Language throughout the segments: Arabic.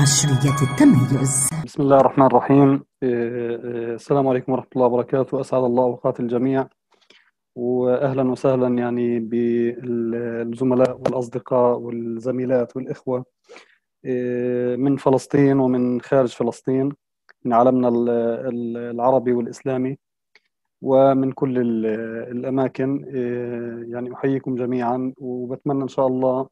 عشرية التميز بسم الله الرحمن الرحيم آه، آه، السلام عليكم ورحمة الله وبركاته أسعد الله أوقات الجميع وأهلا وسهلا يعني بالزملاء والأصدقاء والزميلات والإخوة آه، من فلسطين ومن خارج فلسطين من عالمنا العربي والإسلامي ومن كل الأماكن يعني أحييكم جميعا وبتمنى إن شاء الله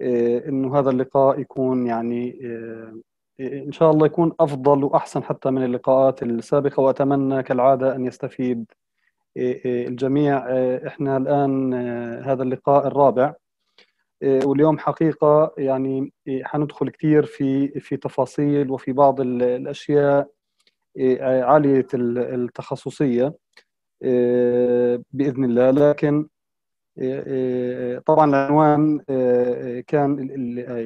آه، انه هذا اللقاء يكون يعني آه، آه، ان شاء الله يكون افضل واحسن حتى من اللقاءات السابقه واتمنى كالعاده ان يستفيد الجميع احنا الان هذا اللقاء الرابع واليوم حقيقه يعني حندخل كثير في في تفاصيل وفي بعض الاشياء عاليه التخصصيه باذن الله لكن إيه، إيه، طبعا العنوان إيه، كان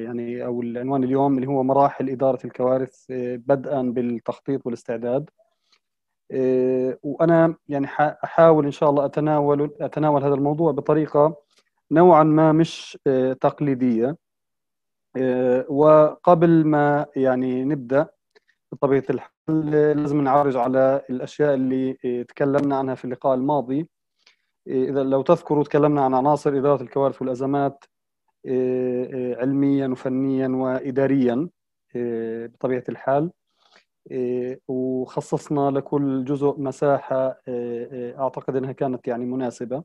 يعني او العنوان اليوم اللي هو مراحل اداره الكوارث بدءا بالتخطيط والاستعداد وانا يعني احاول ان شاء الله اتناول اتناول هذا الموضوع بطريقه نوعا ما مش تقليديه وقبل ما يعني نبدا بطبيعه الحال لازم نعرج على الاشياء اللي تكلمنا عنها في اللقاء الماضي اذا لو تذكروا تكلمنا عن عناصر اداره الكوارث والازمات إيه، إيه، علميا وفنيا واداريا إيه، بطبيعه الحال وخصصنا لكل جزء مساحه اعتقد انها كانت يعني مناسبه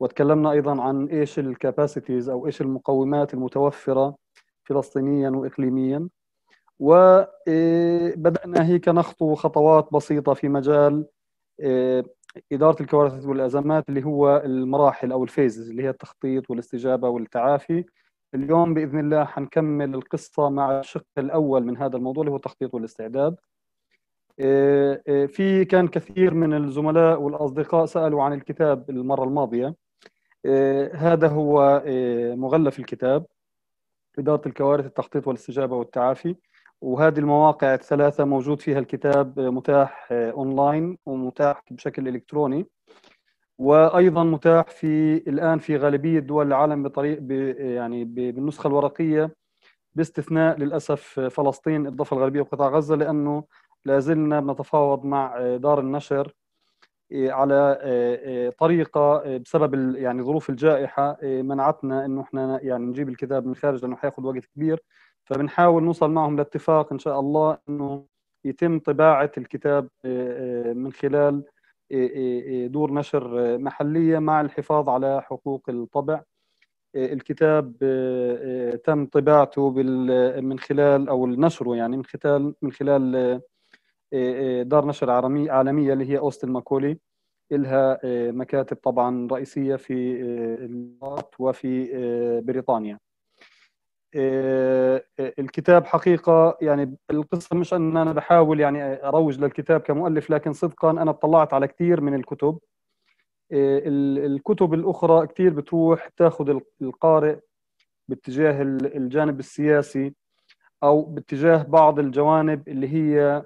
وتكلمنا ايضا عن ايش الكاباسيتيز او ايش المقومات المتوفره فلسطينيا واقليميا وبدانا هيك نخطو خطوات بسيطه في مجال اداره الكوارث والازمات اللي هو المراحل او الفيزز اللي هي التخطيط والاستجابه والتعافي اليوم باذن الله حنكمل القصه مع الشق الاول من هذا الموضوع اللي هو التخطيط والاستعداد إيه، إيه، في كان كثير من الزملاء والاصدقاء سالوا عن الكتاب المره الماضيه إيه، هذا هو مغلف الكتاب اداره الكوارث التخطيط والاستجابه والتعافي وهذه المواقع الثلاثة موجود فيها الكتاب متاح أونلاين ومتاح بشكل إلكتروني وأيضا متاح في الآن في غالبية دول العالم بطريق يعني بالنسخة الورقية باستثناء للأسف فلسطين الضفة الغربية وقطاع غزة لأنه لا زلنا بنتفاوض مع دار النشر على طريقة بسبب يعني ظروف الجائحة منعتنا إنه إحنا يعني نجيب الكتاب من الخارج لأنه حياخذ وقت كبير فبنحاول نوصل معهم لاتفاق ان شاء الله انه يتم طباعه الكتاب آه، آه، من خلال آه، دور نشر محليه مع الحفاظ على حقوق الطبع الكتاب تم طباعته من خلال او نشره يعني من خلال من خلال دار نشر عالميه اللي هي اوستن ماكولي لها مكاتب طبعا رئيسيه في الامارات وفي بريطانيا آه، آه، الكتاب حقيقة يعني القصة مش أن أنا بحاول يعني أروج للكتاب كمؤلف لكن صدقا أنا اطلعت على كثير من الكتب آه، الكتب الأخرى كثير بتروح تاخذ القارئ باتجاه الجانب السياسي أو باتجاه بعض الجوانب اللي هي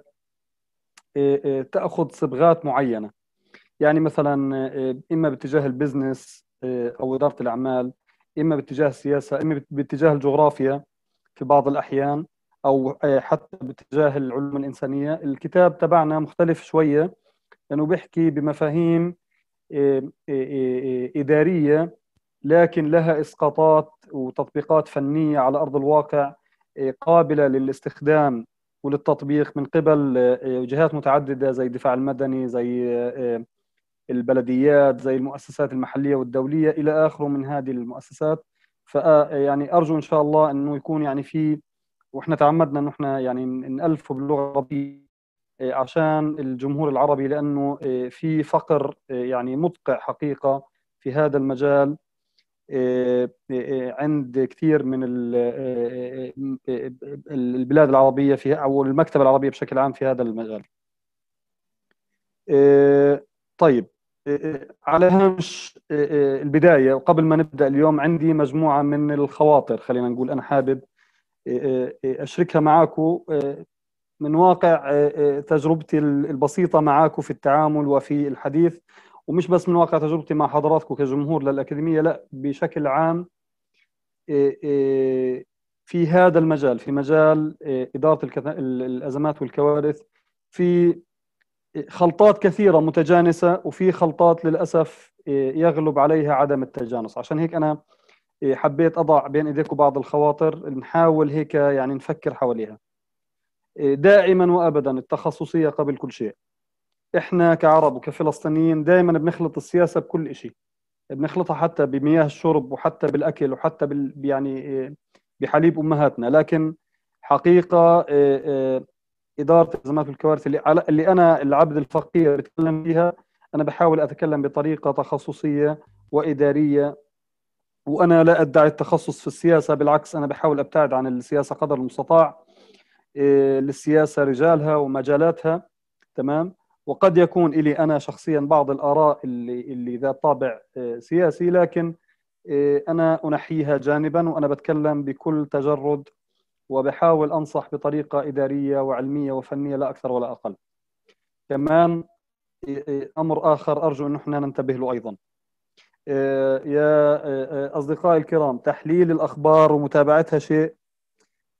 تأخذ صبغات معينة يعني مثلا إما باتجاه البزنس أو إدارة الأعمال اما باتجاه السياسه اما باتجاه الجغرافيا في بعض الاحيان او آه، حتى باتجاه العلوم الانسانيه الكتاب تبعنا مختلف شويه لانه بيحكي بمفاهيم آه، آه، اداريه لكن لها اسقاطات وتطبيقات فنيه على ارض الواقع قابله للاستخدام وللتطبيق من قبل جهات متعدده زي الدفاع المدني زي البلديات زي المؤسسات المحليه والدوليه الى اخره من هذه المؤسسات فيعني ارجو ان شاء الله انه يكون يعني في واحنا تعمدنا انه احنا يعني نالفه باللغه العربيه إيه، عشان الجمهور العربي لانه إيه، في فقر إيه، يعني مدقع حقيقه في هذا المجال عند كثير من البلاد العربيه في او المكتبه العربيه بشكل عام في هذا المجال. طيب على هامش آه، آه، البداية وقبل ما نبدأ اليوم عندي مجموعة من الخواطر خلينا نقول أنا حابب آه، أشركها معاكم من واقع تجربتي البسيطة معاكم في التعامل وفي الحديث ومش بس من واقع تجربتي مع حضراتكم كجمهور للأكاديمية لا بشكل عام في هذا المجال في مجال إدارة الأزمات والكوارث في خلطات كثيره متجانسه وفي خلطات للاسف إيه، يغلب عليها عدم التجانس عشان هيك انا إيه، حبيت اضع بين ايديكم بعض الخواطر نحاول هيك يعني نفكر حواليها إيه، دائما وابدا التخصصيه قبل كل شيء احنا كعرب وكفلسطينيين دائما بنخلط السياسه بكل شيء بنخلطها حتى بمياه الشرب وحتى بالاكل وحتى بال يعني بحليب امهاتنا لكن حقيقه اداره ازمات الكوارث اللي, اللي انا العبد الفقير بتكلم فيها انا بحاول اتكلم بطريقه تخصصيه واداريه وانا لا ادعي التخصص في السياسه بالعكس انا بحاول ابتعد عن السياسه قدر المستطاع إيه للسياسه رجالها ومجالاتها تمام وقد يكون لي انا شخصيا بعض الاراء اللي اللي ذات طابع إيه، سياسي لكن إيه انا انحيها جانبا وانا بتكلم بكل تجرد وبحاول انصح بطريقه اداريه وعلميه وفنيه لا اكثر ولا اقل. كمان امر اخر ارجو ان احنا ننتبه له ايضا. يا اصدقائي الكرام تحليل الاخبار ومتابعتها شيء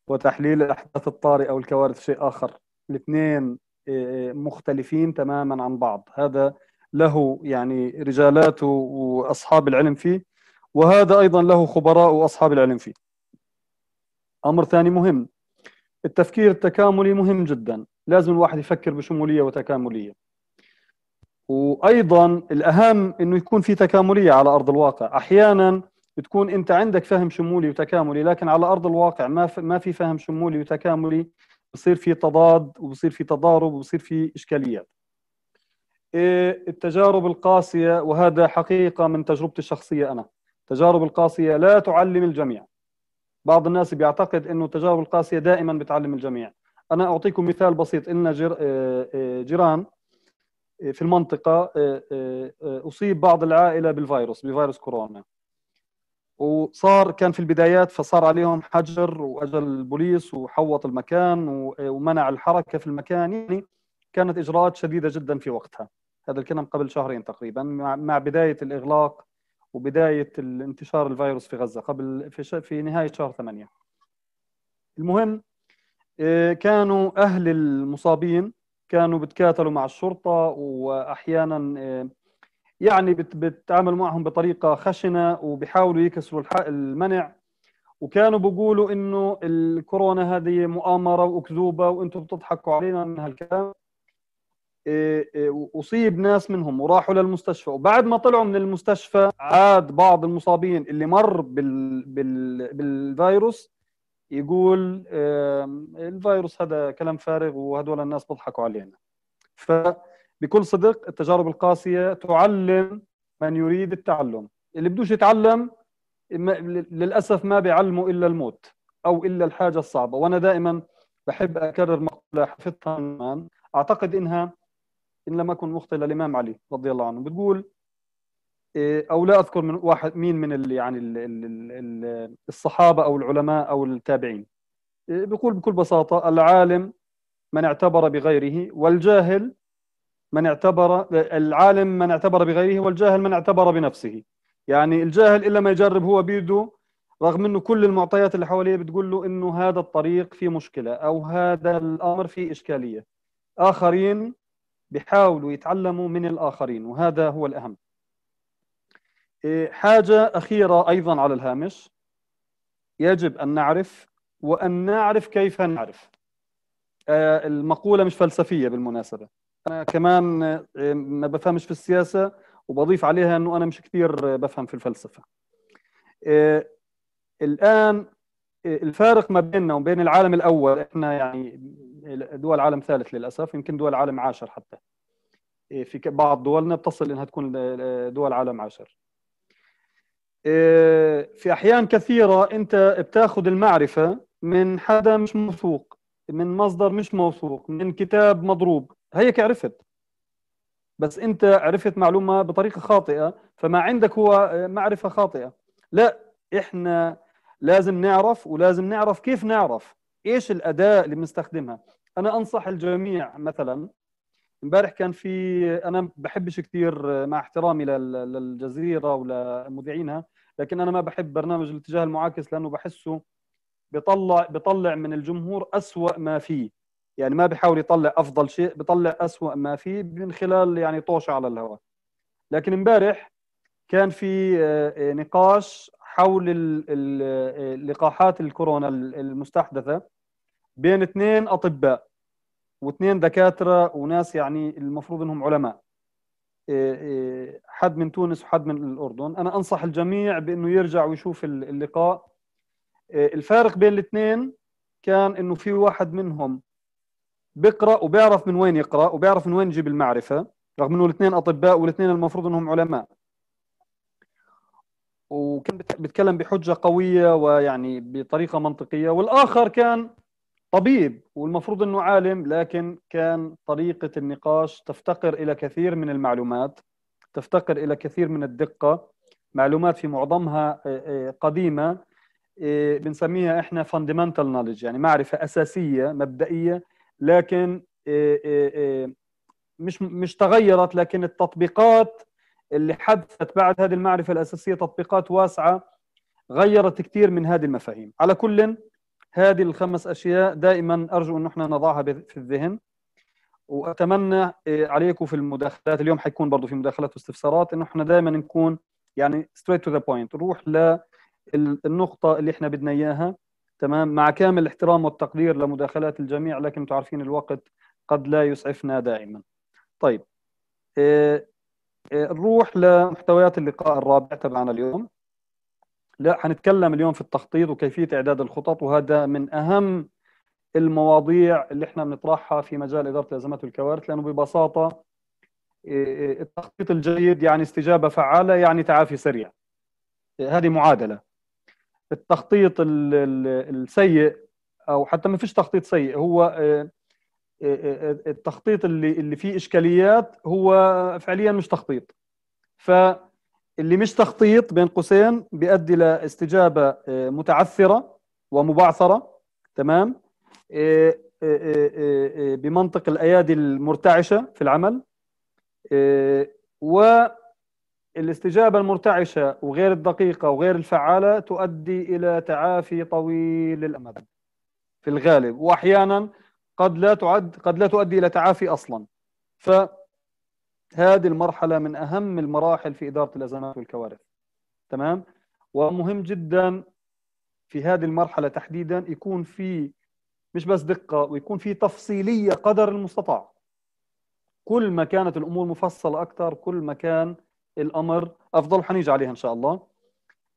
وتحليل الاحداث الطارئه والكوارث شيء اخر. الاثنين مختلفين تماما عن بعض، هذا له يعني رجالاته واصحاب العلم فيه وهذا ايضا له خبراء واصحاب العلم فيه. امر ثاني مهم التفكير التكاملي مهم جدا لازم الواحد يفكر بشموليه وتكامليه وايضا الاهم انه يكون في تكامليه على ارض الواقع احيانا بتكون انت عندك فهم شمولي وتكاملي لكن على ارض الواقع ما ما في فهم شمولي وتكاملي بصير في تضاد وبصير في تضارب وبصير في اشكاليات إيه، التجارب القاسيه وهذا حقيقه من تجربتي الشخصيه انا التجارب القاسيه لا تعلم الجميع بعض الناس بيعتقد انه التجارب القاسيه دائما بتعلم الجميع انا اعطيكم مثال بسيط ان جر... آه، آه، جيران آه، في المنطقه اصيب بعض العائله بالفيروس بفيروس كورونا وصار كان في البدايات فصار عليهم حجر واجل البوليس وحوط المكان ومنع الحركه في المكان يعني كانت اجراءات شديده جدا في وقتها هذا الكلام قبل شهرين تقريبا مع بدايه الاغلاق وبدايه انتشار الفيروس في غزه قبل في في نهايه شهر ثمانيه. المهم آه، كانوا اهل المصابين كانوا بتكاتلوا مع الشرطه واحيانا آه، يعني بتعامل معهم بطريقه خشنه وبيحاولوا يكسروا المنع وكانوا بيقولوا انه الكورونا هذه مؤامره واكذوبه وانتم بتضحكوا علينا من هالكلام إيه، إيه، اصيب ناس منهم وراحوا للمستشفى وبعد ما طلعوا من المستشفى عاد بعض المصابين اللي مر بال بال بالفيروس يقول الفيروس هذا كلام فارغ وهدول الناس بيضحكوا علينا فبكل صدق التجارب القاسيه تعلم من يريد التعلم اللي بدوش يتعلم للاسف ما بيعلمه الا الموت او الا الحاجه الصعبه وانا دائما بحب اكرر مقوله حفظتها من اعتقد انها إن لم أكن مخطئ للامام علي رضي الله عنه بتقول إيه، أو لا أذكر من واحد مين من ال يعني ال ال الصحابة أو العلماء أو التابعين إيه، بيقول بكل بساطة العالم من اعتبر بغيره والجاهل من اعتبر العالم من اعتبر بغيره والجاهل من اعتبر بنفسه يعني الجاهل إلا ما يجرب هو بيده رغم انه كل المعطيات اللي حواليه بتقول له انه هذا الطريق فيه مشكله او هذا الامر فيه اشكاليه اخرين بيحاولوا يتعلموا من الآخرين وهذا هو الأهم إيه، حاجة أخيرة أيضا على الهامش يجب أن نعرف وأن نعرف كيف نعرف آه، المقولة مش فلسفية بالمناسبة أنا كمان إيه، ما بفهمش في السياسة وبضيف عليها أنه أنا مش كثير بفهم في الفلسفة إيه، الآن الفارق ما بيننا وبين العالم الأول إحنا يعني دول عالم ثالث للاسف يمكن دول عالم عاشر حتى إيه، في بعض دولنا بتصل انها تكون آه، آه، دول عالم عاشر إيه، في احيان كثيره انت بتاخذ المعرفه من حدا مش موثوق من مصدر مش موثوق من كتاب مضروب هيك عرفت بس انت عرفت معلومه بطريقه خاطئه فما عندك هو آه، معرفه خاطئه لا احنا لازم نعرف ولازم نعرف كيف نعرف ايش الاداه اللي بنستخدمها انا انصح الجميع مثلا امبارح كان في انا بحبش كثير آه، مع احترامي للجزيره ولمذيعينها لكن انا ما بحب برنامج الاتجاه المعاكس لانه بحسه بطلع بطلع من الجمهور أسوأ ما فيه يعني ما بحاول يطلع افضل شيء بطلع أسوأ ما فيه من خلال يعني طوشه على الهواء لكن امبارح كان في آه، آه، نقاش حول لقاحات الكورونا المستحدثه بين اثنين اطباء واثنين دكاتره وناس يعني المفروض انهم علماء إيه، إيه، حد من تونس وحد من الاردن انا انصح الجميع بانه يرجع ويشوف اللقاء إيه، الفارق بين الاثنين كان انه في واحد منهم بيقرا وبيعرف من وين يقرا وبيعرف من وين يجيب المعرفه رغم انه الاثنين اطباء والاثنين المفروض انهم علماء وكان بيتكلم بحجه قويه ويعني بطريقه منطقيه والاخر كان طبيب والمفروض انه عالم لكن كان طريقه النقاش تفتقر الى كثير من المعلومات تفتقر الى كثير من الدقه معلومات في معظمها آه، آه، قديمه آه، بنسميها احنا فاندمنتال knowledge يعني معرفه اساسيه مبدئيه لكن مش مش تغيرت لكن التطبيقات اللي حدثت بعد هذه المعرفة الأساسية تطبيقات واسعة غيرت كثير من هذه المفاهيم على كل هذه الخمس أشياء دائما أرجو أن احنا نضعها في الذهن وأتمنى آه، عليكم في المداخلات اليوم حيكون برضو في مداخلات واستفسارات أنه احنا دائما نكون يعني straight to the point نروح للنقطة اللي احنا بدنا إياها تمام مع كامل الاحترام والتقدير لمداخلات الجميع لكن تعرفين الوقت قد لا يسعفنا دائما طيب آه، آه، نروح لمحتويات اللقاء الرابع تبعنا اليوم لا حنتكلم اليوم في التخطيط وكيفيه اعداد الخطط وهذا من اهم المواضيع اللي احنا بنطرحها في مجال اداره الازمات والكوارث لانه ببساطه آه، آه، التخطيط الجيد يعني استجابه فعاله يعني تعافي سريع هذه معادله التخطيط السيء او حتى ما فيش تخطيط سيء هو التخطيط اللي اللي فيه اشكاليات هو فعليا مش تخطيط فاللي مش تخطيط بين قوسين بيؤدي لاستجابه آه، متعثره ومبعثره تمام آه، آه، بمنطق الايادي المرتعشه في العمل والاستجابه المرتعشه وغير الدقيقه وغير الفعاله تؤدي الى تعافي طويل الامد في الغالب واحيانا قد لا تعد قد لا تؤدي إلى تعافي أصلا فهذه المرحلة من أهم المراحل في إدارة الأزمات والكوارث تمام ومهم جدا في هذه المرحلة تحديدا يكون في مش بس دقة ويكون في تفصيلية قدر المستطاع كل ما كانت الأمور مفصلة أكثر كل ما كان الأمر أفضل حنيجي عليها إن شاء الله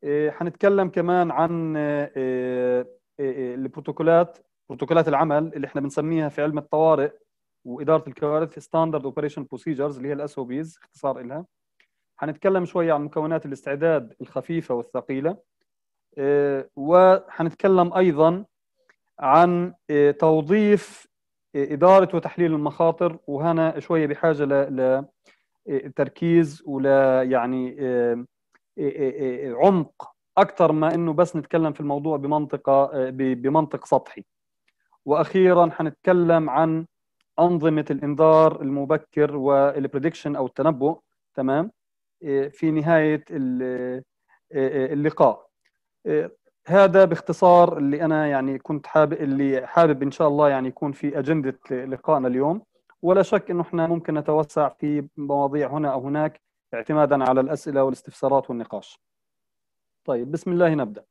إيه، حنتكلم كمان عن إيه، إيه، البروتوكولات بروتوكولات العمل اللي احنا بنسميها في علم الطوارئ واداره الكوارث ستاندرد اوبريشن بروسيجرز اللي هي الاس او بيز اختصار لها حنتكلم شوي عن مكونات الاستعداد الخفيفه والثقيله آه، وحنتكلم ايضا عن آه، توظيف آه، اداره وتحليل المخاطر وهنا شويه بحاجه لتركيز ولا يعني عمق اكثر ما انه بس نتكلم في الموضوع بمنطقه بمنطق سطحي واخيرا حنتكلم عن انظمه الانذار المبكر والبريدكشن او التنبؤ تمام إيه، في نهايه إيه، إيه، اللقاء هذا باختصار اللي انا يعني كنت حابب اللي حابب ان شاء الله يعني يكون في اجنده لقائنا اليوم ولا شك انه احنا ممكن نتوسع في مواضيع هنا او هناك اعتمادا على الاسئله والاستفسارات والنقاش. طيب بسم الله نبدا.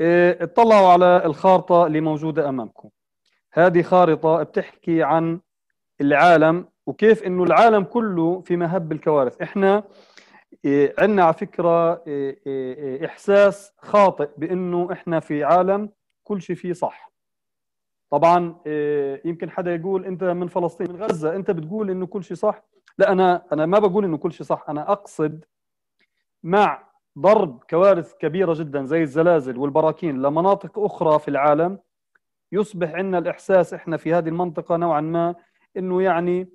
إيه، اطلعوا على الخارطة اللي موجودة أمامكم هذه خارطة بتحكي عن العالم وكيف انه العالم كله في مهب الكوارث احنا إيه، عندنا على فكرة إيه، احساس خاطئ بانه احنا في عالم كل شيء فيه صح طبعا يمكن حدا يقول انت من فلسطين من غزة انت بتقول انه كل شيء صح لا انا انا ما بقول انه كل شيء صح انا اقصد مع ضرب كوارث كبيره جدا زي الزلازل والبراكين لمناطق اخرى في العالم يصبح عندنا الاحساس احنا في هذه المنطقه نوعا ما انه يعني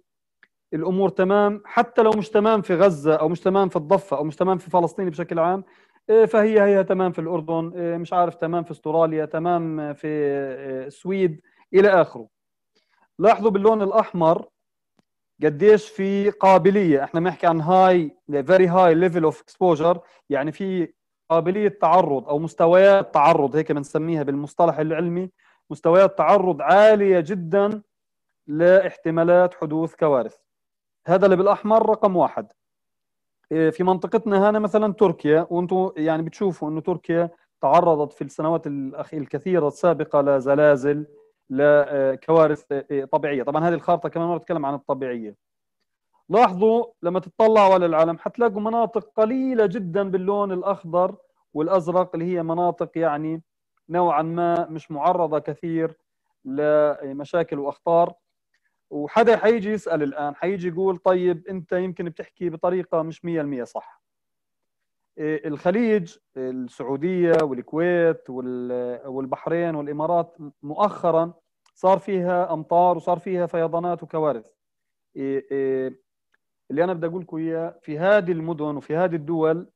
الامور تمام حتى لو مش تمام في غزه او مش تمام في الضفه او مش تمام في فلسطين بشكل عام إيه، فهي هي تمام في الاردن إيه، مش عارف تمام في استراليا تمام في إيه، السويد الى اخره لاحظوا باللون الاحمر قديش في قابليه احنا بنحكي عن هاي فيري هاي ليفل اوف اكسبوجر يعني في قابليه تعرض او مستويات تعرض هيك بنسميها بالمصطلح العلمي مستويات تعرض عاليه جدا لاحتمالات حدوث كوارث هذا اللي بالاحمر رقم واحد إيه، في منطقتنا هنا مثلا تركيا وانتم يعني بتشوفوا انه تركيا تعرضت في السنوات الكثيره السابقه لزلازل لكوارث آه، آه، آه، طبيعيه طبعا هذه الخارطه كمان ما بتكلم عن الطبيعيه لاحظوا لما تطلعوا على العالم حتلاقوا مناطق قليله جدا باللون الاخضر والازرق اللي هي مناطق يعني نوعا ما مش معرضه كثير لمشاكل واخطار وحدا حيجي يسال الان حيجي يقول طيب انت يمكن بتحكي بطريقه مش 100% صح آه، الخليج السعوديه والكويت والبحرين والامارات مؤخرا صار فيها امطار وصار فيها فيضانات وكوارث آه، آه، اللي انا بدي اقول لكم اياه في هذه المدن وفي هذه الدول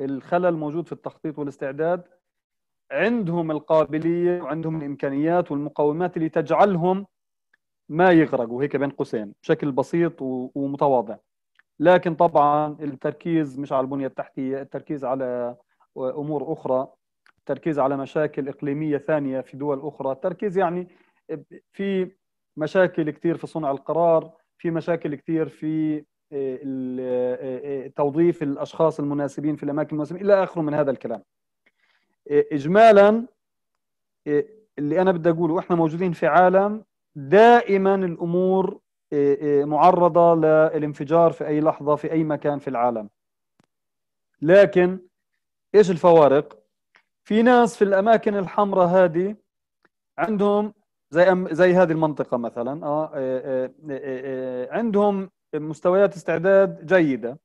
الخلل موجود في التخطيط والاستعداد عندهم القابليه وعندهم الامكانيات والمقومات اللي تجعلهم ما يغرقوا هيك بين قوسين بشكل بسيط ومتواضع لكن طبعا التركيز مش على البنية التحتية التركيز على أمور أخرى التركيز على مشاكل إقليمية ثانية في دول أخرى التركيز يعني في مشاكل كثير في صنع القرار في مشاكل كثير في توظيف الاشخاص المناسبين في الاماكن المناسبه الى اخره من هذا الكلام اجمالا اللي انا بدي اقوله احنا موجودين في عالم دائما الامور إيه، إيه، معرضة للانفجار في أي لحظة في أي مكان في العالم لكن إيش الفوارق؟ في ناس في الأماكن الحمراء هذه عندهم زي زي هذه المنطقة مثلا آه إيه، عندهم مستويات استعداد جيدة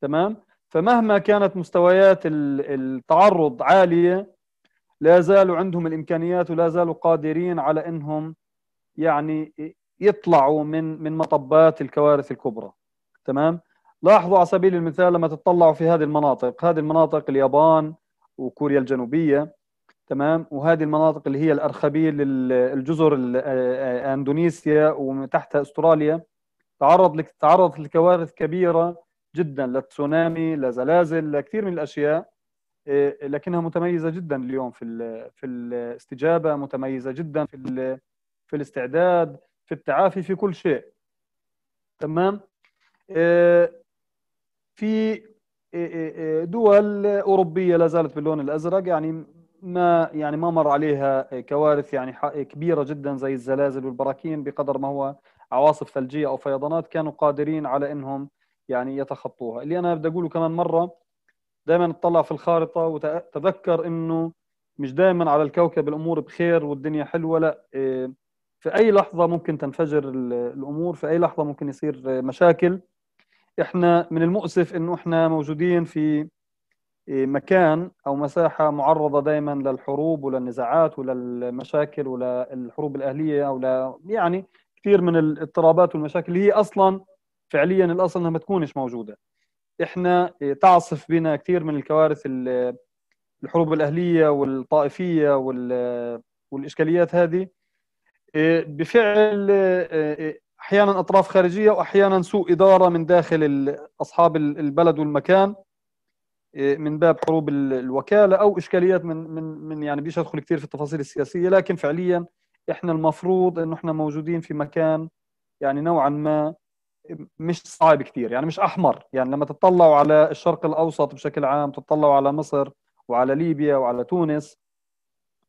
تمام؟ فمهما كانت مستويات التعرض عالية لا زالوا عندهم الإمكانيات ولا زالوا قادرين على أنهم يعني يطلعوا من من مطبات الكوارث الكبرى تمام لاحظوا على سبيل المثال لما تطلعوا في هذه المناطق هذه المناطق اليابان وكوريا الجنوبيه تمام وهذه المناطق اللي هي الارخبيل الجزر اندونيسيا وتحتها استراليا تعرض تعرضت لكوارث كبيره جدا للتسونامي لزلازل لكثير من الاشياء لكنها متميزه جدا اليوم في في الاستجابه متميزه جدا في في الاستعداد في التعافي في كل شيء تمام آه، في آه، آه، دول اوروبيه لا زالت باللون الازرق يعني ما يعني ما مر عليها كوارث يعني كبيره جدا زي الزلازل والبراكين بقدر ما هو عواصف ثلجيه او فيضانات كانوا قادرين على انهم يعني يتخطوها اللي انا بدي اقوله كمان مره دائما اطلع في الخارطه وتذكر انه مش دائما على الكوكب الامور بخير والدنيا حلوه لا في اي لحظه ممكن تنفجر الامور في اي لحظه ممكن يصير مشاكل احنا من المؤسف انه احنا موجودين في إيه، مكان او مساحه معرضه دائما للحروب وللنزاعات وللمشاكل وللحروب الاهليه او يعني كثير من الاضطرابات والمشاكل اللي هي اصلا فعليا الاصل انها ما تكونش موجوده احنا إيه، تعصف بنا كثير من الكوارث الحروب الاهليه والطائفيه والاشكاليات هذه إيه، بفعل آه، آه، احيانا اطراف خارجيه واحيانا سوء اداره من داخل اصحاب البلد والمكان إيه، من باب حروب الوكاله او اشكاليات من من من يعني بديش ادخل كثير في التفاصيل السياسيه لكن فعليا احنا المفروض انه احنا موجودين في مكان يعني نوعا ما مش صعب كثير يعني مش احمر يعني لما تطلعوا على الشرق الاوسط بشكل عام تطلعوا على مصر وعلى ليبيا وعلى تونس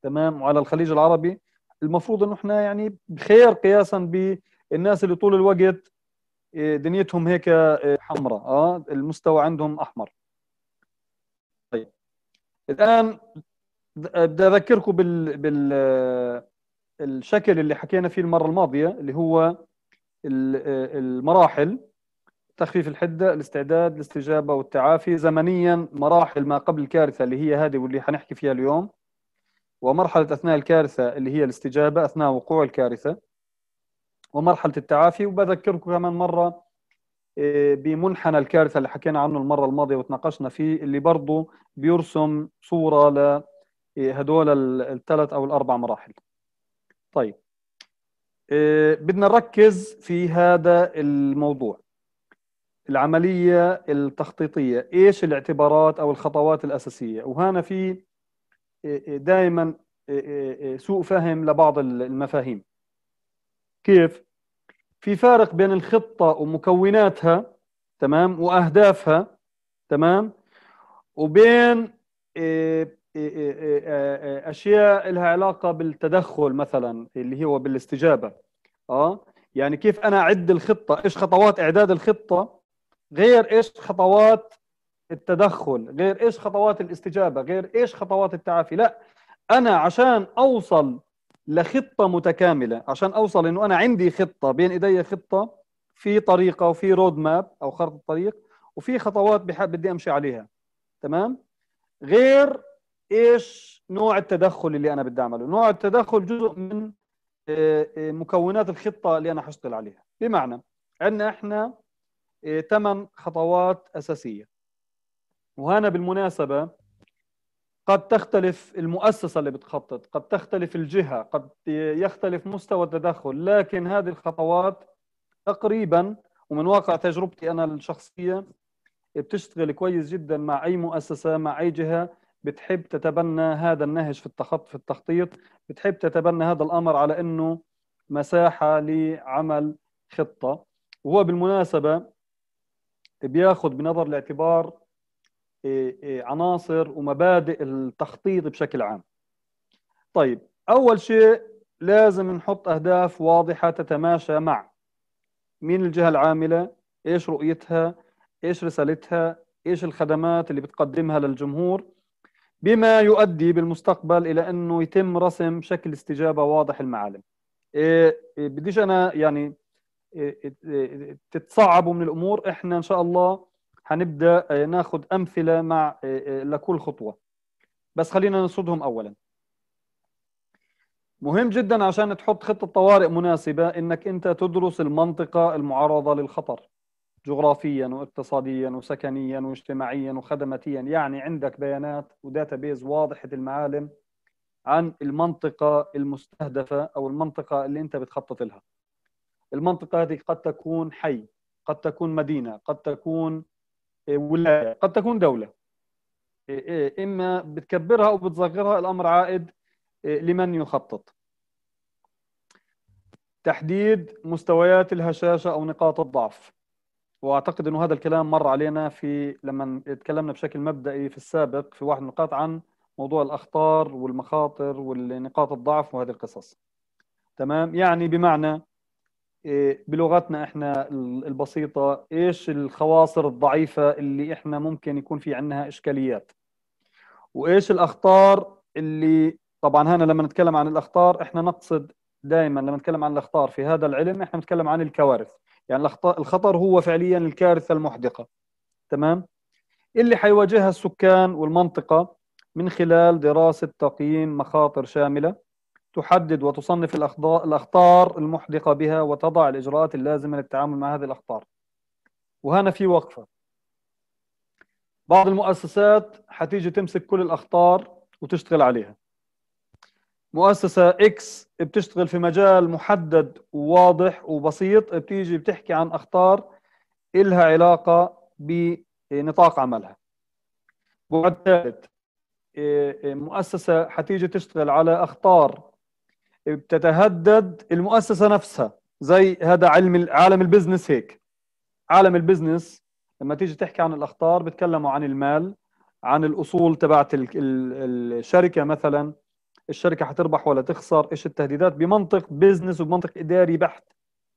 تمام وعلى الخليج العربي المفروض انه احنا يعني بخير قياسا بالناس اللي طول الوقت إيه، دنيتهم هيك إيه، حمراء اه المستوى عندهم احمر طيب الان بدي اذكركم بال بال الشكل اللي حكينا فيه المره الماضيه اللي هو إيه، المراحل تخفيف الحده الاستعداد الاستجابه والتعافي زمنيا مراحل ما قبل الكارثه اللي هي هذه واللي حنحكي فيها اليوم ومرحلة أثناء الكارثة اللي هي الاستجابة أثناء وقوع الكارثة ومرحلة التعافي وبذكركم كمان مرة آه، بمنحنى الكارثة اللي حكينا عنه المرة الماضية وتناقشنا فيه اللي برضه بيرسم صورة لهدول آه، الثلاث أو الأربع مراحل طيب آه، بدنا نركز في هذا الموضوع العملية التخطيطية إيش الاعتبارات أو الخطوات الأساسية وهنا في دائما آه، آه، آه، سوء فهم لبعض المفاهيم كيف في فارق بين الخطه ومكوناتها تمام واهدافها تمام وبين اشياء لها علاقه بالتدخل مثلا اللي هو بالاستجابه اه يعني كيف انا اعد الخطه ايش خطوات اعداد الخطه غير ايش خطوات التدخل غير ايش خطوات الاستجابه غير ايش خطوات التعافي لا انا عشان اوصل لخطه متكامله عشان اوصل انه انا عندي خطه بين ايدي خطه في طريقه وفي رود ماب او خرط الطريق وفي خطوات بدي امشي عليها تمام غير ايش نوع التدخل اللي انا بدي اعمله نوع التدخل جزء من آه، آه، مكونات الخطه اللي انا حشتغل عليها بمعنى عندنا احنا ثمان آه، خطوات اساسيه وهنا بالمناسبة قد تختلف المؤسسة اللي بتخطط قد تختلف الجهة قد يختلف مستوى التدخل لكن هذه الخطوات تقريبا ومن واقع تجربتي أنا الشخصية بتشتغل كويس جدا مع أي مؤسسة مع أي جهة بتحب تتبنى هذا النهج في التخط في التخطيط بتحب تتبنى هذا الأمر على أنه مساحة لعمل خطة وهو بالمناسبة بياخذ بنظر الاعتبار إيه، إيه، عناصر ومبادئ التخطيط بشكل عام طيب اول شيء لازم نحط اهداف واضحه تتماشى مع مين الجهه العامله ايش رؤيتها ايش رسالتها ايش الخدمات اللي بتقدمها للجمهور بما يؤدي بالمستقبل الى انه يتم رسم شكل استجابه واضح المعالم إيه،, إيه بديش انا يعني إيه إيه تتصعبوا من الامور احنا ان شاء الله هنبدا آه، ناخذ امثله مع آه، آه، لكل خطوه بس خلينا نسردهم اولا مهم جدا عشان تحط خطه طوارئ مناسبه انك انت تدرس المنطقه المعرضه للخطر جغرافيا واقتصاديا وسكنيا واجتماعيا وخدماتيا يعني عندك بيانات وداتابيز واضحه المعالم عن المنطقه المستهدفه او المنطقه اللي انت بتخطط لها المنطقه هذه قد تكون حي قد تكون مدينه قد تكون ولايه قد تكون دوله إيه، إيه، اما بتكبرها او بتصغرها الامر عائد إيه، لمن يخطط تحديد مستويات الهشاشه او نقاط الضعف واعتقد انه هذا الكلام مر علينا في لما تكلمنا بشكل مبدئي في السابق في واحد النقاط عن موضوع الاخطار والمخاطر والنقاط الضعف وهذه القصص تمام يعني بمعنى إيه، بلغتنا احنا البسيطه ايش الخواصر الضعيفه اللي احنا ممكن يكون في عندنا اشكاليات وايش الاخطار اللي طبعا هنا لما نتكلم عن الاخطار احنا نقصد دائما لما نتكلم عن الاخطار في هذا العلم احنا نتكلم عن الكوارث يعني الخطر هو فعليا الكارثه المحدقه تمام اللي حيواجهها السكان والمنطقه من خلال دراسه تقييم مخاطر شامله تحدد وتصنف الأخطار المحدقة بها وتضع الإجراءات اللازمة للتعامل مع هذه الأخطار وهنا في وقفة بعض المؤسسات حتيجي تمسك كل الأخطار وتشتغل عليها مؤسسة إكس بتشتغل في مجال محدد وواضح وبسيط بتيجي بتحكي عن أخطار إلها علاقة بنطاق عملها بعد ثالث إيه، إيه، مؤسسة حتيجي تشتغل على أخطار بتتهدد المؤسسه نفسها زي هذا علم عالم البزنس هيك عالم البزنس لما تيجي تحكي عن الاخطار بتكلموا عن المال عن الاصول تبعت الشركه مثلا الشركه حتربح ولا تخسر ايش التهديدات بمنطق بزنس وبمنطق اداري بحت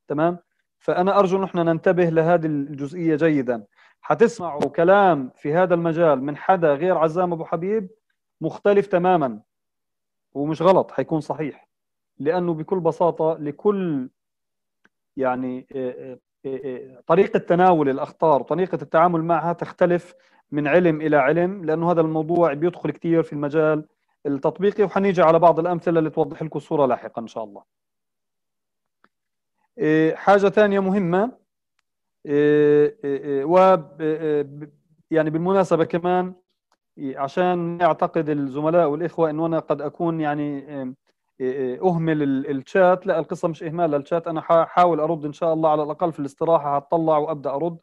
تمام فانا ارجو نحن ننتبه لهذه الجزئيه جيدا حتسمعوا كلام في هذا المجال من حدا غير عزام ابو حبيب مختلف تماما ومش غلط حيكون صحيح لانه بكل بساطه لكل يعني آه، آه، آه، طريقه تناول الاخطار وطريقه التعامل معها تختلف من علم الى علم لانه هذا الموضوع بيدخل كثير في المجال التطبيقي وحنيجي على بعض الامثله اللي توضح لكم الصوره لاحقا ان شاء الله. حاجه ثانيه مهمه و يعني بالمناسبه كمان عشان يعتقد الزملاء والاخوه انه انا قد اكون يعني إيه، إيه، اهمل الشات لا القصه مش اهمال للشات انا حاول ارد ان شاء الله على الاقل في الاستراحه هتطلع وابدا ارد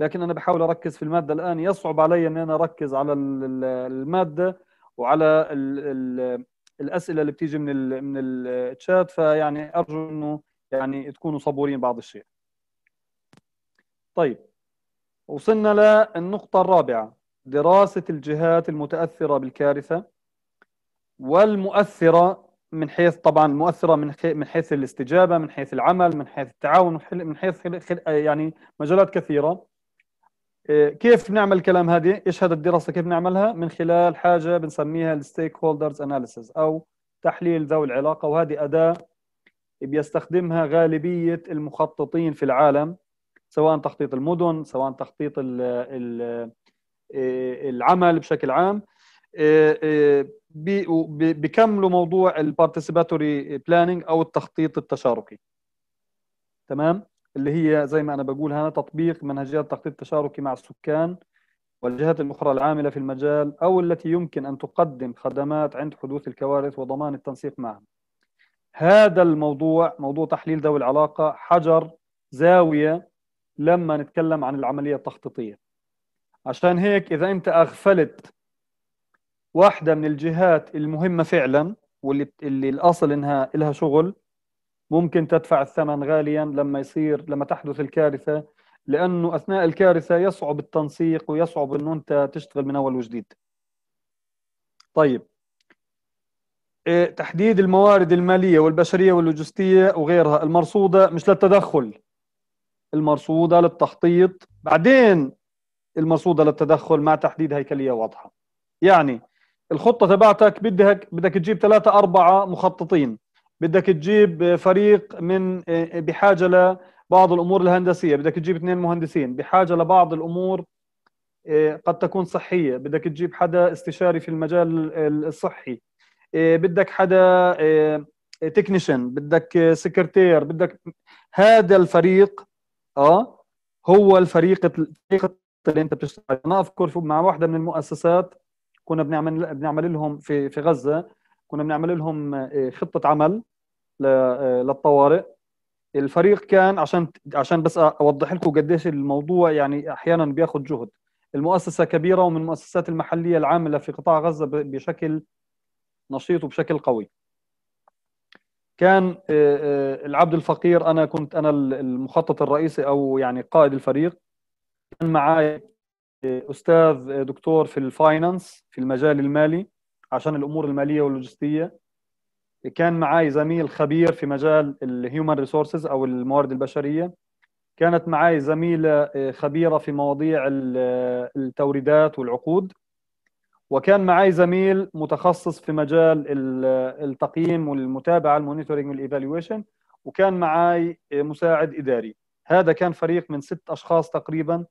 لكن انا بحاول اركز في الماده الان يصعب علي ان انا اركز على الماده وعلى ال ال الاسئله اللي بتيجي من ال من الشات فيعني ارجو انه يعني تكونوا صبورين بعض الشيء طيب وصلنا للنقطه الرابعه دراسه الجهات المتاثره بالكارثه والمؤثره من حيث طبعا مؤثره من من حيث الاستجابه من حيث العمل من حيث التعاون من حيث يعني مجالات كثيره آه، كيف نعمل الكلام هذه ايش هذا الدراسه كيف نعملها من خلال حاجه بنسميها الستيك هولدرز اناليسيس او تحليل ذوي العلاقه وهذه اداه بيستخدمها غالبيه المخططين في العالم سواء تخطيط المدن سواء تخطيط آه، العمل بشكل عام آه، بيكملوا موضوع البارتيسيباتوري بلاننج او التخطيط التشاركي تمام اللي هي زي ما انا بقول هنا تطبيق منهجيات التخطيط التشاركي مع السكان والجهات الاخرى العامله في المجال او التي يمكن ان تقدم خدمات عند حدوث الكوارث وضمان التنسيق معهم هذا الموضوع موضوع تحليل ذوي العلاقه حجر زاويه لما نتكلم عن العمليه التخطيطيه عشان هيك اذا انت اغفلت واحدة من الجهات المهمة فعلا واللي اللي الأصل إنها إلها شغل ممكن تدفع الثمن غاليا لما يصير لما تحدث الكارثة لأنه أثناء الكارثة يصعب التنسيق ويصعب إنه أنت تشتغل من أول وجديد طيب إيه، تحديد الموارد المالية والبشرية واللوجستية وغيرها المرصودة مش للتدخل المرصودة للتخطيط بعدين المرصودة للتدخل مع تحديد هيكلية واضحة يعني الخطه تبعتك بدك بدك تجيب ثلاثه اربعه مخططين بدك تجيب فريق من آه، بحاجه لبعض الامور الهندسيه بدك تجيب اثنين مهندسين بحاجه لبعض الامور آه، قد تكون صحيه بدك تجيب حدا استشاري في المجال الصحي آه، بدك حدا تكنيشن بدك سكرتير بدك هذا الفريق اه هو الفريق الفريق اللي انت بتشتغل انا اذكر مع واحده من المؤسسات كنا بنعمل بنعمل لهم في في غزه كنا بنعمل لهم آه، خطه عمل آه، للطوارئ الفريق كان عشان عشان بس اوضح لكم قديش الموضوع يعني احيانا بياخذ جهد المؤسسه كبيره ومن المؤسسات المحليه العامله في قطاع غزه بشكل نشيط وبشكل قوي كان آه، العبد الفقير انا كنت انا المخطط الرئيسي او يعني قائد الفريق كان معي استاذ دكتور في الفاينانس في المجال المالي عشان الامور الماليه واللوجستيه كان معي زميل خبير في مجال الهيومن ريسورسز او الموارد البشريه كانت معي زميله آه، خبيره في مواضيع آه، التوريدات والعقود وكان معي زميل متخصص في مجال آه، التقييم والمتابعه المونيتورنج والايفالويشن وكان معي مساعد اداري هذا كان فريق من ست اشخاص تقريبا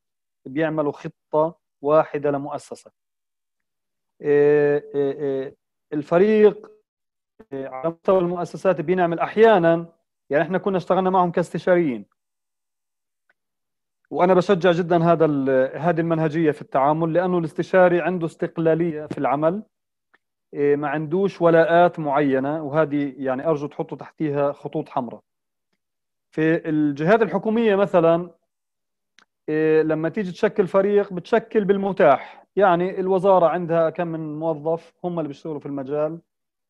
بيعملوا خطه واحده لمؤسسه إيه، إيه، إيه، الفريق على مستوى المؤسسات بينعمل احيانا يعني احنا كنا اشتغلنا معهم كاستشاريين وانا بشجع جدا هذا هذه المنهجيه في التعامل لانه الاستشاري عنده استقلاليه في العمل ما عندوش ولاءات معينه وهذه يعني ارجو تحطوا تحتيها خطوط حمراء في الجهات الحكوميه مثلا إيه، لما تيجي تشكل فريق بتشكل بالمتاح يعني الوزاره عندها كم من موظف هم اللي بيشتغلوا في المجال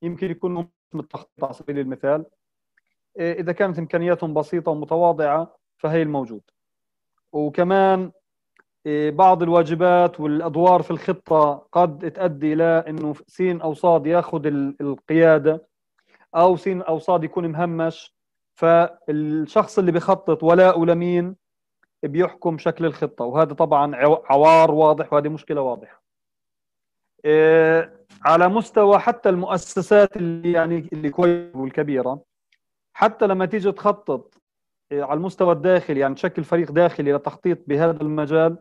يمكن يكونوا متخطط على سبيل المثال إيه، اذا كانت امكانياتهم بسيطه ومتواضعه فهي الموجود وكمان إيه، بعض الواجبات والادوار في الخطه قد تؤدي الى انه سين او صاد ياخذ القياده او سين او صاد يكون مهمش فالشخص اللي بيخطط ولا لمين بيحكم شكل الخطه وهذا طبعا عوار واضح وهذه مشكله واضحه آه، على مستوى حتى المؤسسات اللي يعني اللي كويسة والكبيره حتى لما تيجي تخطط آه، على المستوى الداخلي يعني تشكل فريق داخلي لتخطيط بهذا المجال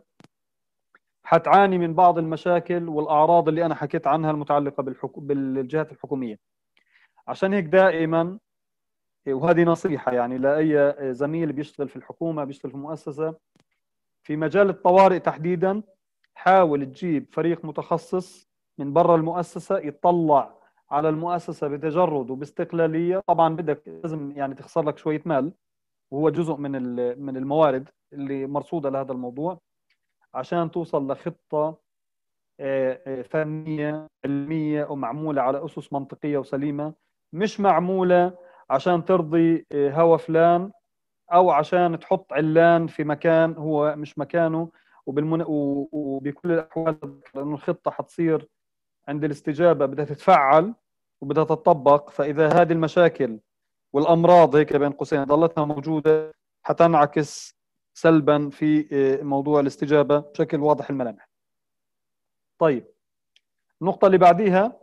حتعاني من بعض المشاكل والاعراض اللي انا حكيت عنها المتعلقه بالجهات الحكوميه عشان هيك دائما وهذه نصيحه يعني لاي زميل بيشتغل في الحكومه بيشتغل في مؤسسه في مجال الطوارئ تحديدا حاول تجيب فريق متخصص من برا المؤسسه يطلع على المؤسسه بتجرد وباستقلاليه طبعا بدك لازم يعني تخسر لك شويه مال وهو جزء من من الموارد اللي مرصوده لهذا الموضوع عشان توصل لخطه آه، آه، فنيه علميه ومعموله على اسس منطقيه وسليمه مش معموله عشان ترضي آه، هوى فلان او عشان تحط علان في مكان هو مش مكانه وبالمن... و... وبكل الاحوال انه الخطه حتصير عند الاستجابه بدها تتفعل وبدها تتطبق فاذا هذه المشاكل والامراض هيك بين قوسين ظلتها موجوده حتنعكس سلبا في آه، موضوع الاستجابه بشكل واضح الملامح. طيب النقطه اللي بعديها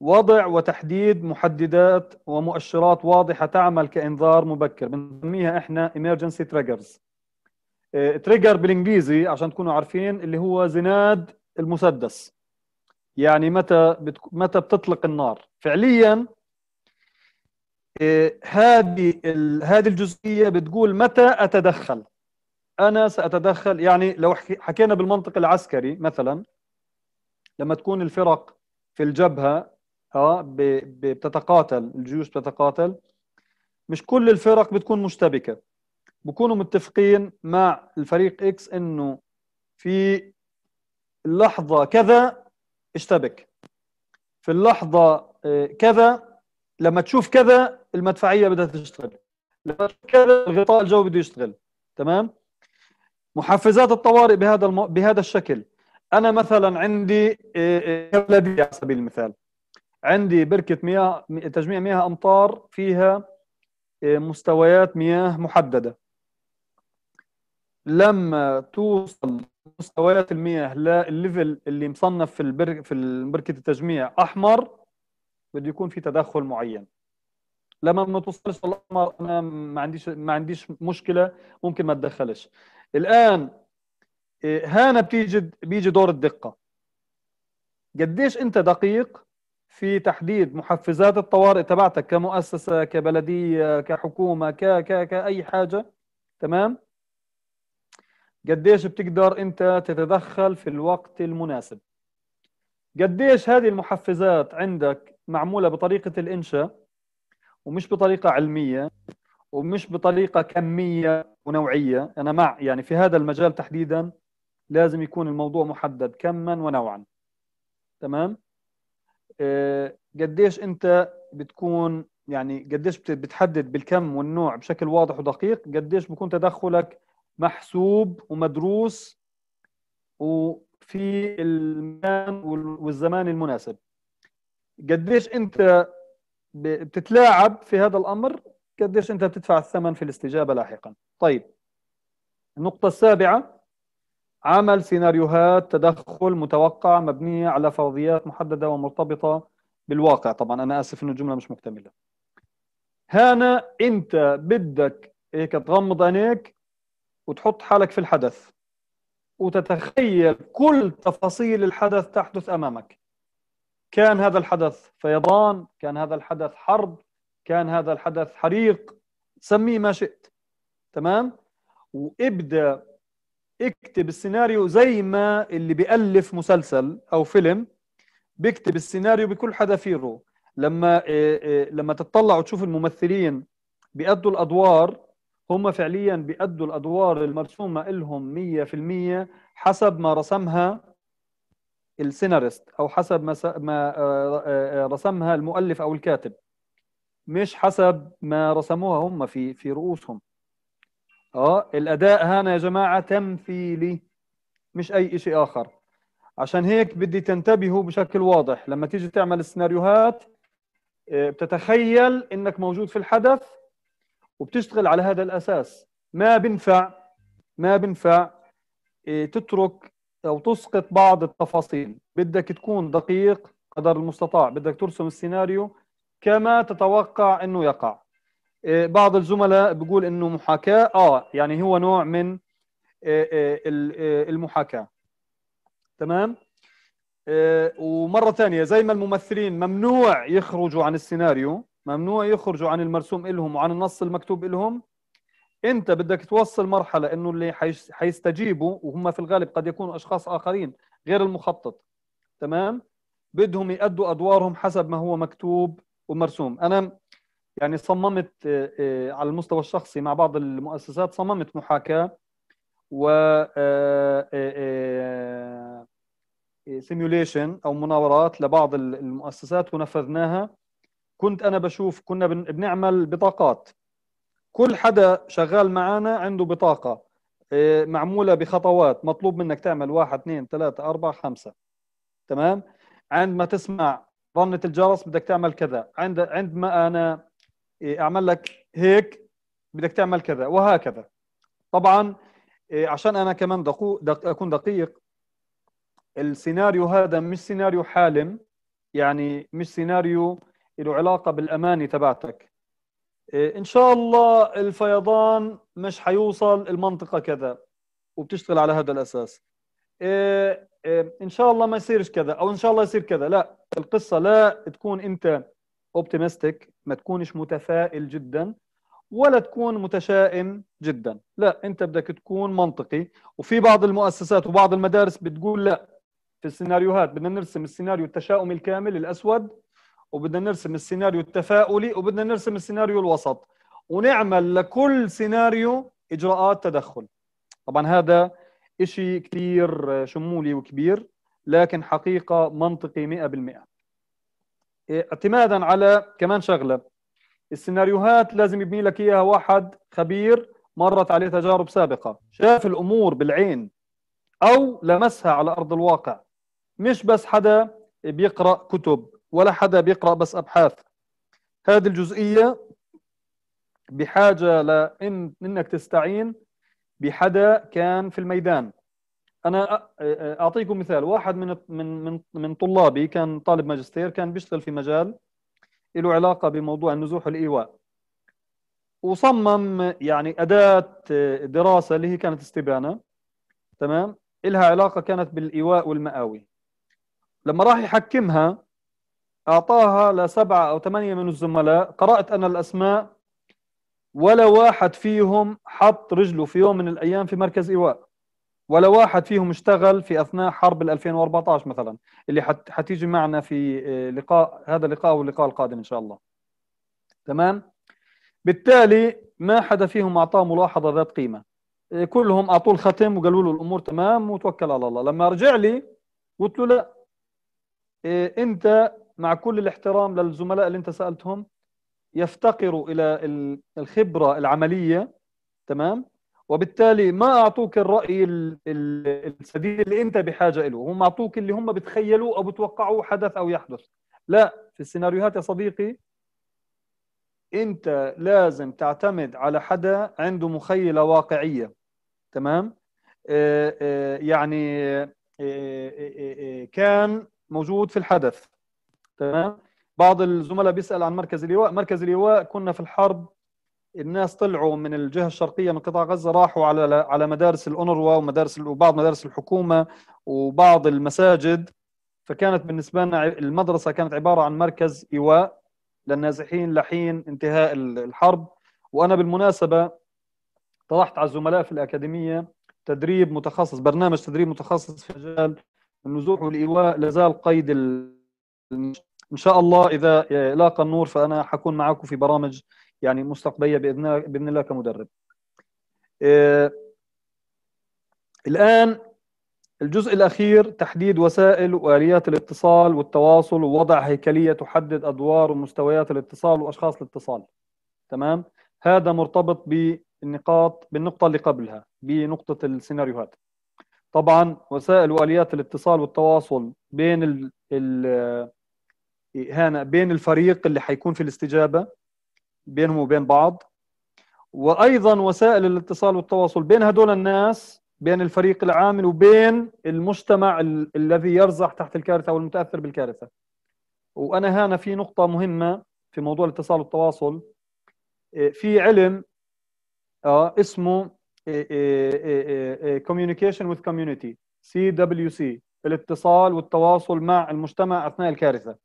وضع وتحديد محددات ومؤشرات واضحه تعمل كانذار مبكر بنسميها احنا emergency triggers تريجر آه، بالانجليزي عشان تكونوا عارفين اللي هو زناد المسدس يعني متى بتك... متى بتطلق النار فعليا آه، هذه ال... هذه الجزئيه بتقول متى اتدخل انا ساتدخل يعني لو حكينا بالمنطق العسكري مثلا لما تكون الفرق في الجبهه اه بتتقاتل الجيوش بتتقاتل مش كل الفرق بتكون مشتبكه بكونوا متفقين مع الفريق اكس انه في اللحظه كذا اشتبك في اللحظه آه، كذا لما تشوف كذا المدفعيه بدها تشتغل لما كذا الغطاء الجوي بده يشتغل تمام محفزات الطوارئ بهذا الم... بهذا الشكل انا مثلا عندي آه، آه، كبلبيه على سبيل المثال عندي بركه مياه تجميع مياه امطار فيها آه، مستويات مياه محدده لما توصل مستويات المياه للليفل اللي مصنف في البر في بركه التجميع احمر بده يكون في تدخل معين لما ما توصلش الاحمر انا ما عنديش ما عنديش مشكله ممكن ما اتدخلش الان آه، هنا بتيجي بيجي دور الدقه قديش انت دقيق في تحديد محفزات الطوارئ تبعتك كمؤسسه كبلديه كحكومه ك ك كاي حاجه تمام قديش بتقدر انت تتدخل في الوقت المناسب قديش هذه المحفزات عندك معموله بطريقه الانشاء ومش بطريقه علميه ومش بطريقه كميه ونوعيه انا مع يعني في هذا المجال تحديدا لازم يكون الموضوع محدد كما ونوعا تمام آه، قديش انت بتكون يعني قديش بتحدد بالكم والنوع بشكل واضح ودقيق قديش بكون تدخلك محسوب ومدروس وفي المكان والزمان المناسب قديش انت بتتلاعب في هذا الامر قديش انت بتدفع الثمن في الاستجابه لاحقا طيب النقطه السابعه عمل سيناريوهات تدخل متوقع مبنيه على فرضيات محدده ومرتبطه بالواقع طبعا انا اسف ان الجمله مش مكتمله هنا انت بدك هيك تغمض عينيك وتحط حالك في الحدث وتتخيل كل تفاصيل الحدث تحدث امامك كان هذا الحدث فيضان كان هذا الحدث حرب كان هذا الحدث حريق سميه ما شئت تمام وابدا اكتب السيناريو زي ما اللي بيألف مسلسل او فيلم بيكتب السيناريو بكل حذافيره لما آه، آه، لما تتطلع وتشوف الممثلين بيأدوا الادوار هم فعليا بيأدوا الادوار المرسومه لهم 100% حسب ما رسمها السيناريست او حسب ما ما آه، رسمها المؤلف او الكاتب مش حسب ما رسموها هم في في رؤوسهم اه الاداء هنا يا جماعه تمثيلي مش اي شيء اخر عشان هيك بدي تنتبهوا بشكل واضح لما تيجي تعمل السيناريوهات آه، بتتخيل انك موجود في الحدث وبتشتغل على هذا الاساس ما بنفع ما بنفع آه، تترك او تسقط بعض التفاصيل بدك تكون دقيق قدر المستطاع بدك ترسم السيناريو كما تتوقع انه يقع آه، بعض الزملاء بيقول انه محاكاه اه يعني هو نوع من آه، آه، المحاكاه تمام ومره ثانيه زي ما الممثلين ممنوع يخرجوا عن السيناريو ممنوع يخرجوا عن المرسوم لهم وعن النص المكتوب لهم انت بدك توصل مرحله انه اللي حيستجيبوا وهم في الغالب قد يكونوا اشخاص اخرين غير المخطط تمام بدهم يأدوا ادوارهم حسب ما هو مكتوب ومرسوم انا يعني صممت آه، آه، على المستوى الشخصي مع بعض المؤسسات صممت محاكاه و سيميوليشن آه، او مناورات لبعض المؤسسات ونفذناها كنت انا بشوف كنا بنعمل بطاقات كل حدا شغال معنا عنده بطاقه معموله بخطوات مطلوب منك تعمل واحد اثنين ثلاثة أربعة خمسة تمام عندما تسمع رنة الجرس بدك تعمل كذا عند عندما أنا إيه، اعمل لك هيك بدك تعمل كذا وهكذا طبعا إيه، عشان انا كمان دقو دق اكون دقيق السيناريو هذا مش سيناريو حالم يعني مش سيناريو له علاقه بالامانه تبعتك إيه، ان شاء الله الفيضان مش حيوصل المنطقه كذا وبتشتغل على هذا الاساس ان شاء الله ما يصيرش كذا او ان شاء الله يصير كذا لا القصه لا تكون انت اوبتيمستيك ما تكونش متفائل جدا ولا تكون متشائم جدا لا انت بدك تكون منطقي وفي بعض المؤسسات وبعض المدارس بتقول لا في السيناريوهات بدنا نرسم السيناريو التشاؤمي الكامل الاسود وبدنا نرسم السيناريو التفاؤلي وبدنا نرسم السيناريو الوسط ونعمل لكل سيناريو اجراءات تدخل طبعا هذا شيء كثير شمولي وكبير لكن حقيقة منطقي 100% اعتمادا على كمان شغله السيناريوهات لازم يبني لك اياها واحد خبير مرت عليه تجارب سابقه شاف الامور بالعين او لمسها على ارض الواقع مش بس حدا بيقرا كتب ولا حدا بيقرا بس ابحاث هذه الجزئيه بحاجه لانك انك تستعين بحدا كان في الميدان انا اعطيكم مثال واحد من من من من طلابي كان طالب ماجستير كان بيشتغل في مجال له علاقه بموضوع النزوح والايواء وصمم يعني اداه دراسه اللي هي كانت استبانه تمام لها علاقه كانت بالايواء والمآوي لما راح يحكمها اعطاها لسبعه او ثمانيه من الزملاء قرات انا الاسماء ولا واحد فيهم حط رجله في يوم من الايام في مركز ايواء ولا واحد فيهم اشتغل في اثناء حرب 2014 مثلا اللي حتيجي معنا في آه، لقاء هذا اللقاء واللقاء القادم ان شاء الله تمام بالتالي ما حدا فيهم اعطاه ملاحظه ذات قيمه آه، كلهم اعطوه الختم وقالوا له الامور تمام وتوكل على الله لما رجع لي قلت له لا آه، انت مع كل الاحترام للزملاء اللي انت سالتهم يفتقروا الى الخبره العمليه تمام وبالتالي ما اعطوك الراي السديد اللي انت بحاجه له هم اعطوك اللي هم بتخيلوا او بتوقعوه حدث او يحدث لا في السيناريوهات يا صديقي انت لازم تعتمد على حدا عنده مخيله واقعيه تمام آه، آه، يعني آه، كان موجود في الحدث تمام بعض الزملاء بيسال عن مركز اللواء مركز اللواء كنا في الحرب الناس طلعوا من الجهه الشرقيه من قطاع غزه راحوا على على مدارس الأونروا ومدارس وبعض مدارس الحكومه وبعض المساجد فكانت بالنسبه لنا المدرسه كانت عباره عن مركز ايواء للنازحين لحين انتهاء الحرب وانا بالمناسبه طرحت على الزملاء في الاكاديميه تدريب متخصص برنامج تدريب متخصص في مجال النزوح والايواء لازال قيد ال... ان شاء الله اذا لاقى النور فانا حكون معكم في برامج يعني مستقبليه باذن باذن الله كمدرب آه الان الجزء الاخير تحديد وسائل واليات الاتصال والتواصل ووضع هيكليه تحدد ادوار ومستويات الاتصال واشخاص الاتصال تمام هذا مرتبط بالنقاط بالنقطه اللي قبلها بنقطه السيناريوهات طبعا وسائل واليات الاتصال والتواصل بين ال بين الفريق اللي حيكون في الاستجابه بينهم وبين بعض وايضا وسائل الاتصال والتواصل بين هدول الناس بين الفريق العامل وبين المجتمع ال الذي يرزح تحت الكارثه او المتاثر بالكارثه. وانا هنا في نقطه مهمه في موضوع الاتصال والتواصل إيه، في علم آه اسمه كوميونيكيشن إيه، إيه، with كوميونيتي سي دبليو سي الاتصال والتواصل مع المجتمع اثناء الكارثه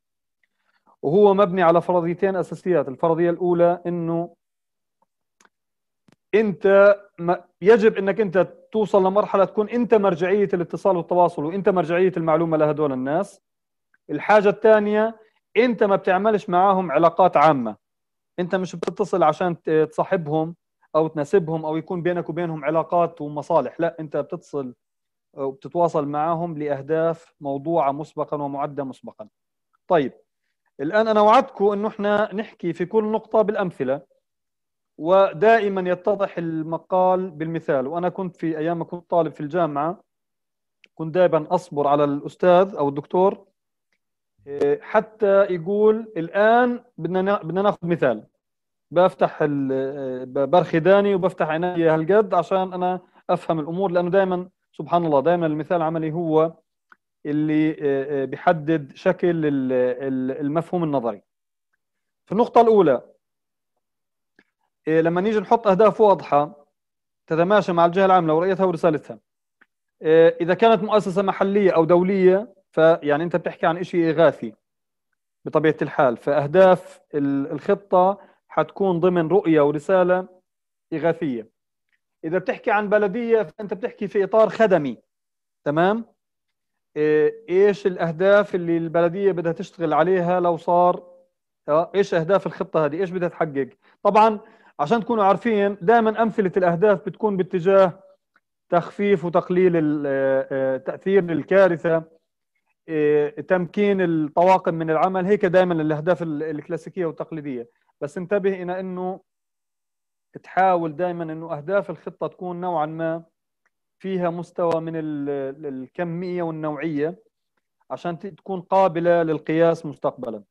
وهو مبني على فرضيتين اساسيات الفرضيه الاولى انه انت يجب انك انت توصل لمرحله تكون انت مرجعيه الاتصال والتواصل وانت مرجعيه المعلومه لهدول الناس الحاجه الثانيه انت ما بتعملش معاهم علاقات عامه انت مش بتتصل عشان تصاحبهم او تناسبهم او يكون بينك وبينهم علاقات ومصالح لا انت بتتصل وبتتواصل معاهم لاهداف موضوعه مسبقا ومعده مسبقا طيب الآن أنا وعدتكم أنه إحنا نحكي في كل نقطة بالأمثلة ودائما يتضح المقال بالمثال وأنا كنت في أيام ما كنت طالب في الجامعة كنت دائما أصبر على الأستاذ أو الدكتور إيه، حتى يقول الآن بدنا بدنا ناخذ مثال بفتح إيه، برخي داني وبفتح عيني هالقد عشان أنا أفهم الأمور لأنه دائما سبحان الله دائما المثال العملي هو اللي آه، آه، بيحدد شكل المفهوم النظري في النقطة الأولى آه، لما نيجي نحط أهداف واضحة تتماشى مع الجهة العاملة ورؤيتها ورسالتها إذا كانت مؤسسة محلية أو دولية فيعني أنت بتحكي عن شيء إغاثي بطبيعة الحال فأهداف الخطة حتكون ضمن رؤية ورسالة إغاثية إذا بتحكي عن بلدية فأنت بتحكي في إطار خدمي تمام إيه، ايش الاهداف اللي البلديه بدها تشتغل عليها لو صار آه، ايش اهداف الخطه هذه ايش بدها تحقق طبعا عشان تكونوا عارفين دائما امثله الاهداف بتكون باتجاه تخفيف وتقليل آه، آه، تاثير الكارثه إيه، تمكين الطواقم من العمل هيك دائما الاهداف الكلاسيكيه والتقليديه بس انتبه الى انه تحاول دائما انه اهداف الخطه تكون نوعا ما فيها مستوى من الكميه والنوعيه عشان تكون قابله للقياس مستقبلا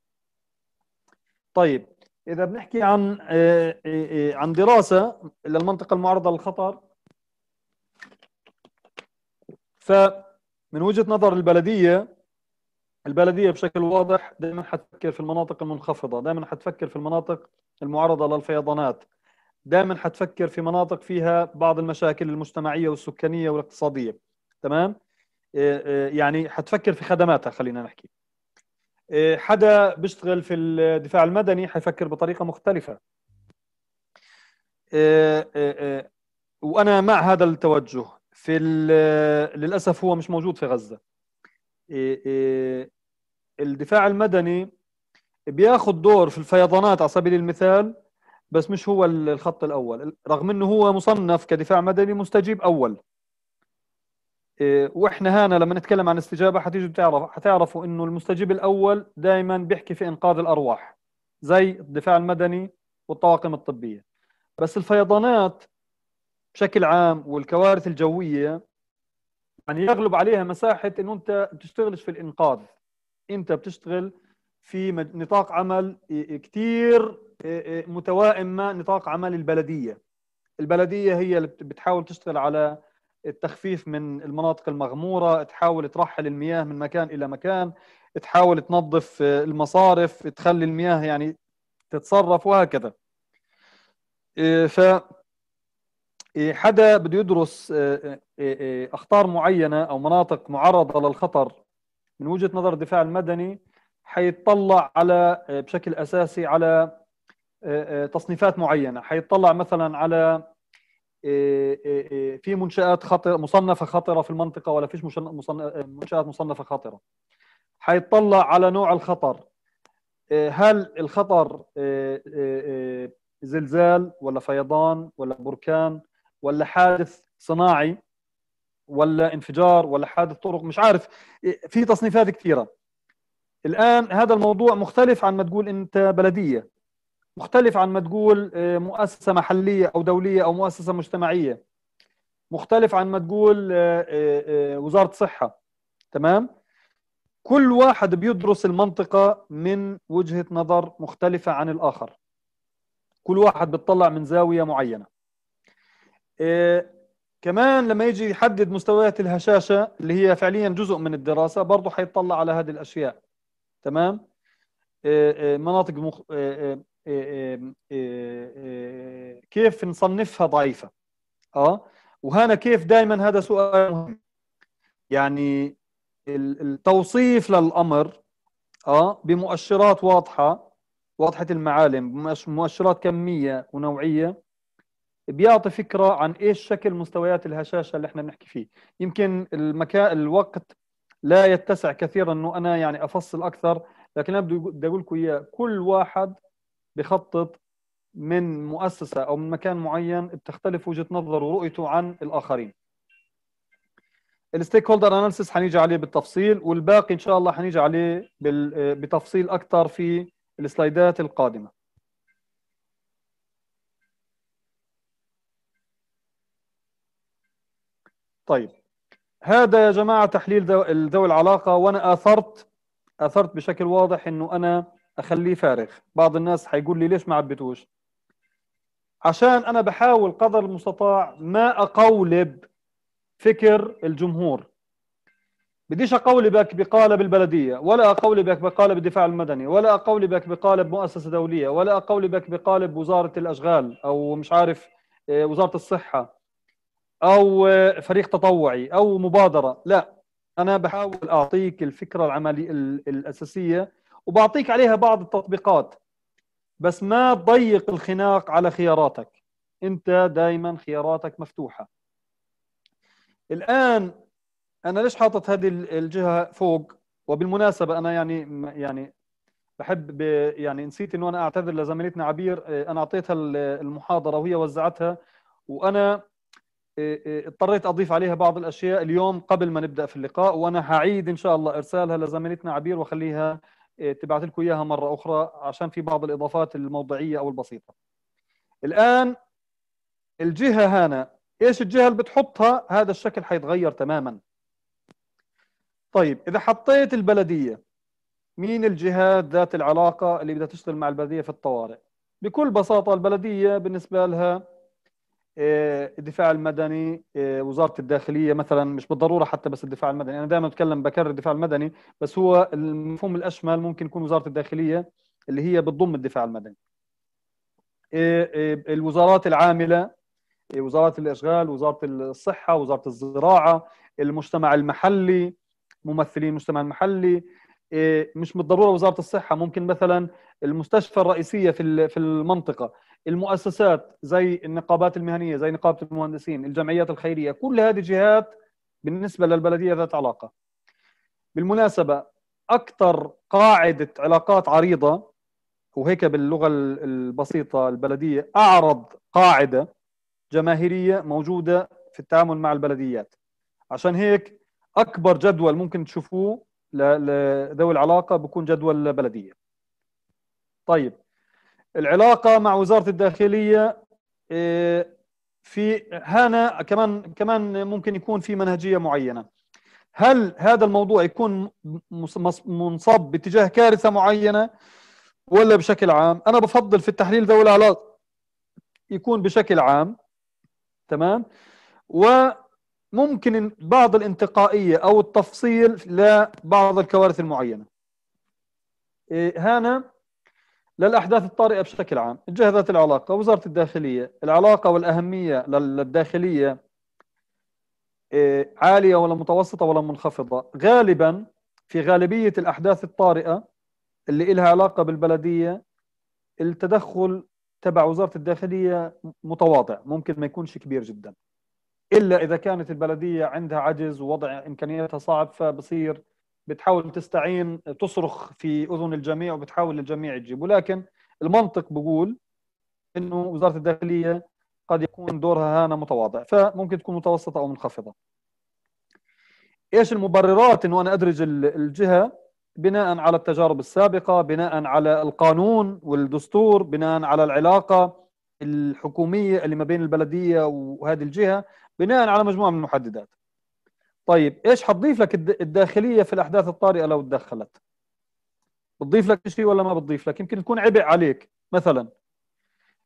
طيب اذا بنحكي عن آه، آه، آه، عن دراسه للمنطقه المعرضه للخطر فمن وجهه نظر البلديه البلديه بشكل واضح دائما حتفكر في المناطق المنخفضه دائما حتفكر في المناطق المعرضه للفيضانات دائما حتفكر في مناطق فيها بعض المشاكل المجتمعيه والسكانيه والاقتصاديه تمام إيه، إيه، يعني حتفكر في خدماتها خلينا نحكي إيه، حدا بيشتغل في الدفاع المدني حيفكر بطريقه مختلفه وانا مع هذا التوجه في للاسف هو مش موجود في غزه الدفاع المدني بياخذ دور في الفيضانات على سبيل المثال بس مش هو الخط الاول رغم انه هو مصنف كدفاع مدني مستجيب اول إيه، واحنا هنا لما نتكلم عن استجابه حتيجوا تعرف حتعرفوا انه المستجيب الاول دائما بيحكي في انقاذ الارواح زي الدفاع المدني والطواقم الطبيه بس الفيضانات بشكل عام والكوارث الجويه يعني يغلب عليها مساحه انه انت بتشتغلش في الانقاذ انت بتشتغل في نطاق عمل كثير إيه، إيه، متوائم مع نطاق عمل البلديه البلديه هي اللي بتحاول تشتغل على التخفيف من المناطق المغموره تحاول ترحل المياه من مكان الى مكان تحاول تنظف آه، المصارف تخلي المياه يعني تتصرف وهكذا إيه، ف حدا بده يدرس آه، آه، اخطار معينه او مناطق معرضه للخطر من وجهه نظر الدفاع المدني حيطلع على بشكل اساسي على آه، آه، تصنيفات معينه حيطلع مثلا على آه، في منشات خطر مصنفه خطره في المنطقه ولا فيش منشات مصنفه خطره حيطلع على نوع الخطر هل الخطر زلزال ولا فيضان ولا بركان ولا حادث صناعي ولا انفجار ولا حادث طرق مش عارف في تصنيفات كثيره الان هذا الموضوع مختلف عن ما تقول انت بلديه مختلف عن ما تقول آه، مؤسسه محليه او دوليه او مؤسسه مجتمعيه مختلف عن ما تقول آه، آه، وزاره صحه تمام كل واحد بيدرس المنطقه من وجهه نظر مختلفه عن الاخر كل واحد بتطلع من زاويه معينه كمان لما يجي يحدد مستويات الهشاشه اللي هي فعليا جزء من الدراسه برضه حيطلع على هذه الاشياء تمام مناطق إيه، إيه، إيه، كيف نصنفها ضعيفه اه وهنا كيف دائما هذا سؤال مهم يعني التوصيف للامر اه بمؤشرات واضحه واضحه المعالم مؤشرات كميه ونوعيه بيعطي فكره عن ايش شكل مستويات الهشاشه اللي احنا بنحكي فيه يمكن المكان الوقت لا يتسع كثيرا انه انا يعني افصل اكثر لكن انا بدي اقول لكم اياه كل واحد بخطط من مؤسسة أو من مكان معين بتختلف وجهة نظره ورؤيته عن الآخرين الستيك هولدر اناليسيس حنيجي عليه بالتفصيل والباقي ان شاء الله حنيجي عليه آه، بتفصيل اكثر في السلايدات القادمه طيب هذا يا جماعه تحليل ذوي العلاقه وانا اثرت اثرت بشكل واضح انه انا اخليه فارغ بعض الناس حيقول لي ليش ما عبيتوش عشان انا بحاول قدر المستطاع ما اقولب فكر الجمهور بديش اقولبك بقالب البلديه ولا اقولبك بقالب الدفاع المدني ولا اقولبك بقالب مؤسسه دوليه ولا اقولبك بقالب وزاره الاشغال او مش عارف آه، وزاره الصحه او آه، فريق تطوعي او مبادره لا انا بحاول اعطيك الفكره العمليه الاساسيه وبعطيك عليها بعض التطبيقات بس ما تضيق الخناق على خياراتك انت دائما خياراتك مفتوحه الان انا ليش حاطط هذه الجهه فوق وبالمناسبه انا يعني يعني بحب يعني نسيت انه انا اعتذر لزميلتنا عبير إيه، انا اعطيتها المحاضره وهي وزعتها وانا إيه، إيه، اضطريت اضيف عليها بعض الاشياء اليوم قبل ما نبدا في اللقاء وانا هعيد ان شاء الله ارسالها لزميلتنا عبير واخليها تبعت لكم اياها مره اخرى عشان في بعض الاضافات الموضعيه او البسيطه الان الجهه هنا ايش الجهه اللي بتحطها هذا الشكل حيتغير تماما طيب اذا حطيت البلديه مين الجهات ذات العلاقه اللي بدها تشتغل مع البلديه في الطوارئ بكل بساطه البلديه بالنسبه لها آه، الدفاع المدني آه، وزاره الداخليه مثلا مش بالضروره حتى بس الدفاع المدني انا دائما أتكلم بكرر الدفاع المدني بس هو المفهوم الاشمل ممكن يكون وزاره الداخليه اللي هي بتضم الدفاع المدني آه، الوزارات العامله وزاره الاشغال وزاره الصحه وزاره الزراعه المجتمع المحلي ممثلين المجتمع المحلي مش بالضروره وزاره الصحه ممكن مثلا المستشفى الرئيسيه في في المنطقه المؤسسات زي النقابات المهنيه زي نقابه المهندسين الجمعيات الخيريه كل هذه جهات بالنسبه للبلديه ذات علاقه بالمناسبه اكثر قاعده علاقات عريضه وهيك باللغه البسيطه البلديه اعرض قاعده جماهيريه موجوده في التعامل مع البلديات عشان هيك اكبر جدول ممكن تشوفوه لذوي العلاقه بكون جدول بلديه طيب العلاقه مع وزاره الداخليه آه، في هنا كمان كمان ممكن يكون في منهجيه معينه هل هذا الموضوع يكون منصب باتجاه كارثه معينه ولا بشكل عام انا بفضل في التحليل ذوي الاعلاق يكون بشكل عام تمام وممكن بعض الانتقائيه او التفصيل لبعض الكوارث المعينه آه، هنا للأحداث الطارئة بشكل عام الجهة ذات العلاقة وزارة الداخلية العلاقة والأهمية للداخلية إيه، عالية ولا متوسطة ولا منخفضة غالبا في غالبية الأحداث الطارئة اللي لها علاقة بالبلدية التدخل تبع وزارة الداخلية متواضع ممكن ما يكونش كبير جدا إلا إذا كانت البلدية عندها عجز ووضع إمكانياتها صعب فبصير بتحاول تستعين تصرخ في اذن الجميع وبتحاول الجميع تجيب ولكن المنطق بقول انه وزاره الداخليه قد يكون دورها هنا متواضع فممكن تكون متوسطه او منخفضه ايش المبررات انه انا ادرج الجهه بناء على التجارب السابقه بناء على القانون والدستور بناء على العلاقه الحكوميه اللي ما بين البلديه وهذه الجهه بناء على مجموعه من المحددات طيب ايش حتضيف لك الداخليه في الاحداث الطارئه لو تدخلت بتضيف لك شيء ولا ما بتضيف لك يمكن تكون عبء عليك مثلا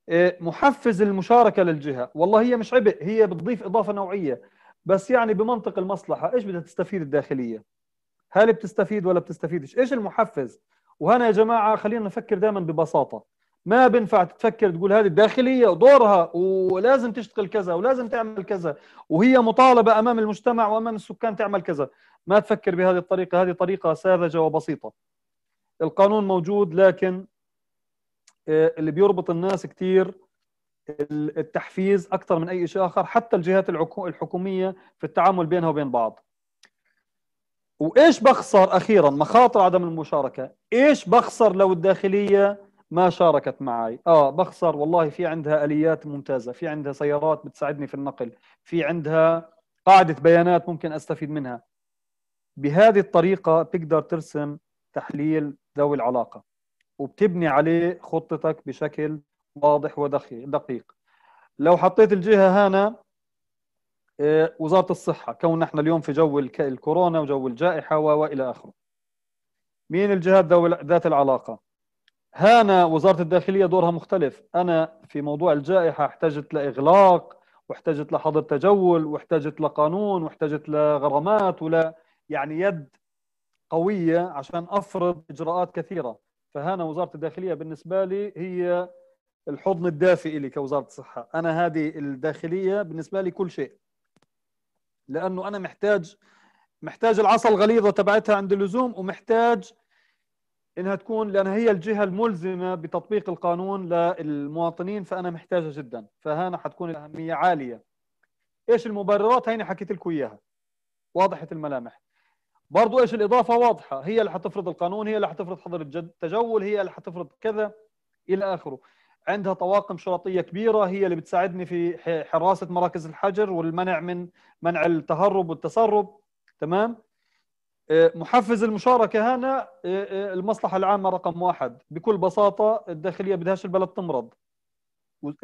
إيه، محفز المشاركه للجهه والله هي مش عبء هي بتضيف اضافه نوعيه بس يعني بمنطق المصلحه ايش بدها تستفيد الداخليه هل بتستفيد ولا بتستفيدش ايش المحفز وهنا يا جماعه خلينا نفكر دائما ببساطه ما بينفع تفكر تقول هذه الداخليه ودورها ولازم تشتغل كذا ولازم تعمل كذا وهي مطالبه امام المجتمع وامام السكان تعمل كذا ما تفكر بهذه الطريقه هذه طريقه ساذجه وبسيطه القانون موجود لكن آه، اللي بيربط الناس كثير التحفيز اكثر من اي شيء اخر حتى الجهات الحكوميه في التعامل بينها وبين بعض وايش بخسر اخيرا مخاطر عدم المشاركه ايش بخسر لو الداخليه ما شاركت معي اه بخسر والله في عندها اليات ممتازه في عندها سيارات بتساعدني في النقل في عندها قاعده بيانات ممكن استفيد منها بهذه الطريقه بتقدر ترسم تحليل ذوي العلاقه وبتبني عليه خطتك بشكل واضح ودقيق لو حطيت الجهه هنا آه، وزاره الصحه كون نحن اليوم في جو الكورونا وجو الجائحه والى اخره مين الجهات ذات العلاقه هنا وزاره الداخليه دورها مختلف انا في موضوع الجائحه احتجت لاغلاق واحتجت لحظر تجول واحتجت لقانون واحتجت لغرامات ولا يعني يد قويه عشان افرض اجراءات كثيره فهنا وزاره الداخليه بالنسبه لي هي الحضن الدافئ لي كوزاره الصحه انا هذه الداخليه بالنسبه لي كل شيء لانه انا محتاج محتاج العصا الغليظه تبعتها عند اللزوم ومحتاج انها تكون لانها هي الجهه الملزمه بتطبيق القانون للمواطنين فانا محتاجه جدا فهنا حتكون الاهميه عاليه ايش المبررات هيني حكيت لكم اياها واضحه الملامح برضو ايش الاضافه واضحه هي اللي حتفرض القانون هي اللي حتفرض حظر التجول هي اللي حتفرض كذا الى اخره عندها طواقم شرطيه كبيره هي اللي بتساعدني في حراسه مراكز الحجر والمنع من منع التهرب والتسرب تمام آه، محفز المشاركه هنا آه، آه، المصلحه العامه رقم واحد بكل بساطه الداخليه بدهاش البلد تمرض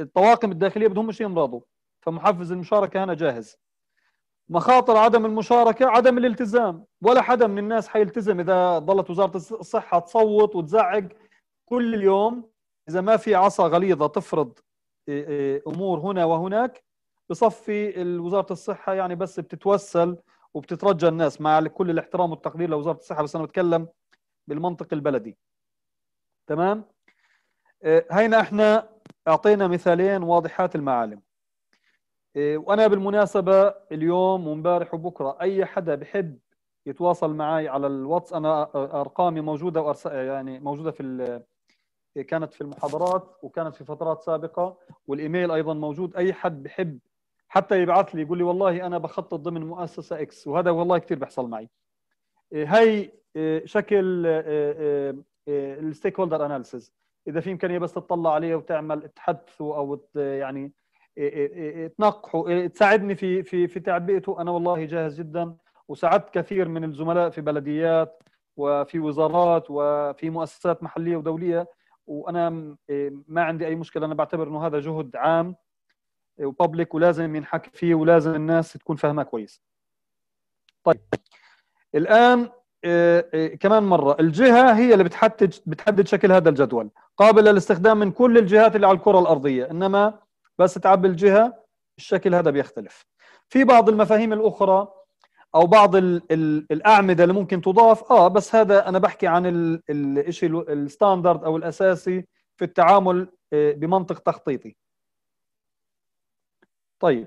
الطواقم الداخليه بدهم مش يمرضوا فمحفز المشاركه هنا جاهز مخاطر عدم المشاركه عدم الالتزام ولا حدا من الناس حيلتزم اذا ظلت وزاره الصحه تصوت وتزعق كل اليوم اذا ما في عصا غليظه تفرض امور هنا وهناك بصفي وزاره الصحه يعني بس بتتوسل وبتترجى الناس مع كل الاحترام والتقدير لوزاره الصحه بس انا بتكلم بالمنطق البلدي تمام آه، هينا احنا اعطينا مثالين واضحات المعالم آه، وانا بالمناسبه اليوم وامبارح وبكره اي حدا بحب يتواصل معي على الواتس انا ارقامي موجوده وأرس... يعني موجوده في ال... كانت في المحاضرات وكانت في فترات سابقه والايميل ايضا موجود اي حد بحب حتى يبعث لي يقول لي والله انا بخطط ضمن مؤسسه اكس وهذا والله كثير بيحصل معي هي إيه، إيه، شكل الستيك هولدر اناليسز اذا في امكانيه بس تطلع عليه وتعمل تحدثه او يعني إيه، تنقحه تساعدني في في في تعبئته انا والله جاهز جدا وساعدت كثير من الزملاء في بلديات وفي وزارات وفي مؤسسات محليه ودوليه وانا ما عندي اي مشكله انا بعتبر انه هذا جهد عام وبابليك ولازم ينحكي فيه ولازم الناس تكون فاهمه كويس طيب الان آه، آه، كمان مره الجهه هي اللي بتحدد بتحدد شكل هذا الجدول قابله للاستخدام من كل الجهات اللي على الكره الارضيه انما بس تعبي الجهه الشكل هذا بيختلف في بعض المفاهيم الاخرى او بعض الـ الـ الاعمده اللي ممكن تضاف اه بس هذا انا بحكي عن الشيء الستاندرد او الاساسي في التعامل آه، بمنطق تخطيطي طيب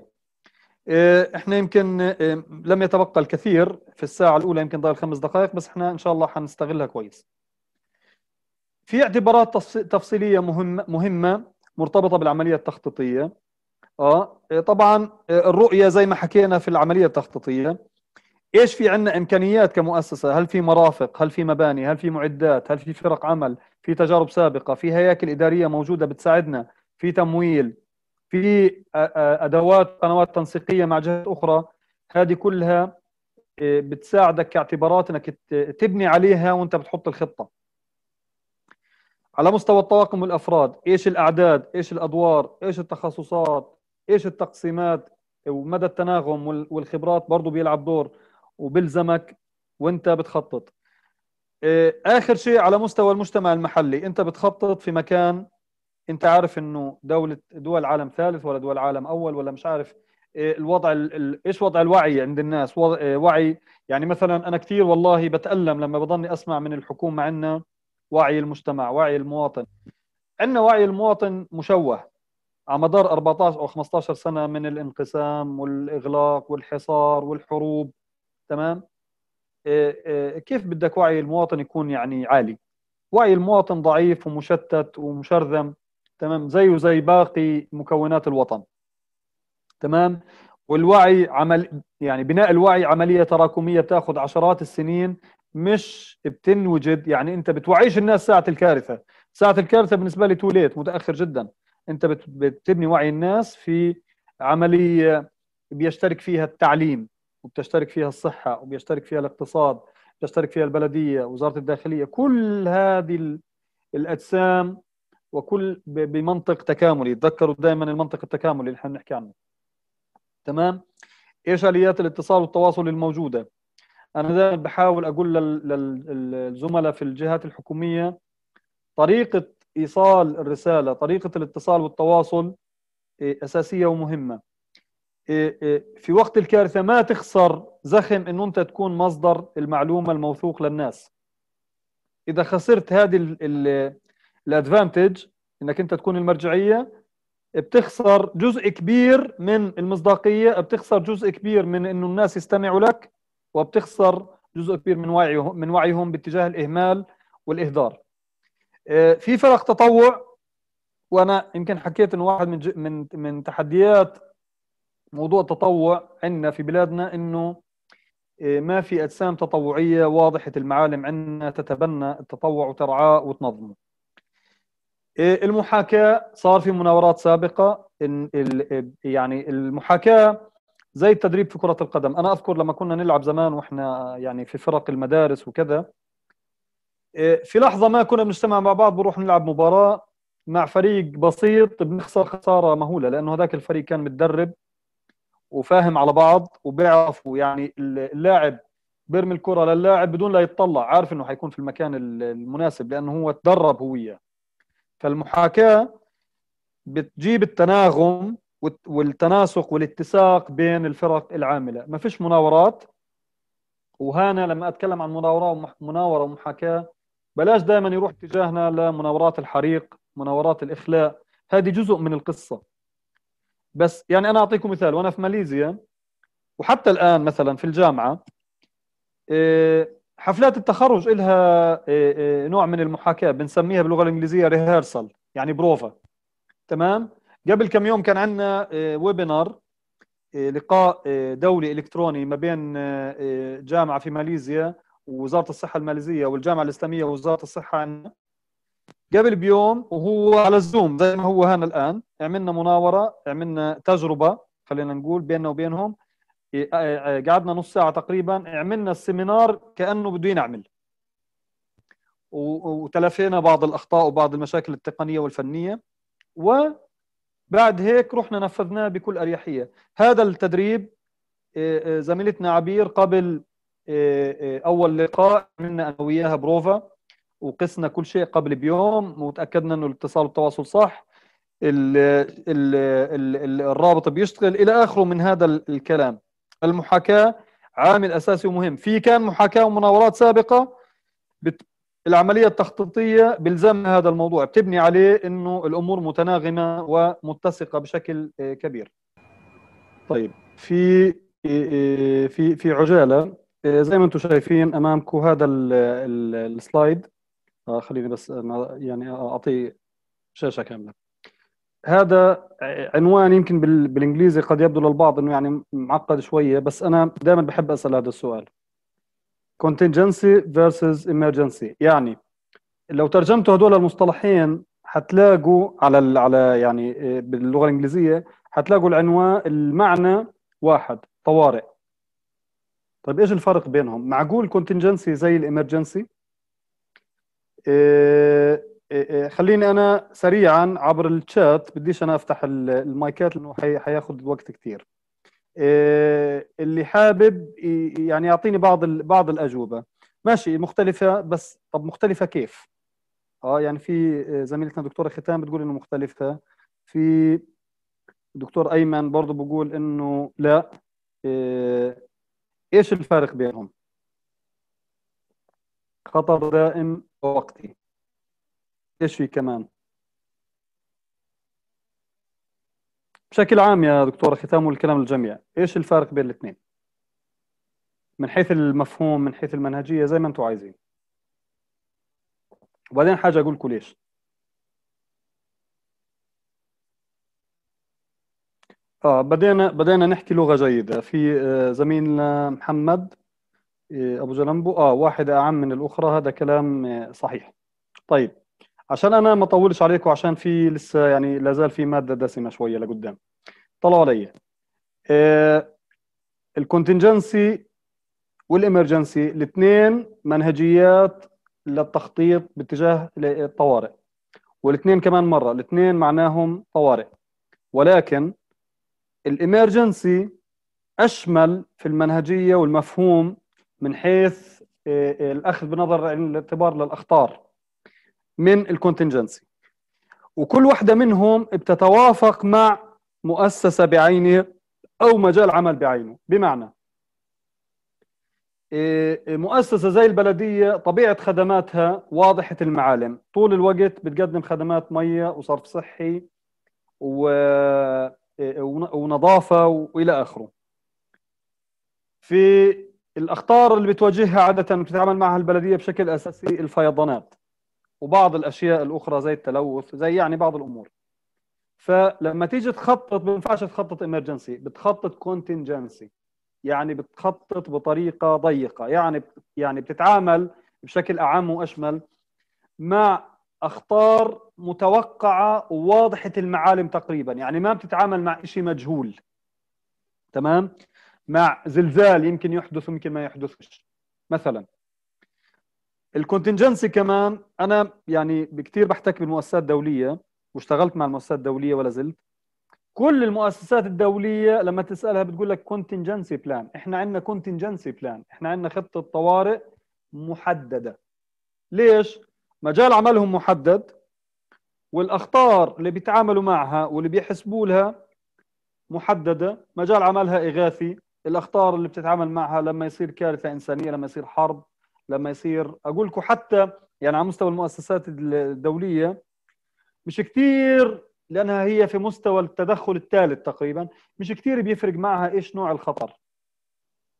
آه، احنا يمكن آه، لم يتبقى الكثير في الساعه الاولى يمكن ضايل خمس دقائق بس احنا ان شاء الله حنستغلها كويس في اعتبارات تفصيليه مهمه مهمه مرتبطه بالعمليه التخطيطيه اه, آه، طبعا الرؤيه زي ما حكينا في العمليه التخطيطيه ايش في عندنا امكانيات كمؤسسه هل في مرافق هل في مباني هل في معدات هل في فرق عمل في تجارب سابقه في هياكل اداريه موجوده بتساعدنا في تمويل في آه، آه، ادوات قنوات تنسيقيه مع جهات اخرى هذه كلها آه، بتساعدك كاعتبارات انك تبني عليها وانت بتحط الخطه على مستوى الطواقم والافراد ايش الاعداد ايش الادوار ايش التخصصات ايش التقسيمات ومدى التناغم والخبرات برضه بيلعب دور وبلزمك وانت بتخطط اخر شيء على مستوى المجتمع المحلي انت بتخطط في مكان انت عارف انه دوله دول عالم ثالث ولا دول عالم اول ولا مش عارف آه، الوضع ال... ايش وضع الوعي عند الناس آه، وعي يعني مثلا انا كثير والله بتالم لما بضلني اسمع من الحكومه عنا وعي المجتمع وعي المواطن عندنا وعي المواطن مشوه على مدار 14 او 15 سنه من الانقسام والاغلاق والحصار والحروب تمام آه، كيف بدك وعي المواطن يكون يعني عالي وعي المواطن ضعيف ومشتت ومشرذم تمام زيه زي باقي مكونات الوطن تمام والوعي عمل يعني بناء الوعي عمليه تراكميه بتاخذ عشرات السنين مش بتنوجد يعني انت بتوعيش الناس ساعه الكارثه ساعه الكارثه بالنسبه لي توليت متاخر جدا انت بتبني وعي الناس في عمليه بيشترك فيها التعليم وبتشترك فيها الصحه وبيشترك فيها الاقتصاد بتشترك فيها البلديه وزاره الداخليه كل هذه الاجسام وكل بمنطق تكاملي تذكروا دائما المنطق التكاملي اللي احنا بنحكي عنه تمام ايش اليات الاتصال والتواصل الموجوده انا دائما بحاول اقول للزملاء في الجهات الحكوميه طريقه ايصال الرساله طريقه الاتصال والتواصل إيه، اساسيه ومهمه إيه، إيه، في وقت الكارثه ما تخسر زخم انه انت تكون مصدر المعلومه الموثوق للناس اذا خسرت هذه الادفانتج انك انت تكون المرجعيه بتخسر جزء كبير من المصداقيه بتخسر جزء كبير من انه الناس يستمعوا لك وبتخسر جزء كبير من وعيهم من وعيهم باتجاه الاهمال والاهدار آه، في فرق تطوع وانا يمكن حكيت انه واحد من من من تحديات موضوع التطوع عندنا في بلادنا انه آه، ما في اجسام تطوعيه واضحه المعالم عندنا تتبنى التطوع وترعاه وتنظمه إيه، المحاكاه صار في مناورات سابقه يعني المحاكاه زي التدريب في كره القدم انا اذكر لما كنا نلعب زمان واحنا يعني في فرق المدارس وكذا إيه، في لحظه ما كنا بنجتمع مع بعض بنروح نلعب مباراه مع فريق بسيط بنخسر خساره مهوله لانه هذاك الفريق كان متدرب وفاهم على بعض وبيعرفوا يعني اللاعب بيرمي الكره للاعب بدون لا يتطلع عارف انه حيكون في المكان المناسب لانه هو تدرب هو وياه فالمحاكاه بتجيب التناغم والتناسق والاتساق بين الفرق العامله ما فيش مناورات وهنا لما اتكلم عن مناوره مناوره ومحاكاه بلاش دائما يروح اتجاهنا لمناورات الحريق مناورات الاخلاء هذه جزء من القصه بس يعني انا اعطيكم مثال وانا في ماليزيا وحتى الان مثلا في الجامعه إيه، حفلات التخرج إلها إيه، إيه، نوع من المحاكاة بنسميها باللغة الإنجليزية ريهرسل يعني بروفا تمام قبل كم يوم كان عندنا ويبينار إيه، لقاء دولي إلكتروني ما بين جامعة في ماليزيا ووزارة الصحة الماليزية والجامعة الإسلامية ووزارة الصحة عندنا قبل بيوم وهو على الزوم زي ما هو هنا الآن عملنا مناورة عملنا تجربة خلينا نقول بيننا وبينهم إيه، آه، آه، قعدنا نص ساعه تقريبا عملنا السيمينار كانه بده ينعمل وتلافينا بعض الاخطاء وبعض المشاكل التقنيه والفنيه وبعد هيك رحنا نفذناه بكل اريحيه هذا التدريب إيه، إيه، زميلتنا عبير قبل اول لقاء عملنا انا وياها بروفا وقسنا كل شيء قبل بيوم وتاكدنا انه الاتصال والتواصل صح الـ الـ الـ الرابط بيشتغل الى اخره من هذا الكلام المحاكاه عامل اساسي ومهم في كان محاكاه ومناورات سابقه بت... العمليه التخطيطيه بلزم هذا الموضوع بتبني عليه انه الامور متناغمه ومتسقه بشكل آه، كبير طيب في آه، آه، في في عجاله زي ما انتم شايفين امامكم هذا السلايد خليني بس يعني اعطيه شاشه كامله هذا عنوان يمكن بالانجليزي قد يبدو للبعض انه يعني معقد شويه بس انا دائما بحب اسال هذا السؤال contingency versus emergency يعني لو ترجمتوا هدول المصطلحين حتلاقوا على ال على يعني باللغه الانجليزيه حتلاقوا العنوان المعنى واحد طوارئ طيب ايش الفرق بينهم معقول contingency زي الامرجنسي إيه إيه، إيه، خليني انا سريعا عبر الشات بديش انا افتح المايكات لانه حياخذ وقت كثير إيه، اللي حابب يعني يعطيني بعض بعض الاجوبه ماشي مختلفه بس طب مختلفه كيف اه يعني في زميلتنا دكتوره ختام بتقول انه مختلفه في دكتور ايمن برضه بقول انه لا ايش الفارق بينهم خطر دائم ووقتي ايش في كمان بشكل عام يا دكتورة ختام الكلام للجميع ايش الفارق بين الاثنين من حيث المفهوم من حيث المنهجية زي ما انتم عايزين وبعدين حاجة اقول لكم ليش اه بدينا بدينا نحكي لغة جيدة في آه، زميلنا محمد آه، ابو جلمبو اه واحدة اعم من الاخرى هذا كلام آه، صحيح طيب عشان انا ما اطولش عليكم عشان في لسه يعني لازال في ماده دسمه شويه لقدام طلعوا عليا الكونتنجنسي والامرجنسي الاثنين منهجيات للتخطيط باتجاه الطوارئ والاثنين كمان مره الاثنين معناهم طوارئ ولكن الامرجنسي اشمل في المنهجيه والمفهوم من حيث آه، آه، الاخذ بنظر يعني الاعتبار للاخطار من الكونتنجنسي وكل واحدة منهم بتتوافق مع مؤسسة بعينه أو مجال عمل بعينه بمعنى إيه، إيه، مؤسسة زي البلدية طبيعة خدماتها واضحة المعالم طول الوقت بتقدم خدمات مية وصرف صحي إيه، ونظافة وإلى آخره في الأخطار اللي بتواجهها عادة بتتعامل معها البلدية بشكل أساسي الفيضانات وبعض الاشياء الاخرى زي التلوث زي يعني بعض الامور فلما تيجي تخطط ما ينفعش تخطط امرجنسي بتخطط كونتنجنسي يعني بتخطط بطريقه ضيقه يعني يعني بتتعامل بشكل اعم واشمل مع اخطار متوقعه وواضحه المعالم تقريبا يعني ما بتتعامل مع شيء مجهول تمام مع زلزال يمكن يحدث ويمكن ما يحدثش مثلا الكونتنجنسي كمان انا يعني بكثير بحتك بالمؤسسات الدوليه واشتغلت مع المؤسسات الدوليه ولا زلت كل المؤسسات الدوليه لما تسالها بتقول لك كونتنجنسي بلان احنا عندنا كونتنجنسي بلان احنا عندنا خطه طوارئ محدده ليش مجال عملهم محدد والاخطار اللي بيتعاملوا معها واللي بيحسبوا لها محدده مجال عملها اغاثي الاخطار اللي بتتعامل معها لما يصير كارثه انسانيه لما يصير حرب لما يصير اقول لكم حتى يعني على مستوى المؤسسات الدوليه مش كثير لانها هي في مستوى التدخل الثالث تقريبا مش كثير بيفرق معها ايش نوع الخطر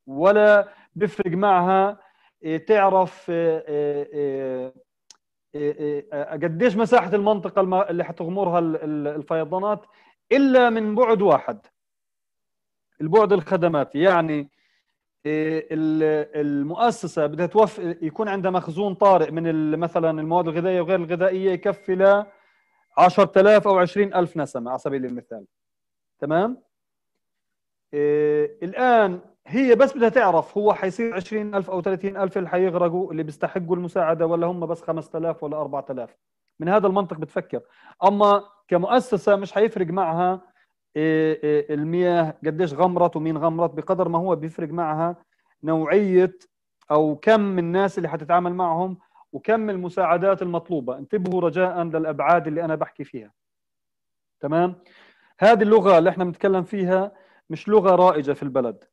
ولا بيفرق معها إيه، تعرف إيه، إيه، قديش مساحه المنطقه اللي حتغمرها الفيضانات الا من بعد واحد البعد الخدماتي يعني إيه، المؤسسه بدها توفق يكون عندها مخزون طارئ من مثلا المواد الغذائيه وغير الغذائيه يكفي ل 10000 او 20000 نسمه على سبيل المثال تمام إيه، الان هي بس بدها تعرف هو حيصير 20000 او 30000 اللي حيغرقوا اللي بيستحقوا المساعده ولا هم بس 5000 ولا 4000 من هذا المنطق بتفكر اما كمؤسسه مش حيفرق معها إيه، إيه، المياه قديش غمرت ومين غمرت بقدر ما هو بيفرق معها نوعيه او كم من الناس اللي حتتعامل معهم وكم المساعدات المطلوبه انتبهوا رجاء للابعاد اللي انا بحكي فيها تمام هذه اللغه اللي احنا بنتكلم فيها مش لغه رائجه في البلد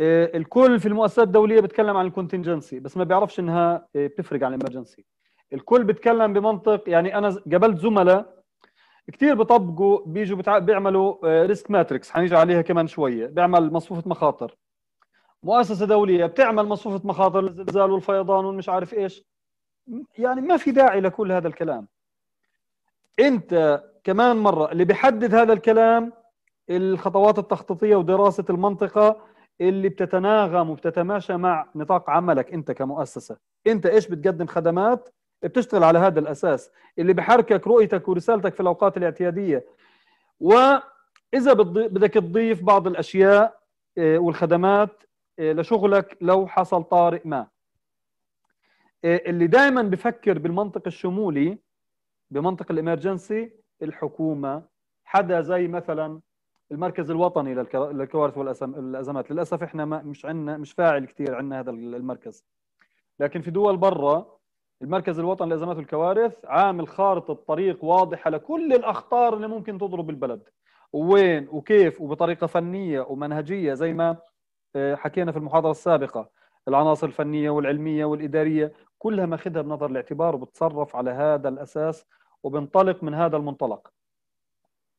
إيه، الكل في المؤسسات الدوليه بتكلم عن الكونتنجنسي بس ما بيعرفش انها بتفرق عن الامرجنسي الكل بتكلم بمنطق يعني انا قابلت زملاء كثير بطبقوا بيجوا بتع... بيعملوا ريسك آه، ماتريكس حنيجي عليها كمان شويه بيعمل مصفوفه مخاطر مؤسسه دوليه بتعمل مصفوفه مخاطر للزلزال والفيضان والمش عارف ايش يعني ما في داعي لكل هذا الكلام انت كمان مره اللي بيحدد هذا الكلام الخطوات التخطيطيه ودراسه المنطقه اللي بتتناغم وبتتماشى مع نطاق عملك انت كمؤسسه انت ايش بتقدم خدمات بتشتغل على هذا الاساس اللي بحركك رؤيتك ورسالتك في الاوقات الاعتياديه واذا بدك تضيف بعض الاشياء آه، والخدمات آه، لشغلك لو حصل طارئ ما آه، اللي دائما بفكر بالمنطق الشمولي بمنطق الامرجنسي الحكومه حدا زي مثلا المركز الوطني للكوارث والازمات للاسف احنا ما مش عندنا مش فاعل كثير عندنا هذا المركز لكن في دول برا المركز الوطني للازمات والكوارث عامل خارطه طريق واضحه لكل الاخطار اللي ممكن تضرب البلد وين وكيف وبطريقه فنيه ومنهجيه زي ما آه، حكينا في المحاضره السابقه العناصر الفنيه والعلميه والاداريه كلها ماخذها بنظر الاعتبار وبتصرف على هذا الاساس وبنطلق من هذا المنطلق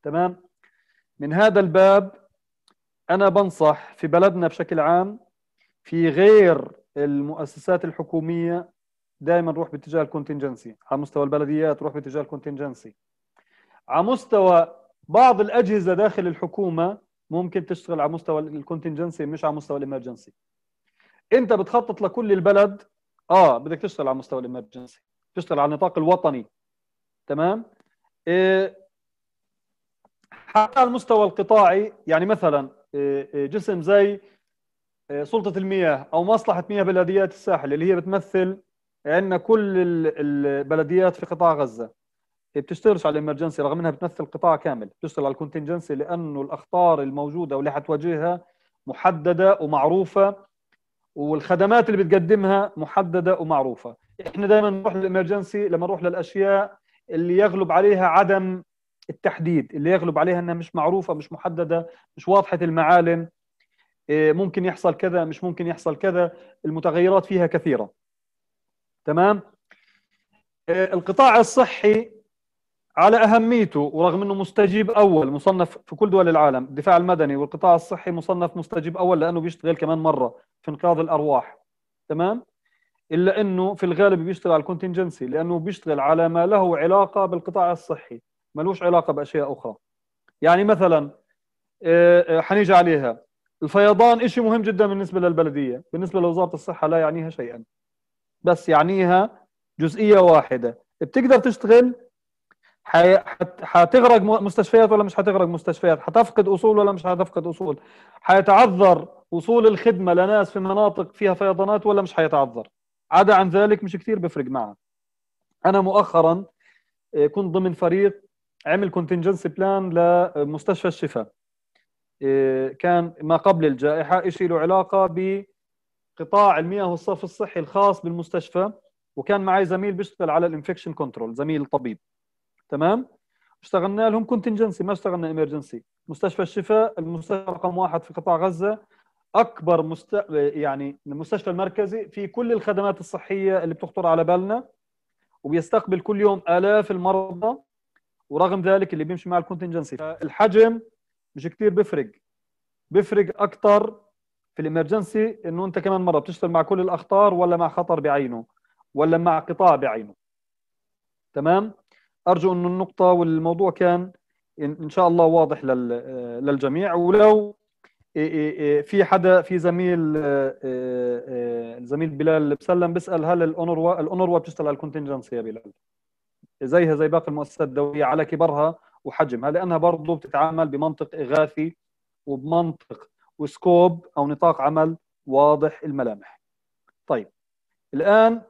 تمام من هذا الباب انا بنصح في بلدنا بشكل عام في غير المؤسسات الحكوميه دائما روح باتجاه الكونتنجنسي على مستوى البلديات روح باتجاه الكونتنجنسي على مستوى بعض الاجهزه داخل الحكومه ممكن تشتغل على مستوى الكونتنجنسي مش على مستوى الامرجنسي انت بتخطط لكل البلد اه بدك تشتغل على مستوى الامرجنسي تشتغل على النطاق الوطني تمام إيه حتى على المستوى القطاعي يعني مثلا إيه, إيه، جسم زي إيه، سلطه المياه او مصلحه مياه بلديات الساحل اللي هي بتمثل عندنا كل البلديات في قطاع غزه بتشتغلش على الامرجنسي رغم انها بتمثل قطاع كامل بتشتغل على الكونتنجنسي لانه الاخطار الموجوده واللي حتواجهها محدده ومعروفه والخدمات اللي بتقدمها محدده ومعروفه احنا دائما نروح للامرجنسي لما نروح للاشياء اللي يغلب عليها عدم التحديد اللي يغلب عليها انها مش معروفه مش محدده مش واضحه المعالم إيه، ممكن يحصل كذا مش ممكن يحصل كذا المتغيرات فيها كثيره تمام آه، القطاع الصحي على اهميته ورغم انه مستجيب اول مصنف في كل دول العالم الدفاع المدني والقطاع الصحي مصنف مستجيب اول لانه بيشتغل كمان مره في انقاذ الارواح تمام الا انه في الغالب بيشتغل على الكونتنجنسي لانه بيشتغل على ما له علاقه بالقطاع الصحي ملوش علاقه باشياء اخرى يعني مثلا آه، آه، حنيجي عليها الفيضان شيء مهم جدا بالنسبه للبلديه بالنسبه لوزاره الصحه لا يعنيها شيئا بس يعنيها جزئيه واحده بتقدر تشتغل حتغرق مستشفيات ولا مش حتغرق مستشفيات حتفقد اصول ولا مش حتفقد اصول حيتعذر وصول الخدمه لناس في مناطق فيها فيضانات ولا مش حيتعذر عدا عن ذلك مش كثير بفرق معنا انا مؤخرا آه، كنت ضمن فريق عمل كونتنجنسي بلان لمستشفى الشفاء آه، كان ما قبل الجائحه شيء له علاقه ب قطاع المياه والصرف الصحي الخاص بالمستشفى وكان معي زميل بيشتغل على الانفكشن كنترول زميل طبيب تمام اشتغلنا لهم كونتنجنسي ما اشتغلنا امرجنسي مستشفى الشفاء المستشفى رقم واحد في قطاع غزه اكبر مست... يعني المستشفى المركزي في كل الخدمات الصحيه اللي بتخطر على بالنا وبيستقبل كل يوم الاف المرضى ورغم ذلك اللي بيمشي مع الكونتنجنسي الحجم مش كثير بفرق بفرق اكثر في الامرجنسي انه انت كمان مره بتشتغل مع كل الاخطار ولا مع خطر بعينه ولا مع قطاع بعينه تمام ارجو انه النقطه والموضوع كان ان شاء الله واضح للجميع ولو في حدا في زميل الزميل بلال بسلم بيسال هل الاونروا الاونروا بتشتغل على الكونتنجنسي يا بلال زيها زي باقي المؤسسات الدوليه على كبرها وحجمها لانها برضه بتتعامل بمنطق اغاثي وبمنطق وسكوب او نطاق عمل واضح الملامح طيب الان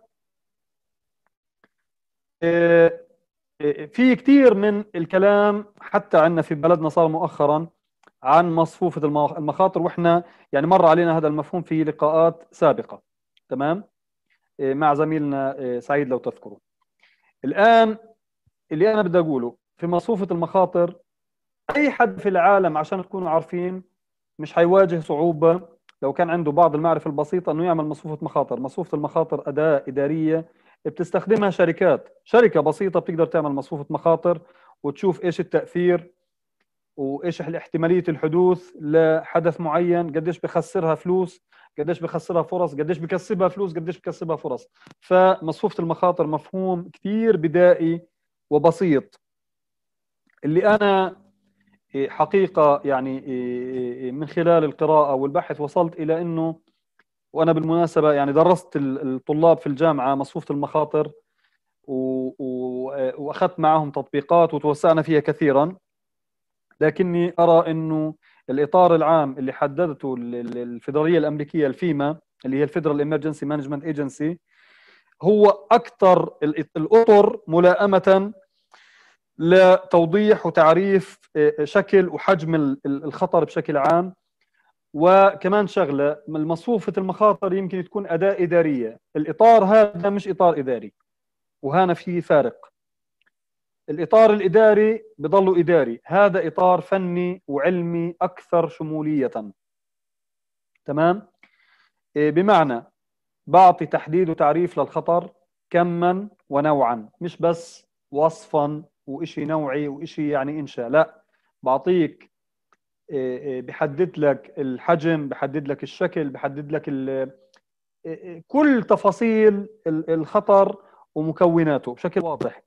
آه، في كثير من الكلام حتى عندنا في بلدنا صار مؤخرا عن مصفوفه المخاطر واحنا يعني مر علينا هذا المفهوم في لقاءات سابقه تمام آه، مع زميلنا آه، سعيد لو تذكروا الان اللي انا بدي اقوله في مصفوفه المخاطر اي حد في العالم عشان تكونوا عارفين مش حيواجه صعوبة لو كان عنده بعض المعرفة البسيطة أنه يعمل مصفوفة مخاطر مصفوفة المخاطر أداة إدارية بتستخدمها شركات شركة بسيطة بتقدر تعمل مصفوفة مخاطر وتشوف إيش التأثير وإيش احتمالية الحدوث لحدث معين قديش بخسرها فلوس قديش بخسرها فرص قديش بكسبها فلوس قديش بكسبها فرص فمصفوفة المخاطر مفهوم كثير بدائي وبسيط اللي أنا إيه، حقيقه يعني إيه، إيه، من خلال القراءه والبحث وصلت الى انه وانا بالمناسبه يعني درست الطلاب في الجامعه مصفوفه المخاطر واخذت معهم تطبيقات وتوسعنا فيها كثيرا لكني ارى انه الاطار العام اللي حددته الفيدرالية الامريكيه الفيما اللي هي الفيدرال امرجنسي مانجمنت ايجنسي هو اكثر الاطر ملائمه لتوضيح وتعريف آه، آه، شكل وحجم الخطر بشكل عام وكمان شغله مصفوفه المخاطر يمكن تكون اداه اداريه الاطار هذا مش اطار اداري وهنا في فارق الاطار الاداري بضله اداري هذا اطار فني وعلمي اكثر شموليه تمام آه، بمعنى بعطي تحديد وتعريف للخطر كما ونوعا مش بس وصفا وإشي نوعي وإشي يعني إنشاء لا بعطيك آه، آه، بحدد لك الحجم بحدد لك الشكل بحدد لك آه، كل تفاصيل الخطر ومكوناته بشكل واضح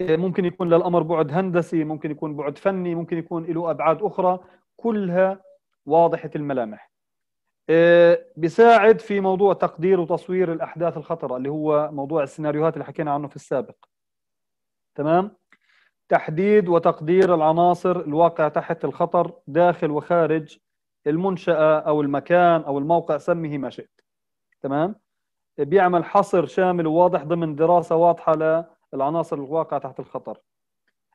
ممكن يكون للأمر بعد هندسي ممكن يكون بعد فني ممكن يكون له أبعاد أخرى كلها واضحة الملامح بساعد في موضوع تقدير وتصوير الأحداث الخطرة اللي هو موضوع السيناريوهات اللي حكينا عنه في السابق تمام تحديد وتقدير العناصر الواقعة تحت الخطر داخل وخارج المنشأة أو المكان أو الموقع سميه ما شئت تمام بيعمل حصر شامل وواضح ضمن دراسة واضحة للعناصر الواقعة تحت الخطر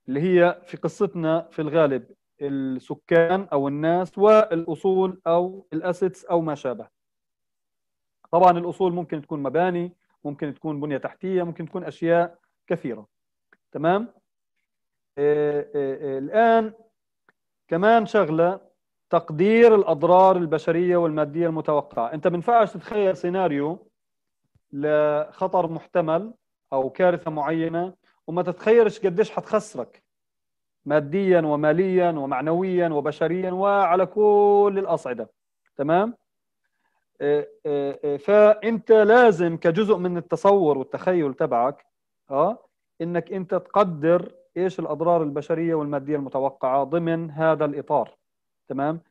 اللي هي في قصتنا في الغالب السكان أو الناس والأصول أو الأسيتس أو ما شابه طبعا الأصول ممكن تكون مباني ممكن تكون بنية تحتية ممكن تكون أشياء كثيرة تمام آه، آه، آه، الآن كمان شغلة تقدير الأضرار البشرية والمادية المتوقعة أنت بنفعش تتخيل سيناريو لخطر محتمل أو كارثة معينة وما تتخيلش قديش حتخسرك ماديا وماليا ومعنويا وبشريا وعلى كل الأصعدة تمام؟ فانت لازم كجزء من التصور والتخيل تبعك اه انك انت تقدر ايش الاضرار البشريه والماديه المتوقعه ضمن هذا الاطار تمام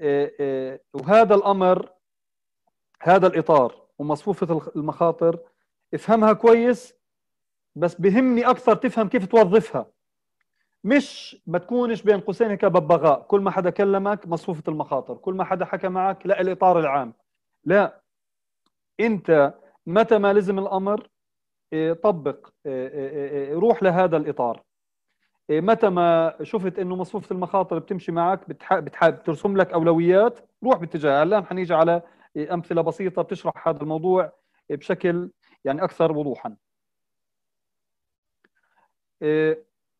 إيه، إيه، وهذا الامر هذا الاطار ومصفوفه المخاطر افهمها كويس بس بهمني اكثر تفهم كيف توظفها مش ما تكونش بين قوسين هيك ببغاء كل ما حدا كلمك مصفوفه المخاطر كل ما حدا حكى معك لا الاطار العام لا انت متى ما لزم الامر إيه، طبق روح لهذا الاطار إيه، متى ما شفت انه مصفوفه المخاطر بتمشي معك بتحب ترسم لك اولويات روح باتجاهها الان حنيجي على إيه، امثله بسيطه بتشرح هذا الموضوع إيه، بشكل يعني اكثر وضوحا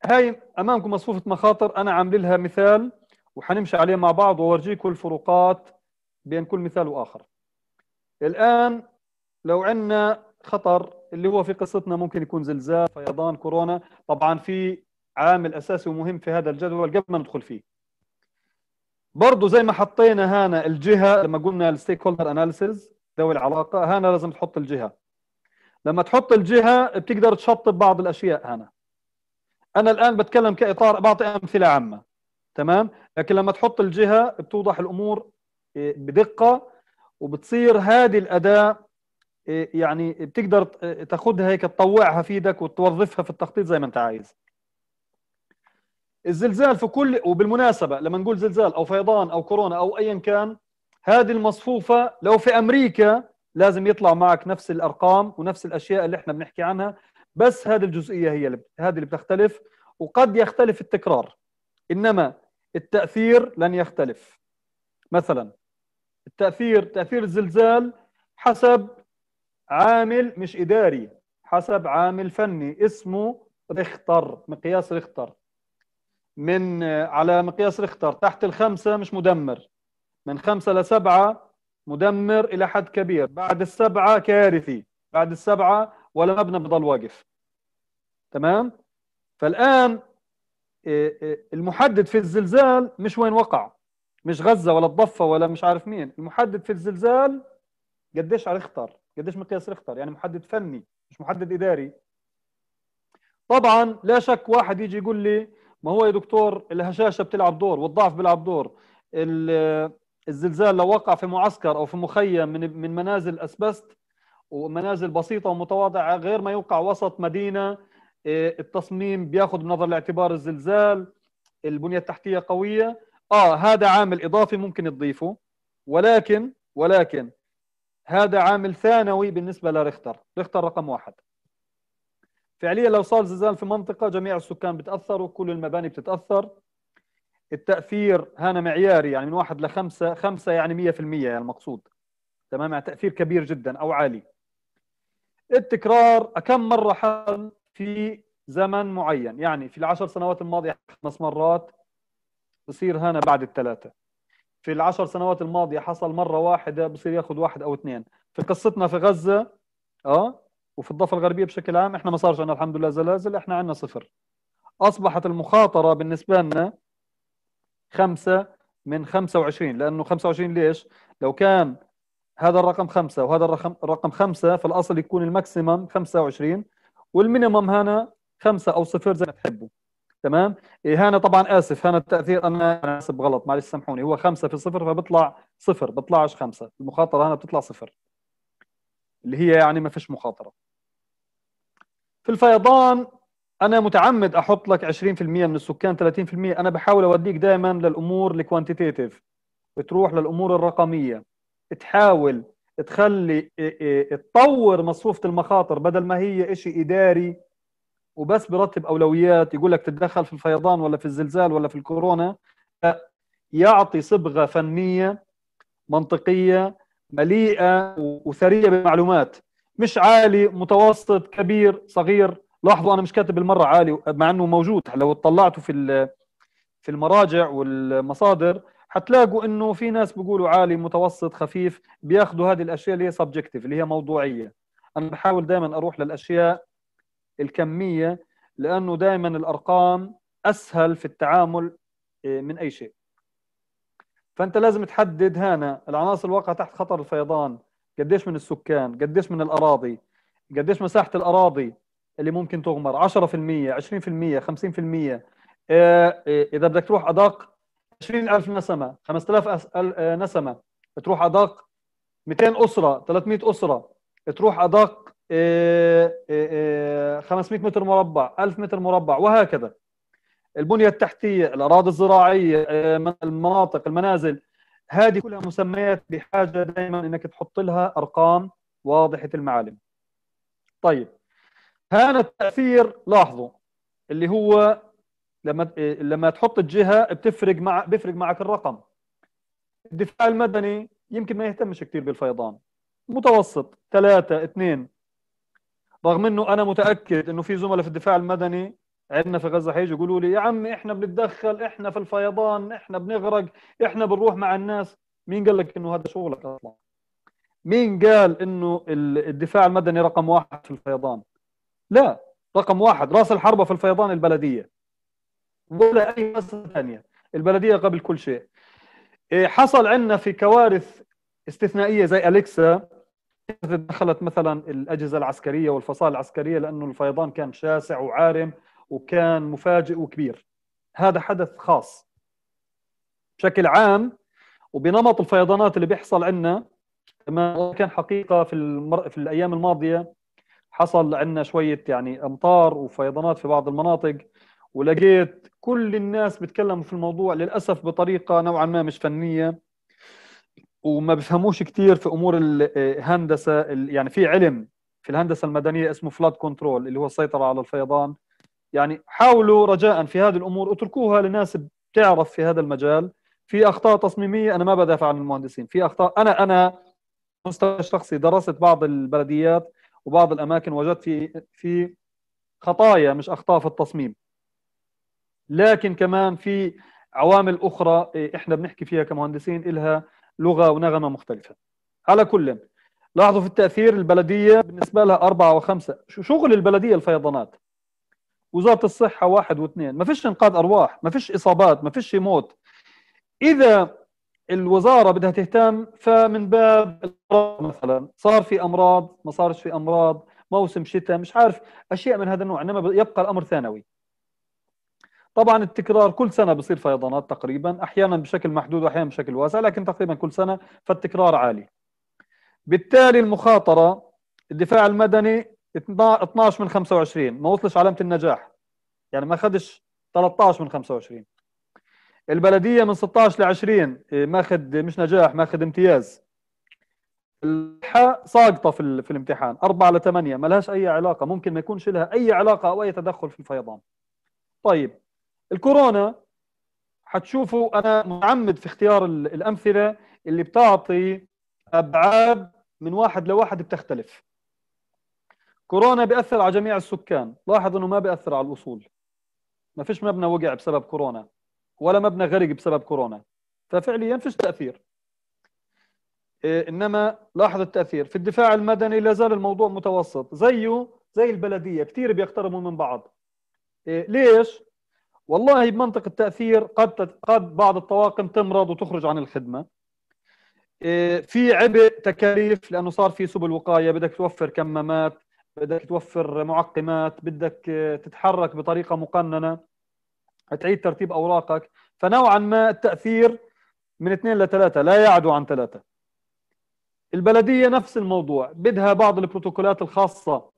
هاي امامكم مصفوفه مخاطر انا عامل لها مثال وحنمشي عليه مع بعض وورجيكم الفروقات بين كل مثال واخر الان لو عندنا خطر اللي هو في قصتنا ممكن يكون زلزال فيضان كورونا طبعا في عامل اساسي ومهم في هذا الجدول قبل ما ندخل فيه برضه زي ما حطينا هنا الجهه لما قلنا الستيك هولدر اناليسز ذوي العلاقه هنا لازم تحط الجهه لما تحط الجهه بتقدر تشطب بعض الاشياء هنا انا الان بتكلم كاطار بعطي امثله عامه تمام لكن لما تحط الجهه بتوضح الامور إيه، بدقه وبتصير هذه الاداه إيه، يعني بتقدر تاخذها هيك تطوعها في ايدك وتوظفها في التخطيط زي ما انت عايز الزلزال في كل وبالمناسبه لما نقول زلزال او فيضان او كورونا او ايا كان هذه المصفوفه لو في امريكا لازم يطلع معك نفس الارقام ونفس الاشياء اللي احنا بنحكي عنها بس هذه الجزئيه هي اللي هذه اللي بتختلف وقد يختلف التكرار انما التاثير لن يختلف مثلا التاثير تاثير الزلزال حسب عامل مش اداري حسب عامل فني اسمه ريختر مقياس ريختر من آه، على مقياس ريختر تحت الخمسة مش مدمر من خمسة لسبعة مدمر إلى حد كبير بعد السبعة كارثي بعد السبعة ولا مبنى بضل واقف تمام فالآن آه، آه، المحدد في الزلزال مش وين وقع مش غزة ولا الضفة ولا مش عارف مين المحدد في الزلزال قديش على ريختر قديش مقياس ريختر يعني محدد فني مش محدد إداري طبعا لا شك واحد يجي يقول لي ما هو يا دكتور الهشاشه بتلعب دور والضعف بيلعب دور الزلزال لو وقع في معسكر او في مخيم من من منازل اسبست ومنازل بسيطه ومتواضعه غير ما يوقع وسط مدينه إيه، التصميم بياخذ بنظر الاعتبار الزلزال البنيه التحتيه قويه اه هذا عامل اضافي ممكن تضيفه ولكن ولكن هذا عامل ثانوي بالنسبه لريختر ريختر رقم واحد فعليا لو صار زلزال في منطقه جميع السكان بتاثروا كل المباني بتتاثر التاثير هنا معياري يعني من واحد لخمسه خمسه يعني 100% يعني المقصود تمام يعني تاثير كبير جدا او عالي التكرار كم مره حصل في زمن معين يعني في العشر سنوات الماضيه خمس مرات بصير هنا بعد الثلاثه في العشر سنوات الماضيه حصل مره واحده بصير ياخذ واحد او اثنين في قصتنا في غزه اه وفي الضفه الغربيه بشكل عام احنا ما صارش عندنا الحمد لله زلازل احنا عندنا صفر اصبحت المخاطره بالنسبه لنا خمسة من 25 لانه 25 ليش؟ لو كان هذا الرقم خمسة وهذا الرقم رقم خمسة فالاصل يكون الماكسيمم 25 والمينيمم هنا خمسة او صفر زي ما تحبوا تمام؟ إيه هنا طبعا اسف هنا التاثير انا اسف غلط معلش سامحوني هو خمسة في صفر فبطلع صفر بطلعش خمسة المخاطرة هنا بتطلع صفر اللي هي يعني ما فيش مخاطره في الفيضان انا متعمد احط لك 20% من السكان 30% انا بحاول اوديك دائما للامور الكوانتيتيف بتروح للامور الرقميه تحاول تخلي تطور مصفوفه المخاطر بدل ما هي شيء اداري وبس برتب اولويات يقول لك تتدخل في الفيضان ولا في الزلزال ولا في الكورونا يعطي صبغه فنيه منطقيه مليئه وثريه بالمعلومات مش عالي متوسط كبير صغير لاحظوا انا مش كاتب المره عالي مع انه موجود لو اطلعتوا في في المراجع والمصادر حتلاقوا انه في ناس بيقولوا عالي متوسط خفيف بياخذوا هذه الاشياء اللي هي سبجكتيف اللي هي موضوعيه انا بحاول دائما اروح للاشياء الكميه لانه دائما الارقام اسهل في التعامل آه، من اي شيء فانت لازم تحدد هنا العناصر الواقعه تحت خطر الفيضان قديش من السكان قديش من الاراضي قديش مساحه الاراضي اللي ممكن تغمر 10% 20% 50% اذا بدك تروح ادق 20000 نسمه 5000 آه، نسمه تروح ادق 200 اسره 300 اسره تروح ادق 500 آه، آه، متر مربع 1000 متر مربع وهكذا البنيه التحتيه الاراضي الزراعيه آه، المناطق المنازل هذه كلها مسميات بحاجه دائما انك تحط لها ارقام واضحه المعالم طيب هذا التاثير لاحظوا اللي هو لما آه، لما تحط الجهه بتفرق مع بيفرق معك الرقم الدفاع المدني يمكن ما يهتمش كثير بالفيضان متوسط ثلاثة اثنين رغم انه انا متاكد انه في زملاء في الدفاع المدني عندنا في غزه حيجوا يقولوا لي يا عمي احنا بنتدخل احنا في الفيضان احنا بنغرق احنا بنروح مع الناس مين قال لك انه هذا شغلك اصلا مين قال انه الدفاع المدني رقم واحد في الفيضان لا رقم واحد راس الحربة في الفيضان البلدية ولا أي مسألة ثانية البلدية قبل كل شيء إيه، حصل عندنا في كوارث استثنائية زي أليكسا دخلت مثلا الأجهزة العسكرية والفصائل العسكرية لأنه الفيضان كان شاسع وعارم وكان مفاجئ وكبير هذا حدث خاص بشكل عام وبنمط الفيضانات اللي بيحصل عندنا تمام كان حقيقه في المر... في الايام الماضيه حصل عندنا شويه يعني امطار وفيضانات في بعض المناطق ولقيت كل الناس بتكلموا في الموضوع للاسف بطريقه نوعا ما مش فنيه وما بفهموش كثير في امور الهندسه يعني في علم في الهندسه المدنيه اسمه فلاد كنترول اللي هو السيطره على الفيضان يعني حاولوا رجاء في هذه الامور اتركوها لناس بتعرف في هذا المجال في اخطاء تصميميه انا ما بدافع عن المهندسين في اخطاء انا انا مستوى شخصي درست بعض البلديات وبعض الاماكن وجدت في في خطايا مش اخطاء في التصميم لكن كمان في عوامل اخرى إيه، احنا بنحكي فيها كمهندسين إلها لغه ونغمه مختلفه على كل لاحظوا في التاثير البلديه بالنسبه لها أربعة وخمسة شغل البلديه الفيضانات وزاره الصحه واحد واثنين ما فيش انقاذ ارواح ما فيش اصابات ما فيش موت اذا الوزاره بدها تهتم فمن باب مثلا صار في امراض ما صارش في امراض موسم شتاء مش عارف اشياء من هذا النوع انما يبقى الامر ثانوي طبعا التكرار كل سنه بصير فيضانات تقريبا احيانا بشكل محدود واحيانا بشكل واسع لكن تقريبا كل سنه فالتكرار عالي بالتالي المخاطره الدفاع المدني 12 من 25 ما وصلش علامه النجاح يعني ما اخذش 13 من 25 البلديه من 16 ل 20 إيه، ماخذ مش نجاح ماخذ امتياز الحاء ساقطه في, في الامتحان 4 ل 8 ما لهاش اي علاقه ممكن ما يكونش لها اي علاقه او اي تدخل في الفيضان طيب الكورونا حتشوفوا انا معمد في اختيار الامثله اللي بتعطي ابعاد من واحد لواحد بتختلف كورونا بياثر على جميع السكان لاحظ انه ما بياثر على الاصول ما فيش مبنى وقع بسبب كورونا ولا مبنى غرق بسبب كورونا ففعليا فيش تاثير إيه، انما لاحظ التاثير في الدفاع المدني لا زال الموضوع متوسط زيه زي البلديه كثير بيقتربوا من بعض إيه، ليش والله بمنطق التاثير قد قد بعض الطواقم تمرض وتخرج عن الخدمه إيه، في عبء تكاليف لانه صار في سبل وقايه بدك توفر كمامات بدك توفر معقمات بدك آه، تتحرك بطريقه مقننه تعيد ترتيب اوراقك فنوعا ما التاثير من اثنين لثلاثه لا يعدو عن ثلاثه البلديه نفس الموضوع بدها بعض البروتوكولات الخاصه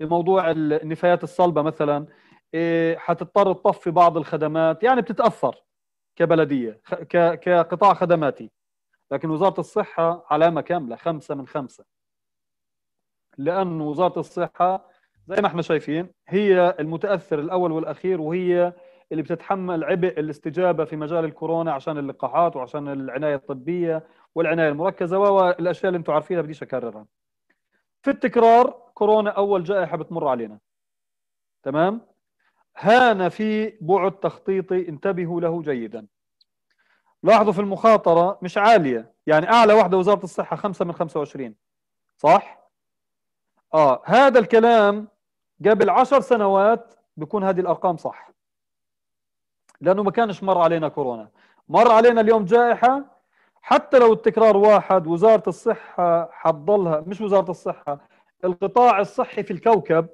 بموضوع النفايات الصلبه مثلا آه، حتضطر تطفي بعض الخدمات يعني بتتاثر كبلديه كقطاع خدماتي لكن وزاره الصحه علامه كامله خمسه من خمسه لأن وزارة الصحة زي ما احنا شايفين هي المتأثر الأول والأخير وهي اللي بتتحمل عبء الاستجابة في مجال الكورونا عشان اللقاحات وعشان العناية الطبية والعناية المركزة والأشياء اللي انتم عارفينها بديش أكررها في التكرار كورونا أول جائحة بتمر علينا تمام هان في بعد تخطيطي انتبهوا له جيدا لاحظوا في المخاطرة مش عالية يعني أعلى واحدة وزارة الصحة 5 من 25 صح؟ اه هذا الكلام قبل عشر سنوات بكون هذه الارقام صح لانه ما كانش مر علينا كورونا مر علينا اليوم جائحه حتى لو التكرار واحد وزاره الصحه حتضلها مش وزاره الصحه القطاع الصحي في الكوكب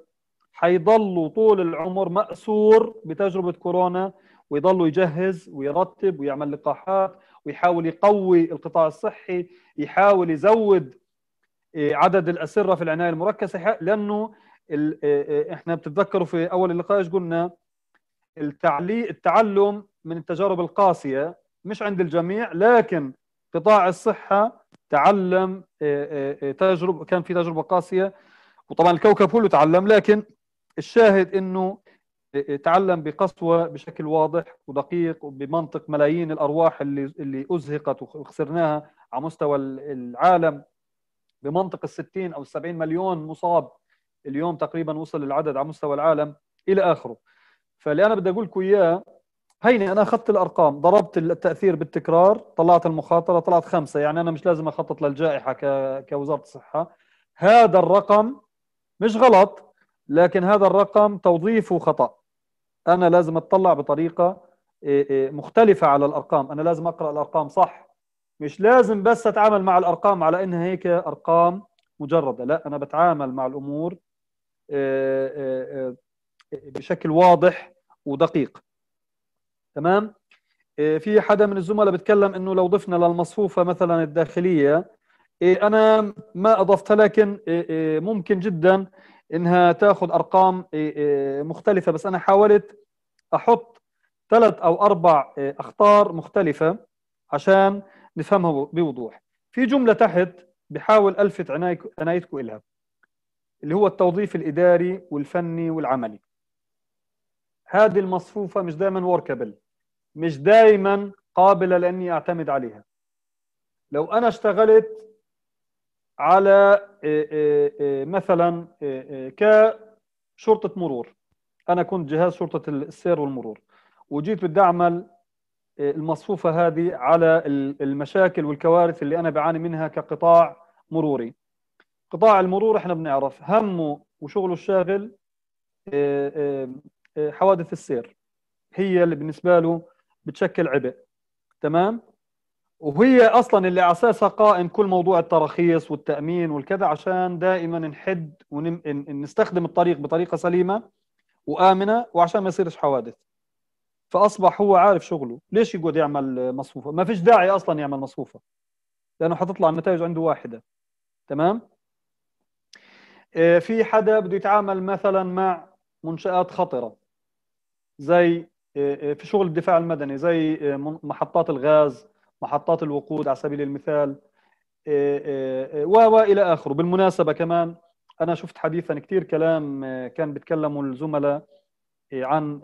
حيضلوا طول العمر مأسور بتجربة كورونا ويضلوا يجهز ويرتب ويعمل لقاحات ويحاول يقوي القطاع الصحي يحاول يزود عدد الاسره في العنايه المركزه لانه آه، آه، احنا بتتذكروا في اول اللقاء ايش قلنا التعلم من التجارب القاسيه مش عند الجميع لكن قطاع الصحه تعلم آه، تجربه كان في تجربه قاسيه وطبعا الكوكب كله تعلم لكن الشاهد انه تعلم بقسوه بشكل واضح ودقيق وبمنطق ملايين الارواح اللي اللي ازهقت وخسرناها على مستوى العالم بمنطق ال 60 او 70 مليون مصاب اليوم تقريبا وصل العدد على مستوى العالم الى اخره فاللي انا بدي اقول لكم اياه هيني انا اخذت الارقام ضربت التاثير بالتكرار طلعت المخاطره طلعت خمسه يعني انا مش لازم اخطط للجائحه كوزاره الصحه هذا الرقم مش غلط لكن هذا الرقم توظيفه خطا انا لازم اطلع بطريقه إيه، إيه، مختلفه على الارقام انا لازم اقرا الارقام صح مش لازم بس اتعامل مع الارقام على انها هيك ارقام مجرده لا انا بتعامل مع الامور آه، آه، آه، بشكل واضح ودقيق تمام في حدا من الزملاء بتكلم انه لو ضفنا للمصفوفه مثلا الداخليه انا ما اضفتها لكن ممكن جدا انها تاخذ ارقام مختلفه بس انا حاولت احط ثلاث او اربع اخطار مختلفه عشان نفهمها بوضوح في جمله تحت بحاول الفت عنايتكم الها اللي هو التوظيف الاداري والفني والعملي هذه المصفوفه مش دائما وركبل مش دائما قابله لاني اعتمد عليها لو انا اشتغلت على آه، آه، آه، مثلا كشرطه مرور انا كنت جهاز شرطه السير والمرور وجيت بدي اعمل المصفوفه هذه على المشاكل والكوارث اللي انا بعاني منها كقطاع مروري قطاع المرور احنا بنعرف همه وشغله الشاغل آه، آه، آه، حوادث السير هي اللي بالنسبه له بتشكل عبء تمام وهي اصلا اللي على اساسها قائم كل موضوع التراخيص والتامين والكذا عشان دائما نحد ونستخدم الطريق بطريقه سليمه وامنه وعشان ما يصيرش حوادث فاصبح هو عارف شغله ليش يقعد يعمل مصفوفه ما فيش داعي اصلا يعمل مصفوفه لانه حتطلع النتائج عنده واحده تمام آه، في حدا بده يتعامل مثلا مع منشات خطره زي آه، آه، في شغل الدفاع المدني زي محطات الغاز محطات الوقود على سبيل المثال و والى اخره بالمناسبه كمان انا شفت حديثا كثير كلام كان بيتكلموا الزملاء عن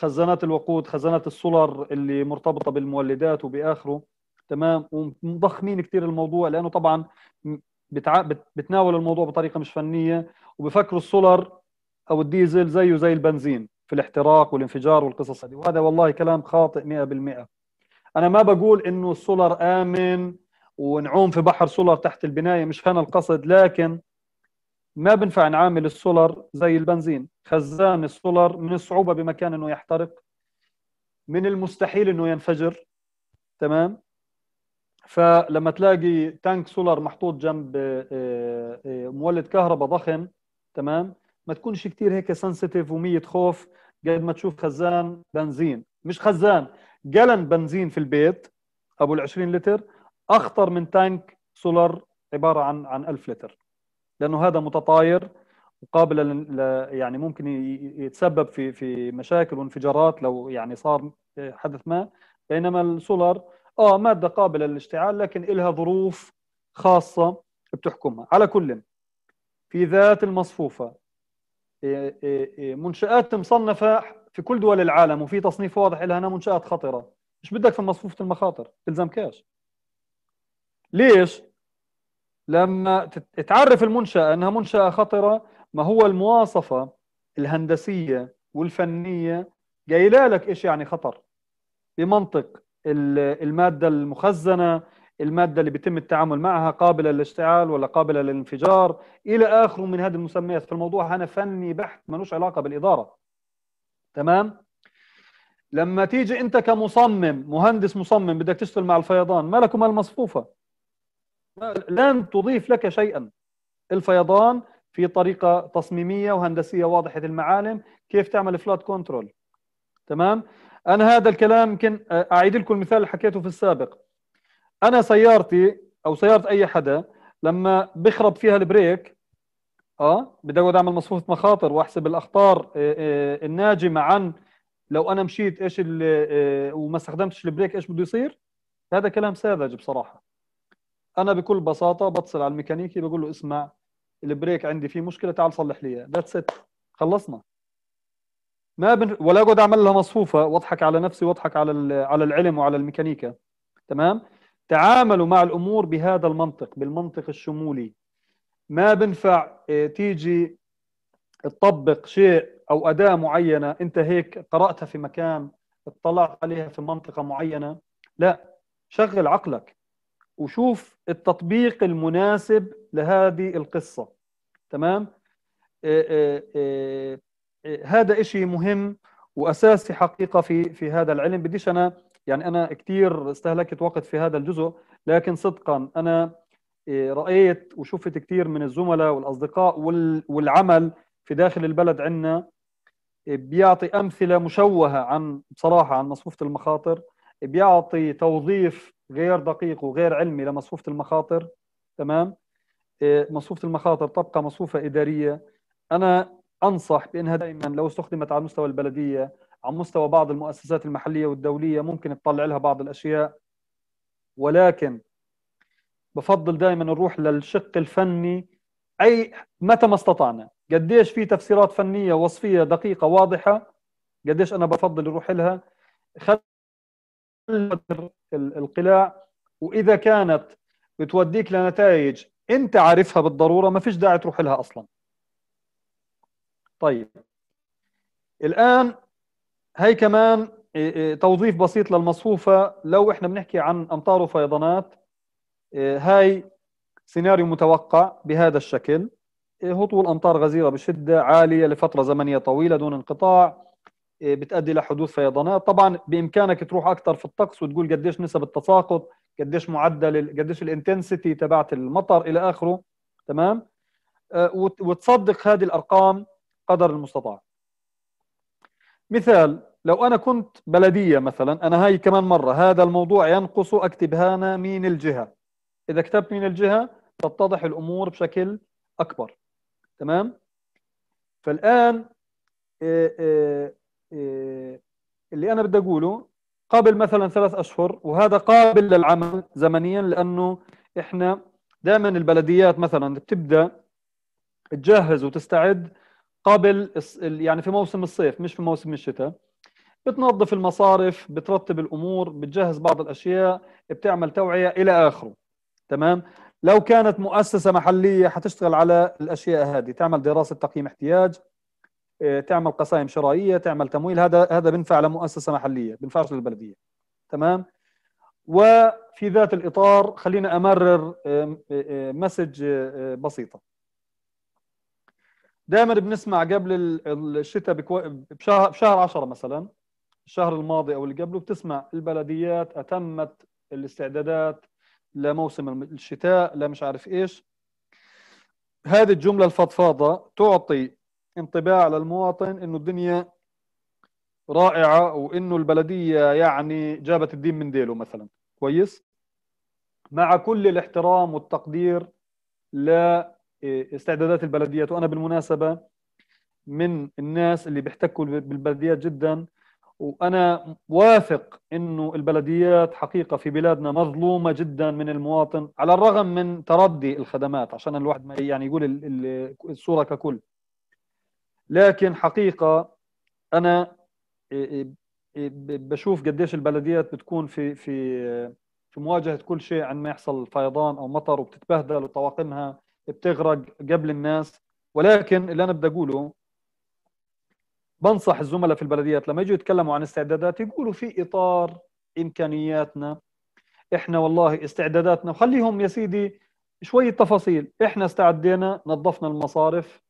خزانات الوقود خزانات السولر اللي مرتبطه بالمولدات وباخره تمام ومضخمين كثير الموضوع لانه طبعا بتع... بتناول الموضوع بطريقه مش فنيه وبفكروا السولر او الديزل زيه زي البنزين في الاحتراق والانفجار والقصص هذه وهذا والله كلام خاطئ 100% انا ما بقول انه السولر امن ونعوم في بحر سولر تحت البنايه مش هنا القصد لكن ما بنفع نعامل السولر زي البنزين خزان السولر من الصعوبة بمكان أنه يحترق من المستحيل أنه ينفجر تمام فلما تلاقي تانك سولر محطوط جنب آه، آه، مولد كهرباء ضخم تمام ما تكونش كتير هيك سنسيتيف ومية خوف قد ما تشوف خزان بنزين مش خزان جلن بنزين في البيت ابو العشرين 20 لتر اخطر من تانك سولر عباره عن عن 1000 لتر لانه هذا متطاير وقابل ل... يعني ممكن يتسبب في في مشاكل وانفجارات لو يعني صار حدث ما بينما السولار اه ماده قابله للاشتعال لكن لها ظروف خاصه بتحكمها على كل في ذات المصفوفه منشآت مصنفة في كل دول العالم وفي تصنيف واضح لها أنها منشآت خطرة ايش بدك في مصفوفة المخاطر تلزم كاش ليش؟ لما تعرف المنشأة أنها منشأة خطرة ما هو المواصفة الهندسية والفنية جايلة لك إيش يعني خطر بمنطق المادة المخزنة المادة اللي بيتم التعامل معها قابلة للاشتعال ولا قابلة للانفجار إلى آخره من هذه المسميات فالموضوع أنا فني بحت ملوش علاقة بالإدارة تمام لما تيجي أنت كمصمم مهندس مصمم بدك تشتغل مع الفيضان مالك ومال المصفوفة لن تضيف لك شيئا الفيضان في طريقه تصميميه وهندسيه واضحه المعالم كيف تعمل فلات كنترول تمام انا هذا الكلام يمكن آه، اعيد لكم المثال اللي حكيته في السابق انا سيارتي او سياره اي حدا لما بخرب فيها البريك اه بدي اقعد اعمل مصفوفه مخاطر واحسب الاخطار آه، آه، الناجمه عن لو انا مشيت ايش وما استخدمتش البريك ايش بده يصير هذا كلام ساذج بصراحه انا بكل بساطه بتصل على الميكانيكي بقول له اسمع البريك عندي فيه مشكله تعال صلح لي اياه ذاتس ات خلصنا ما بن... ولا اقعد اعمل لها مصفوفه واضحك على نفسي واضحك على ال... على العلم وعلى الميكانيكا تمام تعاملوا مع الامور بهذا المنطق بالمنطق الشمولي ما بنفع إيه، تيجي تطبق شيء او اداه معينه انت هيك قراتها في مكان اطلعت عليها في منطقه معينه لا شغل عقلك وشوف التطبيق المناسب لهذه القصة تمام آه، آه، آه، هذا إشي مهم وأساسي حقيقة في في هذا العلم بديش أنا يعني أنا كثير استهلكت وقت في هذا الجزء لكن صدقا أنا رأيت وشفت كثير من الزملاء والأصدقاء والعمل في داخل البلد عندنا بيعطي أمثلة مشوهة عن بصراحة عن مصفوفة المخاطر بيعطي توظيف غير دقيق وغير علمي لمصفوفه المخاطر تمام إيه، مصفوفه المخاطر تبقى مصفوفه اداريه انا انصح بانها دائما لو استخدمت على مستوى البلديه على مستوى بعض المؤسسات المحليه والدوليه ممكن تطلع لها بعض الاشياء ولكن بفضل دائما نروح للشق الفني اي متى ما استطعنا قديش في تفسيرات فنيه وصفيه دقيقه واضحه قديش انا بفضل نروح لها خل القلاع واذا كانت بتوديك لنتائج انت عارفها بالضروره ما فيش داعي تروح لها اصلا طيب الان هي كمان توظيف بسيط للمصفوفه لو احنا بنحكي عن امطار وفيضانات هاي سيناريو متوقع بهذا الشكل هطول امطار غزيره بشده عاليه لفتره زمنيه طويله دون انقطاع إيه، بتؤدي لحدوث فيضانات طبعا بامكانك تروح اكثر في الطقس وتقول قديش نسب التساقط قديش معدل قديش الانتنسيتي تبعت المطر الى اخره تمام آه، وتصدق هذه الارقام قدر المستطاع مثال لو انا كنت بلديه مثلا انا هاي كمان مره هذا الموضوع ينقص اكتب هنا من الجهه اذا كتبت من الجهه تتضح الامور بشكل اكبر تمام فالان آه، آه، آه، اللي انا بدي اقوله قابل مثلا ثلاث اشهر وهذا قابل للعمل زمنيا لانه احنا دائما البلديات مثلا بتبدا تجهز وتستعد قبل يعني في موسم الصيف مش في موسم الشتاء بتنظف المصارف بترتب الامور بتجهز بعض الاشياء بتعمل توعيه الى اخره تمام لو كانت مؤسسه محليه حتشتغل على الاشياء هذه تعمل دراسه تقييم احتياج آه، تعمل قسائم شرائيه تعمل تمويل هذا هذا بنفع لمؤسسه محليه بينفعش للبلديه تمام وفي ذات الاطار خلينا امرر آه، آه، مسج بسيطه دائما بنسمع قبل الشتاء بشهر بشهر 10 مثلا الشهر الماضي او اللي قبله بتسمع البلديات اتمت الاستعدادات لموسم الشتاء لا مش عارف ايش هذه الجمله الفضفاضه تعطي انطباع للمواطن انه الدنيا رائعه وانه البلديه يعني جابت الدين من ديله مثلا كويس مع كل الاحترام والتقدير لاستعدادات آه، البلديات وانا بالمناسبه من الناس اللي بيحتكوا بالبلديات جدا وانا واثق انه البلديات حقيقه في بلادنا مظلومه جدا من المواطن على الرغم من تردي الخدمات عشان الواحد ما يعني يقول الصوره ككل لكن حقيقه انا بشوف قديش البلديات بتكون في في في مواجهه كل شيء عن ما يحصل فيضان او مطر وبتتبهدل وطواقمها بتغرق قبل الناس ولكن اللي انا بدي اقوله بنصح الزملاء في البلديات لما يجوا يتكلموا عن استعدادات يقولوا في اطار امكانياتنا احنا والله استعداداتنا وخليهم يا سيدي شويه تفاصيل احنا استعدينا نظفنا المصارف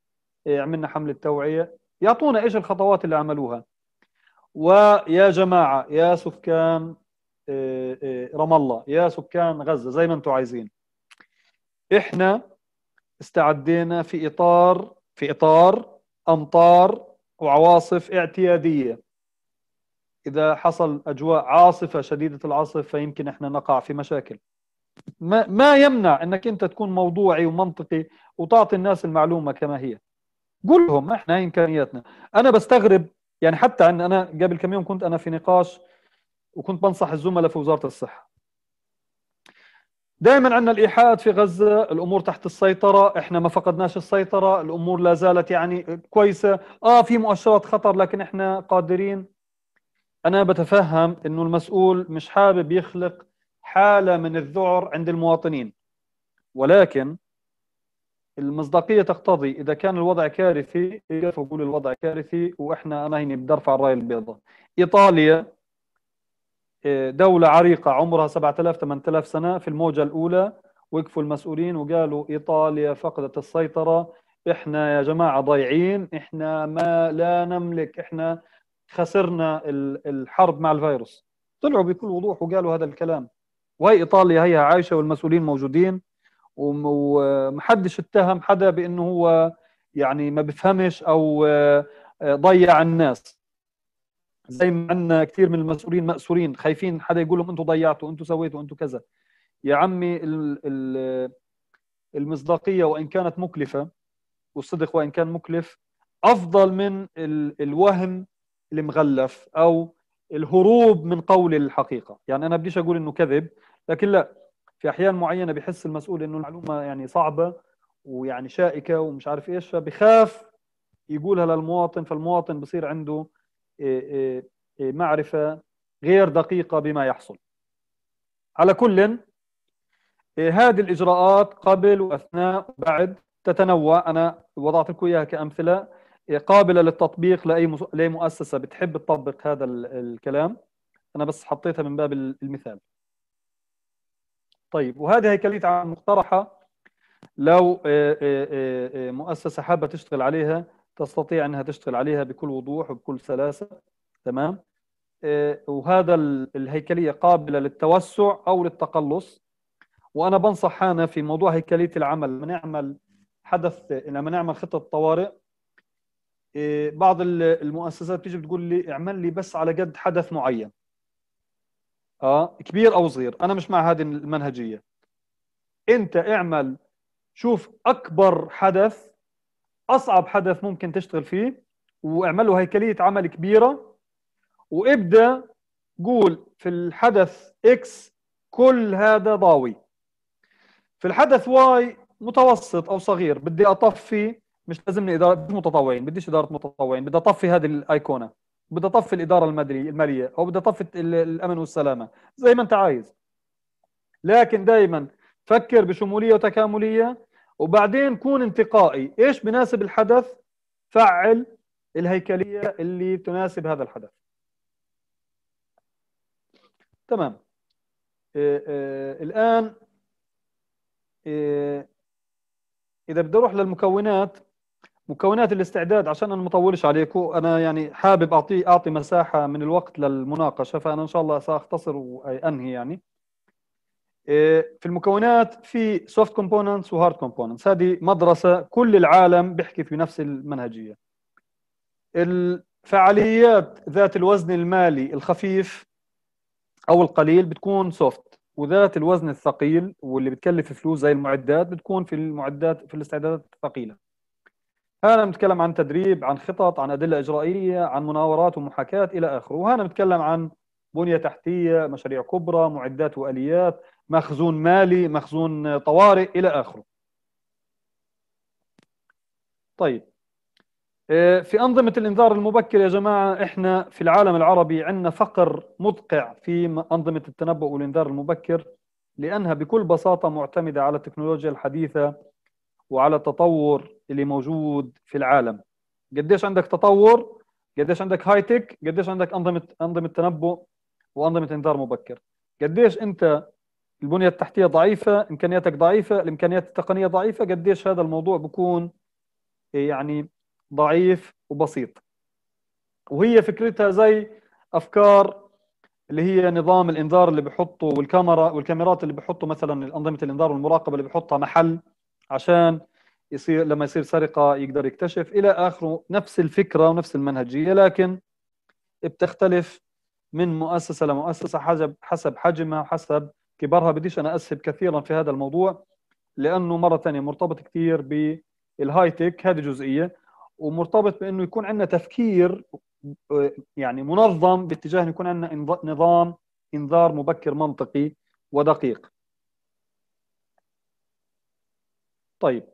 إيه، عملنا حمله توعيه يعطونا ايش الخطوات اللي عملوها ويا جماعه يا سكان إيه، إيه، رام الله يا سكان غزه زي ما انتم عايزين احنا استعدينا في اطار في اطار امطار وعواصف اعتياديه اذا حصل اجواء عاصفه شديده العاصف فيمكن احنا نقع في مشاكل ما ما يمنع انك انت تكون موضوعي ومنطقي وتعطي الناس المعلومه كما هي قول لهم احنا هاي امكانياتنا انا بستغرب يعني حتى ان انا قبل كم يوم كنت انا في نقاش وكنت بنصح الزملاء في وزاره الصحه دائما عندنا الايحاءات في غزه الامور تحت السيطره احنا ما فقدناش السيطره الامور لا زالت يعني كويسه اه في مؤشرات خطر لكن احنا قادرين انا بتفهم انه المسؤول مش حابب يخلق حاله من الذعر عند المواطنين ولكن المصداقيه تقتضي اذا كان الوضع كارثي يقف يقول الوضع كارثي واحنا انا هيني بدي ارفع الرايه البيضاء ايطاليا آه، دوله عريقه عمرها 7000 8000 سنه في الموجه الاولى وقفوا المسؤولين وقالوا ايطاليا فقدت السيطره احنا يا جماعه ضايعين احنا ما لا نملك احنا خسرنا الحرب مع الفيروس طلعوا بكل وضوح وقالوا هذا الكلام وهي ايطاليا هي عايشه والمسؤولين موجودين ومحدش اتهم حدا بانه هو يعني ما بفهمش او آه، آه، ضيع الناس زي ما عندنا كثير من المسؤولين مأسورين خايفين حدا يقول لهم انتم ضيعتوا انتم سويتوا انتم كذا يا عمي المصداقيه وان كانت مكلفه والصدق وان كان مكلف افضل من الوهم المغلف او الهروب من قول الحقيقه يعني انا بديش اقول انه كذب لكن لا في احيان معينه بحس المسؤول انه المعلومه يعني صعبه ويعني شائكه ومش عارف ايش فبخاف يقولها للمواطن فالمواطن بصير عنده آه، آه، آه، معرفه غير دقيقه بما يحصل على كل هذه الاجراءات قبل واثناء وبعد تتنوع انا وضعت لكم اياها كامثله قابله للتطبيق لاي لاي مؤسسه بتحب تطبق هذا الكلام انا بس حطيتها من باب المثال طيب وهذه هيكلية عام مقترحة لو آه، آه، آه، مؤسسة حابة تشتغل عليها تستطيع أنها تشتغل عليها بكل وضوح وبكل سلاسة تمام وهذا الهيكلية قابلة للتوسع أو للتقلص وأنا بنصح أنا في موضوع هيكلية العمل لما نعمل حدث لما نعمل خطة طوارئ بعض المؤسسات تيجي بتقول لي اعمل لي بس على قد حدث معين اه كبير او صغير انا مش مع هذه المنهجيه انت اعمل شوف اكبر حدث اصعب حدث ممكن تشتغل فيه واعمل له هيكليه عمل كبيره وابدا قول في الحدث اكس كل هذا ضاوي في الحدث واي متوسط او صغير بدي اطفي مش لازمني اداره مش متطوعين بديش اداره متطوعين بدي اطفي هذه الايقونه بدي اطفي الاداره الماليه الماليه او بدي اطفي الامن والسلامه زي ما انت عايز لكن دائما فكر بشموليه وتكامليه وبعدين كون انتقائي ايش بناسب الحدث فعل الهيكليه اللي تناسب هذا الحدث تمام إيه إيه الان إيه اذا بدي اروح للمكونات مكونات الاستعداد عشان انا ما اطولش عليكم انا يعني حابب اعطي اعطي مساحه من الوقت للمناقشه فانا ان شاء الله ساختصر وانهي يعني إيه، في المكونات في سوفت كومبوننتس وهارد كومبوننتس هذه مدرسه كل العالم بيحكي في نفس المنهجيه الفعاليات ذات الوزن المالي الخفيف او القليل بتكون سوفت وذات الوزن الثقيل واللي بتكلف فلوس زي المعدات بتكون في المعدات في الاستعدادات الثقيله هنا بنتكلم عن تدريب عن خطط عن ادله اجرائيه عن مناورات ومحاكاه الى اخره وهنا بنتكلم عن بنيه تحتيه مشاريع كبرى معدات واليات مخزون مالي مخزون طوارئ الى اخره طيب آه، في أنظمة الإنذار المبكر يا جماعة إحنا في العالم العربي عندنا فقر مدقع في أنظمة التنبؤ والإنذار المبكر لأنها بكل بساطة معتمدة على التكنولوجيا الحديثة وعلى التطور اللي موجود في العالم قديش عندك تطور قديش عندك هاي تك قديش عندك انظمه انظمه تنبؤ وانظمه انذار مبكر قديش انت البنيه التحتيه ضعيفه امكانياتك ضعيفه الامكانيات التقنيه ضعيفه قديش هذا الموضوع بكون إيه، يعني ضعيف وبسيط وهي فكرتها زي افكار اللي هي نظام الانذار اللي بحطه والكاميرا والكاميرات اللي بحطه مثلا انظمه الانذار والمراقبه اللي بحطها محل عشان يصير لما يصير سرقه يقدر يكتشف الى اخره نفس الفكره ونفس المنهجيه لكن بتختلف من مؤسسه لمؤسسه حسب حسب حجمها وحسب كبرها بديش انا اسهب كثيرا في هذا الموضوع لانه مره ثانيه مرتبط كثير بالهاي تك هذه جزئيه ومرتبط بانه يكون عندنا تفكير يعني منظم باتجاه يكون عندنا نظام انذار مبكر منطقي ودقيق. طيب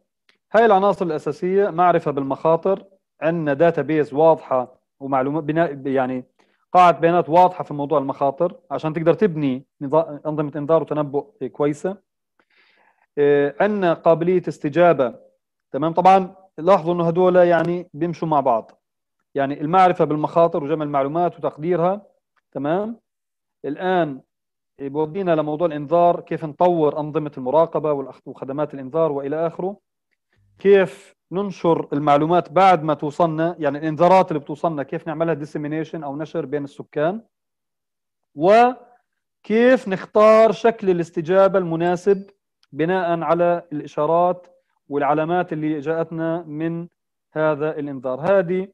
هاي العناصر الاساسيه معرفه بالمخاطر عندنا داتا بيز واضحه ومعلومات بناء يعني قاعده بيانات واضحه في موضوع المخاطر عشان تقدر تبني انظمه انذار وتنبؤ كويسه آه، عندنا قابليه استجابه تمام طبعا لاحظوا انه هدول يعني بيمشوا مع بعض يعني المعرفه بالمخاطر وجمع المعلومات وتقديرها تمام الان بودينا لموضوع الانذار كيف نطور انظمه المراقبه وخدمات الانذار والى اخره كيف ننشر المعلومات بعد ما توصلنا يعني الانذارات اللي بتوصلنا كيف نعملها ديسيمينيشن او نشر بين السكان وكيف نختار شكل الاستجابه المناسب بناء على الاشارات والعلامات اللي جاءتنا من هذا الانذار هذه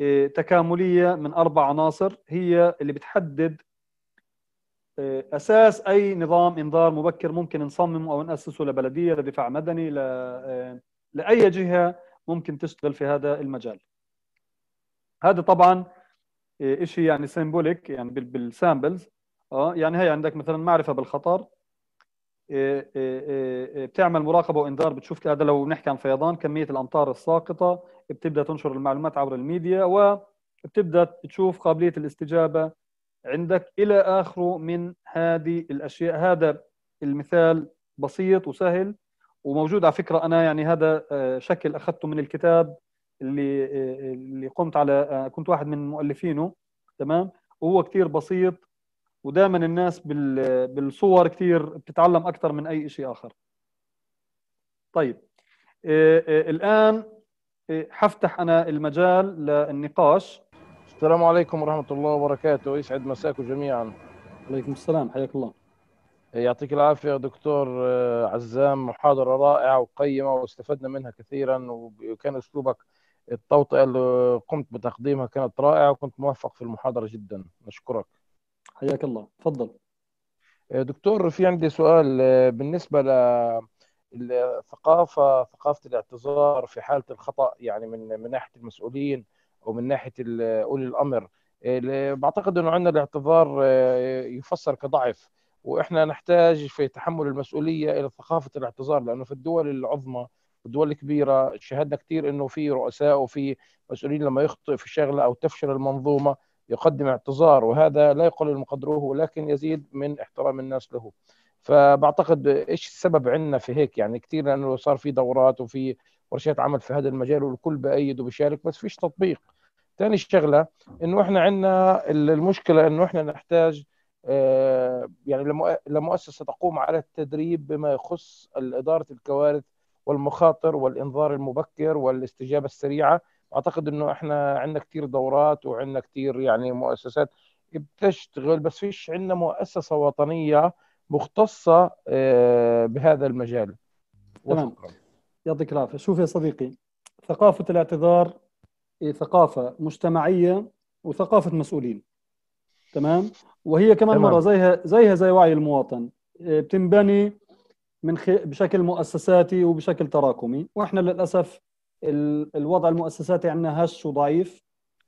آه، تكامليه من اربع عناصر هي اللي بتحدد آه، اساس اي نظام انذار مبكر ممكن نصممه او ناسسه لبلديه لدفاع مدني ل... آه، لاي جهه ممكن تشتغل في هذا المجال هذا طبعا آه، شيء يعني سيمبوليك يعني بالسامبلز اه يعني هي عندك مثلا معرفه بالخطر بتعمل مراقبه وانذار بتشوف هذا لو نحكي عن فيضان كميه الامطار الساقطه بتبدا تنشر المعلومات عبر الميديا وبتبدا تشوف قابليه الاستجابه عندك إلى آخره من هذه الأشياء هذا المثال بسيط وسهل وموجود على فكرة أنا يعني هذا آه، شكل أخذته من الكتاب اللي آه، اللي قمت على آه، كنت واحد من مؤلفينه تمام وهو كثير بسيط ودائما الناس بالصور كثير بتتعلم أكثر من أي شيء آخر طيب الآن حفتح أنا المجال للنقاش السلام عليكم ورحمة الله وبركاته يسعد مساكم جميعا عليكم السلام حياك الله يعطيك العافية دكتور آه، عزام محاضرة رائعة وقيمة واستفدنا منها كثيرا وكان أسلوبك التوطئة اللي قمت بتقديمها كانت رائعة وكنت موفق في المحاضرة جدا نشكرك حياك الله تفضل آه، دكتور في عندي سؤال آه، بالنسبة ل الثقافة ثقافة الاعتذار في حالة الخطأ يعني من من ناحية المسؤولين ومن ناحيه اولي الامر بعتقد انه عندنا الاعتذار آه، يفسر كضعف واحنا نحتاج في تحمل المسؤوليه الى ثقافه الاعتذار لانه في الدول العظمى والدول الدول الكبيره شهدنا كثير انه في رؤساء وفي مسؤولين لما يخطئ في شغله او تفشل المنظومه يقدم اعتذار وهذا لا يقلل قدره ولكن يزيد من احترام الناس له فبعتقد ايش السبب عندنا في هيك يعني كثير لانه صار في دورات وفي ورشات عمل في هذا المجال والكل بايد وبشارك بس فيش تطبيق ثاني شغله انه احنا عندنا المشكله انه احنا نحتاج آه، يعني لمؤسسه تقوم على التدريب بما يخص اداره الكوارث والمخاطر والانذار المبكر والاستجابه السريعه اعتقد انه احنا عندنا كثير دورات وعندنا كثير يعني مؤسسات بتشتغل بس فيش عندنا مؤسسه وطنيه مختصه آه، بهذا المجال تمام يعطيك العافيه شوف يا صديقي ثقافه الاعتذار إيه، ثقافه مجتمعيه وثقافه مسؤولين تمام وهي كمان تمام. مره زيها زيها زي وعي المواطن إيه، بتنبني من خي... بشكل مؤسساتي وبشكل تراكمي واحنا للاسف ال... الوضع المؤسساتي عندنا هش وضعيف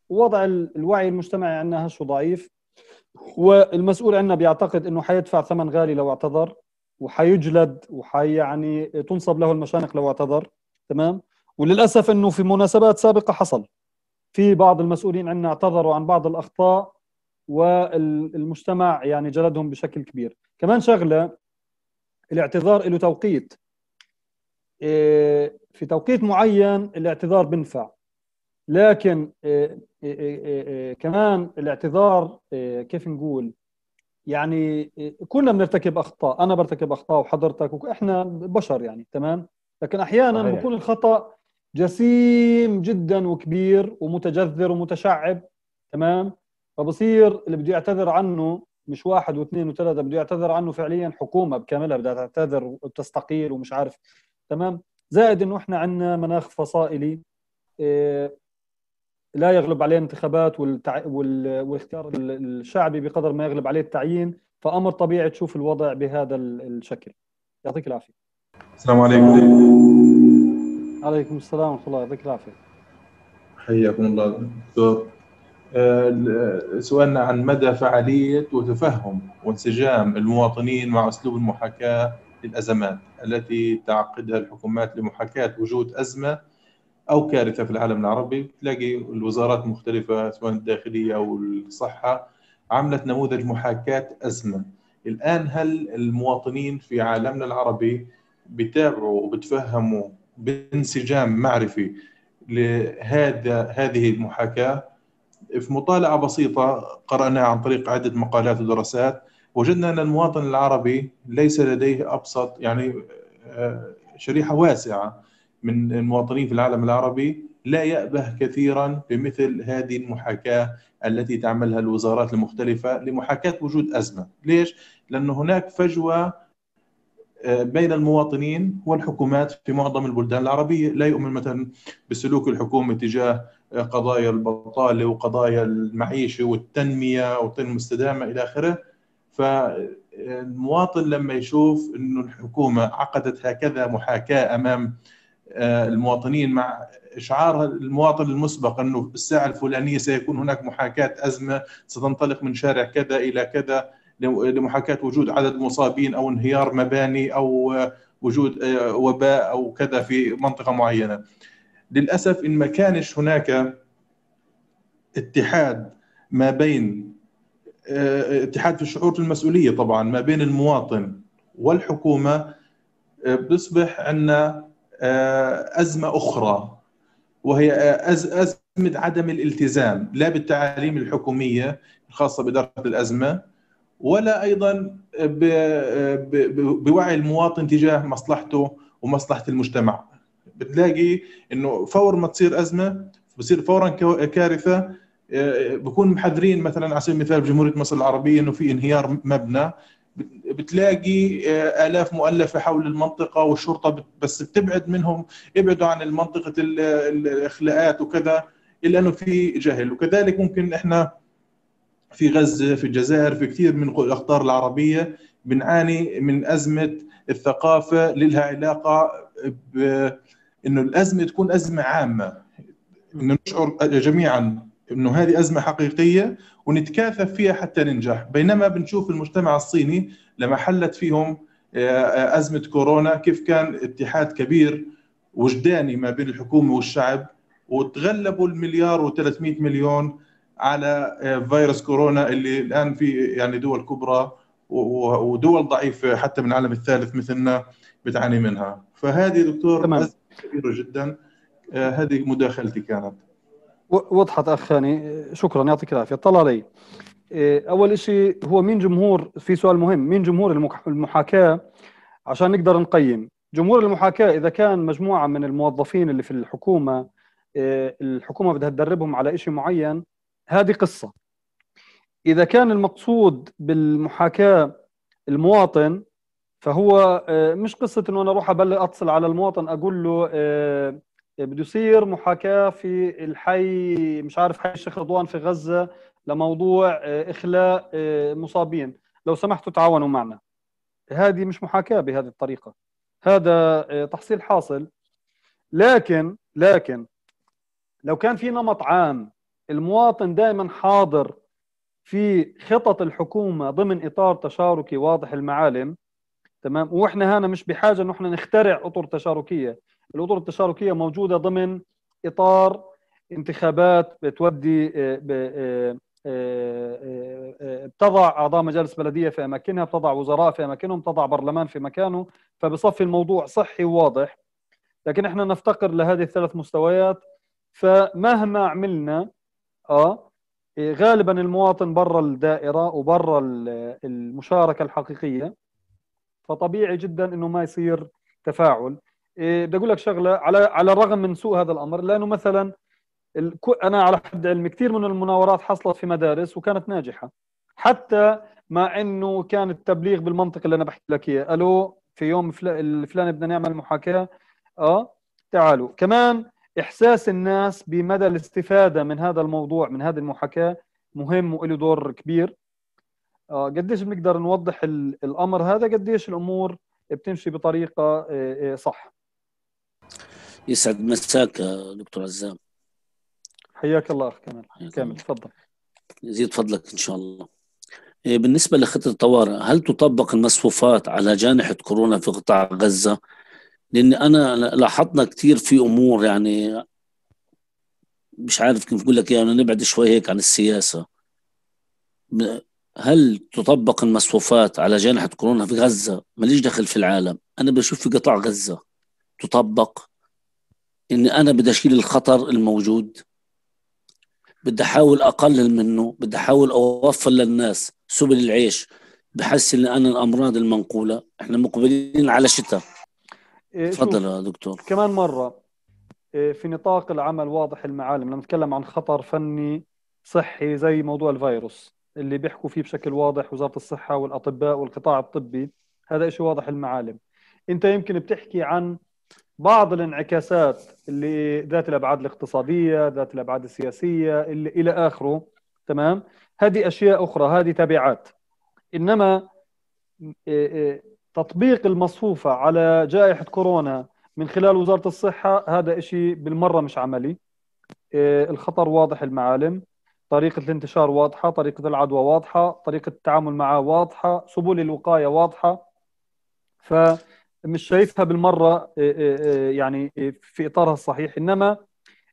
ووضع ال... الوعي المجتمعي عندنا هش وضعيف والمسؤول عندنا بيعتقد انه حيدفع ثمن غالي لو اعتذر وحيجلد وحي يعني تنصب له المشانق لو اعتذر تمام وللاسف انه في مناسبات سابقه حصل في بعض المسؤولين عندنا اعتذروا عن بعض الاخطاء والمجتمع يعني جلدهم بشكل كبير كمان شغله الاعتذار له توقيت إيه، في توقيت معين الاعتذار بنفع لكن إيه، إيه، كمان الاعتذار كيف نقول يعني كلنا بنرتكب اخطاء انا برتكب اخطاء وحضرتك واحنا بشر يعني تمام لكن احيانا صحيح. بكون الخطا جسيم جدا وكبير ومتجذر ومتشعب تمام فبصير اللي بده يعتذر عنه مش واحد واثنين وثلاثه بده يعتذر عنه فعليا حكومه بكاملها بدها تعتذر وبتستقيل ومش عارف تمام زائد انه احنا عندنا مناخ فصائلي آه، لا يغلب عليه الانتخابات والتع... وال... والاختيار الشعبي بقدر ما يغلب عليه التعيين فامر طبيعي تشوف الوضع بهذا الشكل يعطيك العافيه السلام عليكم عليكم السلام ورحمه الله يعطيك العافيه حياكم الله دكتور آه، سؤالنا عن مدى فعالية وتفهم وانسجام المواطنين مع أسلوب المحاكاة للأزمات التي تعقدها الحكومات لمحاكاة وجود أزمة او كارثه في العالم العربي تلاقي الوزارات المختلفه سواء الداخليه او الصحه عملت نموذج محاكاه ازمه الان هل المواطنين في عالمنا العربي بيتابعوا وبتفهموا بانسجام معرفي لهذا هذه المحاكاه في مطالعه بسيطه قراناها عن طريق عده مقالات ودراسات وجدنا ان المواطن العربي ليس لديه ابسط يعني آه، شريحه واسعه من المواطنين في العالم العربي لا يأبه كثيرا بمثل هذه المحاكاة التي تعملها الوزارات المختلفة لمحاكاة وجود أزمة ليش؟ لأن هناك فجوة آه، بين المواطنين والحكومات في معظم البلدان العربية لا يؤمن مثلا بسلوك الحكومة تجاه آه، قضايا البطالة وقضايا المعيشة والتنمية والتنمية المستدامة إلى آخره فالمواطن آه، لما يشوف أن الحكومة عقدت هكذا محاكاة أمام آه، المواطنين مع اشعار المواطن المسبق انه بالساعه الفلانيه سيكون هناك محاكاه ازمه ستنطلق من شارع كذا الى كذا لمحاكاه وجود عدد مصابين او انهيار مباني او وجود آه، وباء او كذا في منطقه معينه. للاسف ان ما كانش هناك اتحاد ما بين آه، اتحاد في الشعور بالمسؤوليه طبعا ما بين المواطن والحكومه بيصبح عندنا آه، ازمه اخرى وهي آه، ازمه عدم الالتزام لا بالتعاليم الحكوميه الخاصه باداره الازمه ولا ايضا بوعي المواطن تجاه مصلحته ومصلحه المجتمع بتلاقي انه فور ما تصير ازمه بصير فورا كارثه آه، بكون محذرين مثلا على سبيل المثال بجمهوريه مصر العربيه انه في انهيار مبنى بتلاقي آه، الاف مؤلفه حول المنطقه والشرطه بس بتبعد منهم ابعدوا عن المنطقه الاخلاءات وكذا الا انه في جهل وكذلك ممكن احنا في غزه في الجزائر في كثير من الاقطار العربيه بنعاني من ازمه الثقافه لها علاقه انه الازمه تكون ازمه عامه انه نشعر جميعا انه هذه ازمه حقيقيه ونتكاثف فيها حتى ننجح بينما بنشوف المجتمع الصيني لما حلت فيهم آه، آه، أزمة كورونا كيف كان اتحاد كبير وجداني ما بين الحكومة والشعب وتغلبوا المليار و300 مليون على آه، فيروس كورونا اللي الآن في يعني دول كبرى ودول ضعيفة حتى من العالم الثالث مثلنا بتعاني منها فهذه دكتور تمام. كبيرة جدا هذه مداخلتي كانت وضحت اخ خاني شكرا يعطيك العافيه طلع علي إيه، اول شيء هو مين جمهور في سؤال مهم مين جمهور المحاكاه عشان نقدر نقيم جمهور المحاكاه اذا كان مجموعه من الموظفين اللي في الحكومه إيه، الحكومه بدها تدربهم على شيء معين هذه قصه اذا كان المقصود بالمحاكاه المواطن فهو إيه، مش قصه انه انا اروح اتصل على المواطن اقول له بده يصير محاكاه في الحي مش عارف حي الشيخ رضوان في غزه لموضوع آه، اخلاء آه، مصابين لو سمحتوا تعاونوا معنا هذه مش محاكاه بهذه الطريقه هذا آه، تحصيل حاصل لكن لكن لو كان في نمط عام المواطن دائما حاضر في خطط الحكومه ضمن اطار تشاركي واضح المعالم تمام واحنا هنا مش بحاجه انه احنا نخترع اطر تشاركيه الاطر التشاركيه موجوده ضمن اطار انتخابات بتودي آه، آه، آه، بتضع اعضاء مجالس بلديه في اماكنها بتضع وزراء في اماكنهم بتضع برلمان في مكانه فبصفي الموضوع صحي وواضح لكن احنا نفتقر لهذه الثلاث مستويات فمهما عملنا اه غالبا المواطن برا الدائره وبرا المشاركه الحقيقيه فطبيعي جدا انه ما يصير تفاعل إيه، بدي اقول لك شغله على على الرغم من سوء هذا الامر لانه مثلا انا على حد علمي كثير من المناورات حصلت في مدارس وكانت ناجحه حتى مع انه كان التبليغ بالمنطقه اللي انا بحكي لك اياه الو في يوم فلان بدنا نعمل محاكاه اه تعالوا كمان احساس الناس بمدى الاستفاده من هذا الموضوع من هذه المحاكاه مهم وله دور كبير آه قديش بنقدر نوضح الامر هذا قديش الامور بتمشي بطريقه إيه، إيه، صح يسعد مساك دكتور عزام حياك الله اخ كامل كامل تفضل يزيد فضلك ان شاء الله إيه، بالنسبه لخطه الطوارئ هل تطبق المصفوفات على جانحه كورونا في قطاع غزه لان انا لاحظنا كثير في امور يعني مش عارف كيف اقول لك يعني نبعد شوي هيك عن السياسه هل تطبق المصفوفات على جانحة كورونا في غزة ماليش دخل في العالم أنا بشوف في قطاع غزة تطبق اني انا بدي اشيل الخطر الموجود بدي احاول اقلل منه بدي احاول اوفر للناس سبل العيش بحس ان انا الامراض المنقوله احنا مقبلين على شتاء إيه، تفضل يا دكتور كمان مره إيه، في نطاق العمل واضح المعالم لما نتكلم عن خطر فني صحي زي موضوع الفيروس اللي بيحكوا فيه بشكل واضح وزاره الصحه والاطباء والقطاع الطبي هذا شيء واضح المعالم انت يمكن بتحكي عن بعض الانعكاسات اللي ذات الابعاد الاقتصاديه، ذات الابعاد السياسيه، اللي الى اخره، تمام؟ هذه اشياء اخرى، هذه تبعات. انما إيه، إيه، تطبيق المصفوفه على جائحه كورونا من خلال وزاره الصحه هذا شيء بالمره مش عملي. إيه، الخطر واضح المعالم، طريقه الانتشار واضحه، طريقه العدوى واضحه، طريقه التعامل معه واضحه، سبل الوقايه واضحه. ف مش شايفها بالمره آه، آه، آه، يعني في اطارها الصحيح انما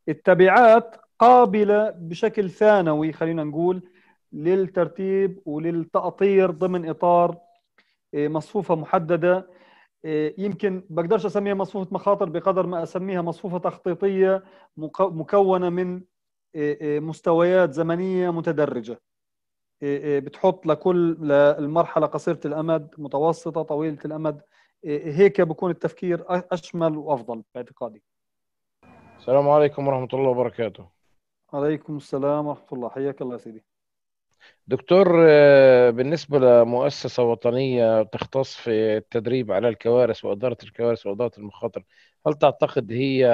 التبعات قابله بشكل ثانوي خلينا نقول للترتيب وللتأطير ضمن اطار مصفوفه محدده يمكن بقدرش اسميها مصفوفه مخاطر بقدر ما اسميها مصفوفه تخطيطيه مكونه من مستويات زمنيه متدرجه بتحط لكل للمرحله قصيره الامد متوسطه طويله الامد هيك بكون التفكير اشمل وافضل باعتقادي السلام عليكم ورحمه الله وبركاته عليكم السلام ورحمه الله حياك الله سيدي دكتور آه، بالنسبه لمؤسسه وطنيه تختص في التدريب على الكوارث واداره الكوارث واداره المخاطر هل تعتقد هي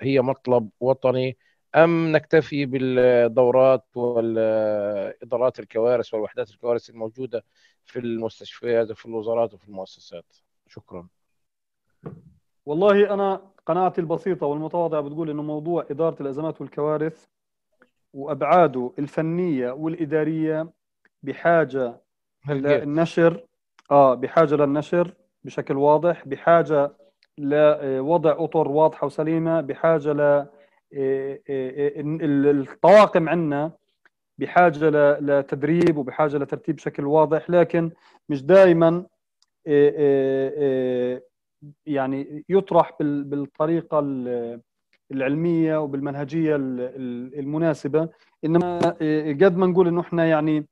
هي مطلب وطني ام نكتفي بالدورات والادارات الكوارث والوحدات الكوارث الموجوده في المستشفيات وفي الوزارات وفي المؤسسات شكرا والله انا قناعتي البسيطه والمتواضعه بتقول انه موضوع اداره الازمات والكوارث وابعاده الفنيه والاداريه بحاجه للنشر اه بحاجه للنشر بشكل واضح بحاجه لوضع اطر واضحه وسليمه بحاجه ل آه، آه، آه، الطواقم عندنا بحاجه لتدريب وبحاجه لترتيب بشكل واضح لكن مش دائما آه، آه، آه، يعني يطرح بالطريقه العلميه وبالمنهجيه المناسبه انما قد ما نقول انه احنا يعني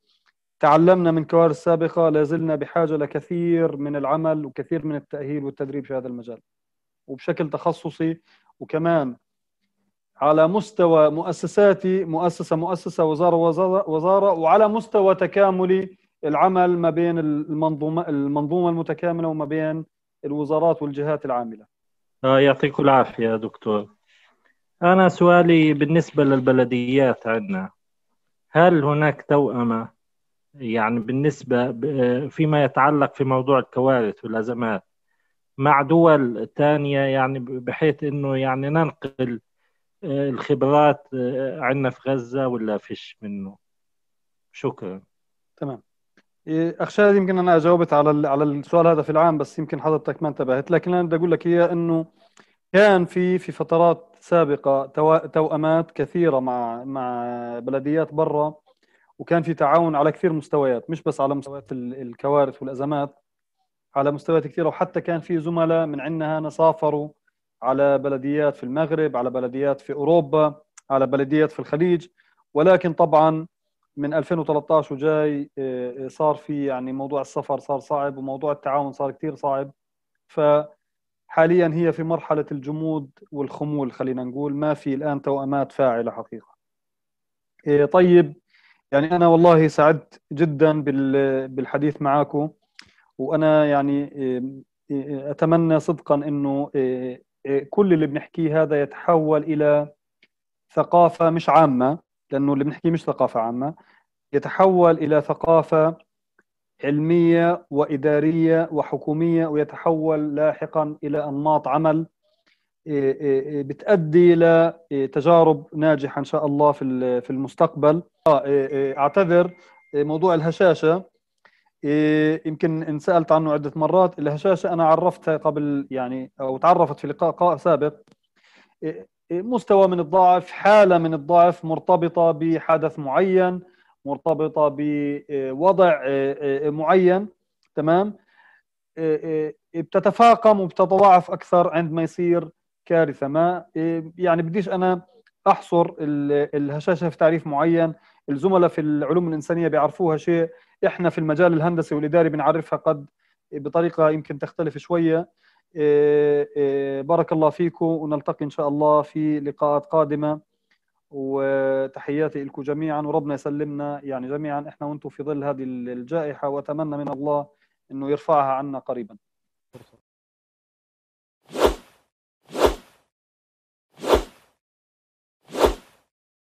تعلمنا من كوارث سابقه لازلنا بحاجه لكثير من العمل وكثير من التاهيل والتدريب في هذا المجال وبشكل تخصصي وكمان على مستوى مؤسساتي مؤسسه مؤسسه وزاره وزاره, وزارة وعلى مستوى تكاملي العمل ما بين المنظومه المنظومه المتكامله وما بين الوزارات والجهات العامله. آه، يعطيكم العافيه دكتور. انا سؤالي بالنسبه للبلديات عندنا هل هناك توأمه يعني بالنسبه آه، فيما يتعلق في موضوع الكوارث والازمات مع دول ثانيه يعني بحيث انه يعني ننقل آه، الخبرات عندنا في غزه ولا فيش منه؟ شكرا. تمام إيه، اخشى يمكن انا جاوبت على على السؤال هذا في العام بس يمكن حضرتك ما انتبهت لكن انا بدي اقول لك اياه انه كان في في فترات سابقه توأمات كثيره مع مع بلديات برا وكان في تعاون على كثير مستويات مش بس على مستويات الكوارث والازمات على مستويات كثيره وحتى كان في زملاء من عندنا هنا سافروا على بلديات في المغرب على بلديات في اوروبا على بلديات في الخليج ولكن طبعا من 2013 وجاي آه، آه، صار في يعني موضوع السفر صار صعب وموضوع التعاون صار كثير صعب ف حاليا هي في مرحلة الجمود والخمول خلينا نقول ما في الآن توأمات فاعلة حقيقة آه، طيب يعني أنا والله سعدت جدا بالحديث معاكم وأنا يعني أتمنى صدقا أنه كل اللي بنحكيه هذا يتحول إلى ثقافة مش عامة لانه اللي بنحكي مش ثقافه عامه يتحول الى ثقافه علميه واداريه وحكوميه ويتحول لاحقا الى انماط عمل إيه، إيه، إيه، بتؤدي الى تجارب ناجحه ان شاء الله في في المستقبل آه، اعتذر موضوع الهشاشه يمكن انسالت عنه عده مرات الهشاشه انا عرفتها قبل يعني او تعرفت في لقاء سابق مستوى من الضعف حالة من الضعف مرتبطة بحدث معين مرتبطة بوضع آه، آه، معين تمام آه، بتتفاقم وبتتضاعف أكثر عندما يصير كارثة ما يعني بديش أنا أحصر الهشاشة في تعريف معين الزملاء في العلوم الإنسانية بيعرفوها شيء إحنا في المجال الهندسي والإداري بنعرفها قد بطريقة يمكن تختلف شوية آه، آه، بارك الله فيكم ونلتقي إن شاء الله في لقاءات قادمة وتحياتي لكم جميعا وربنا يسلمنا يعني جميعا إحنا وأنتم في ظل هذه الجائحة وأتمنى من الله أنه يرفعها عنا قريبا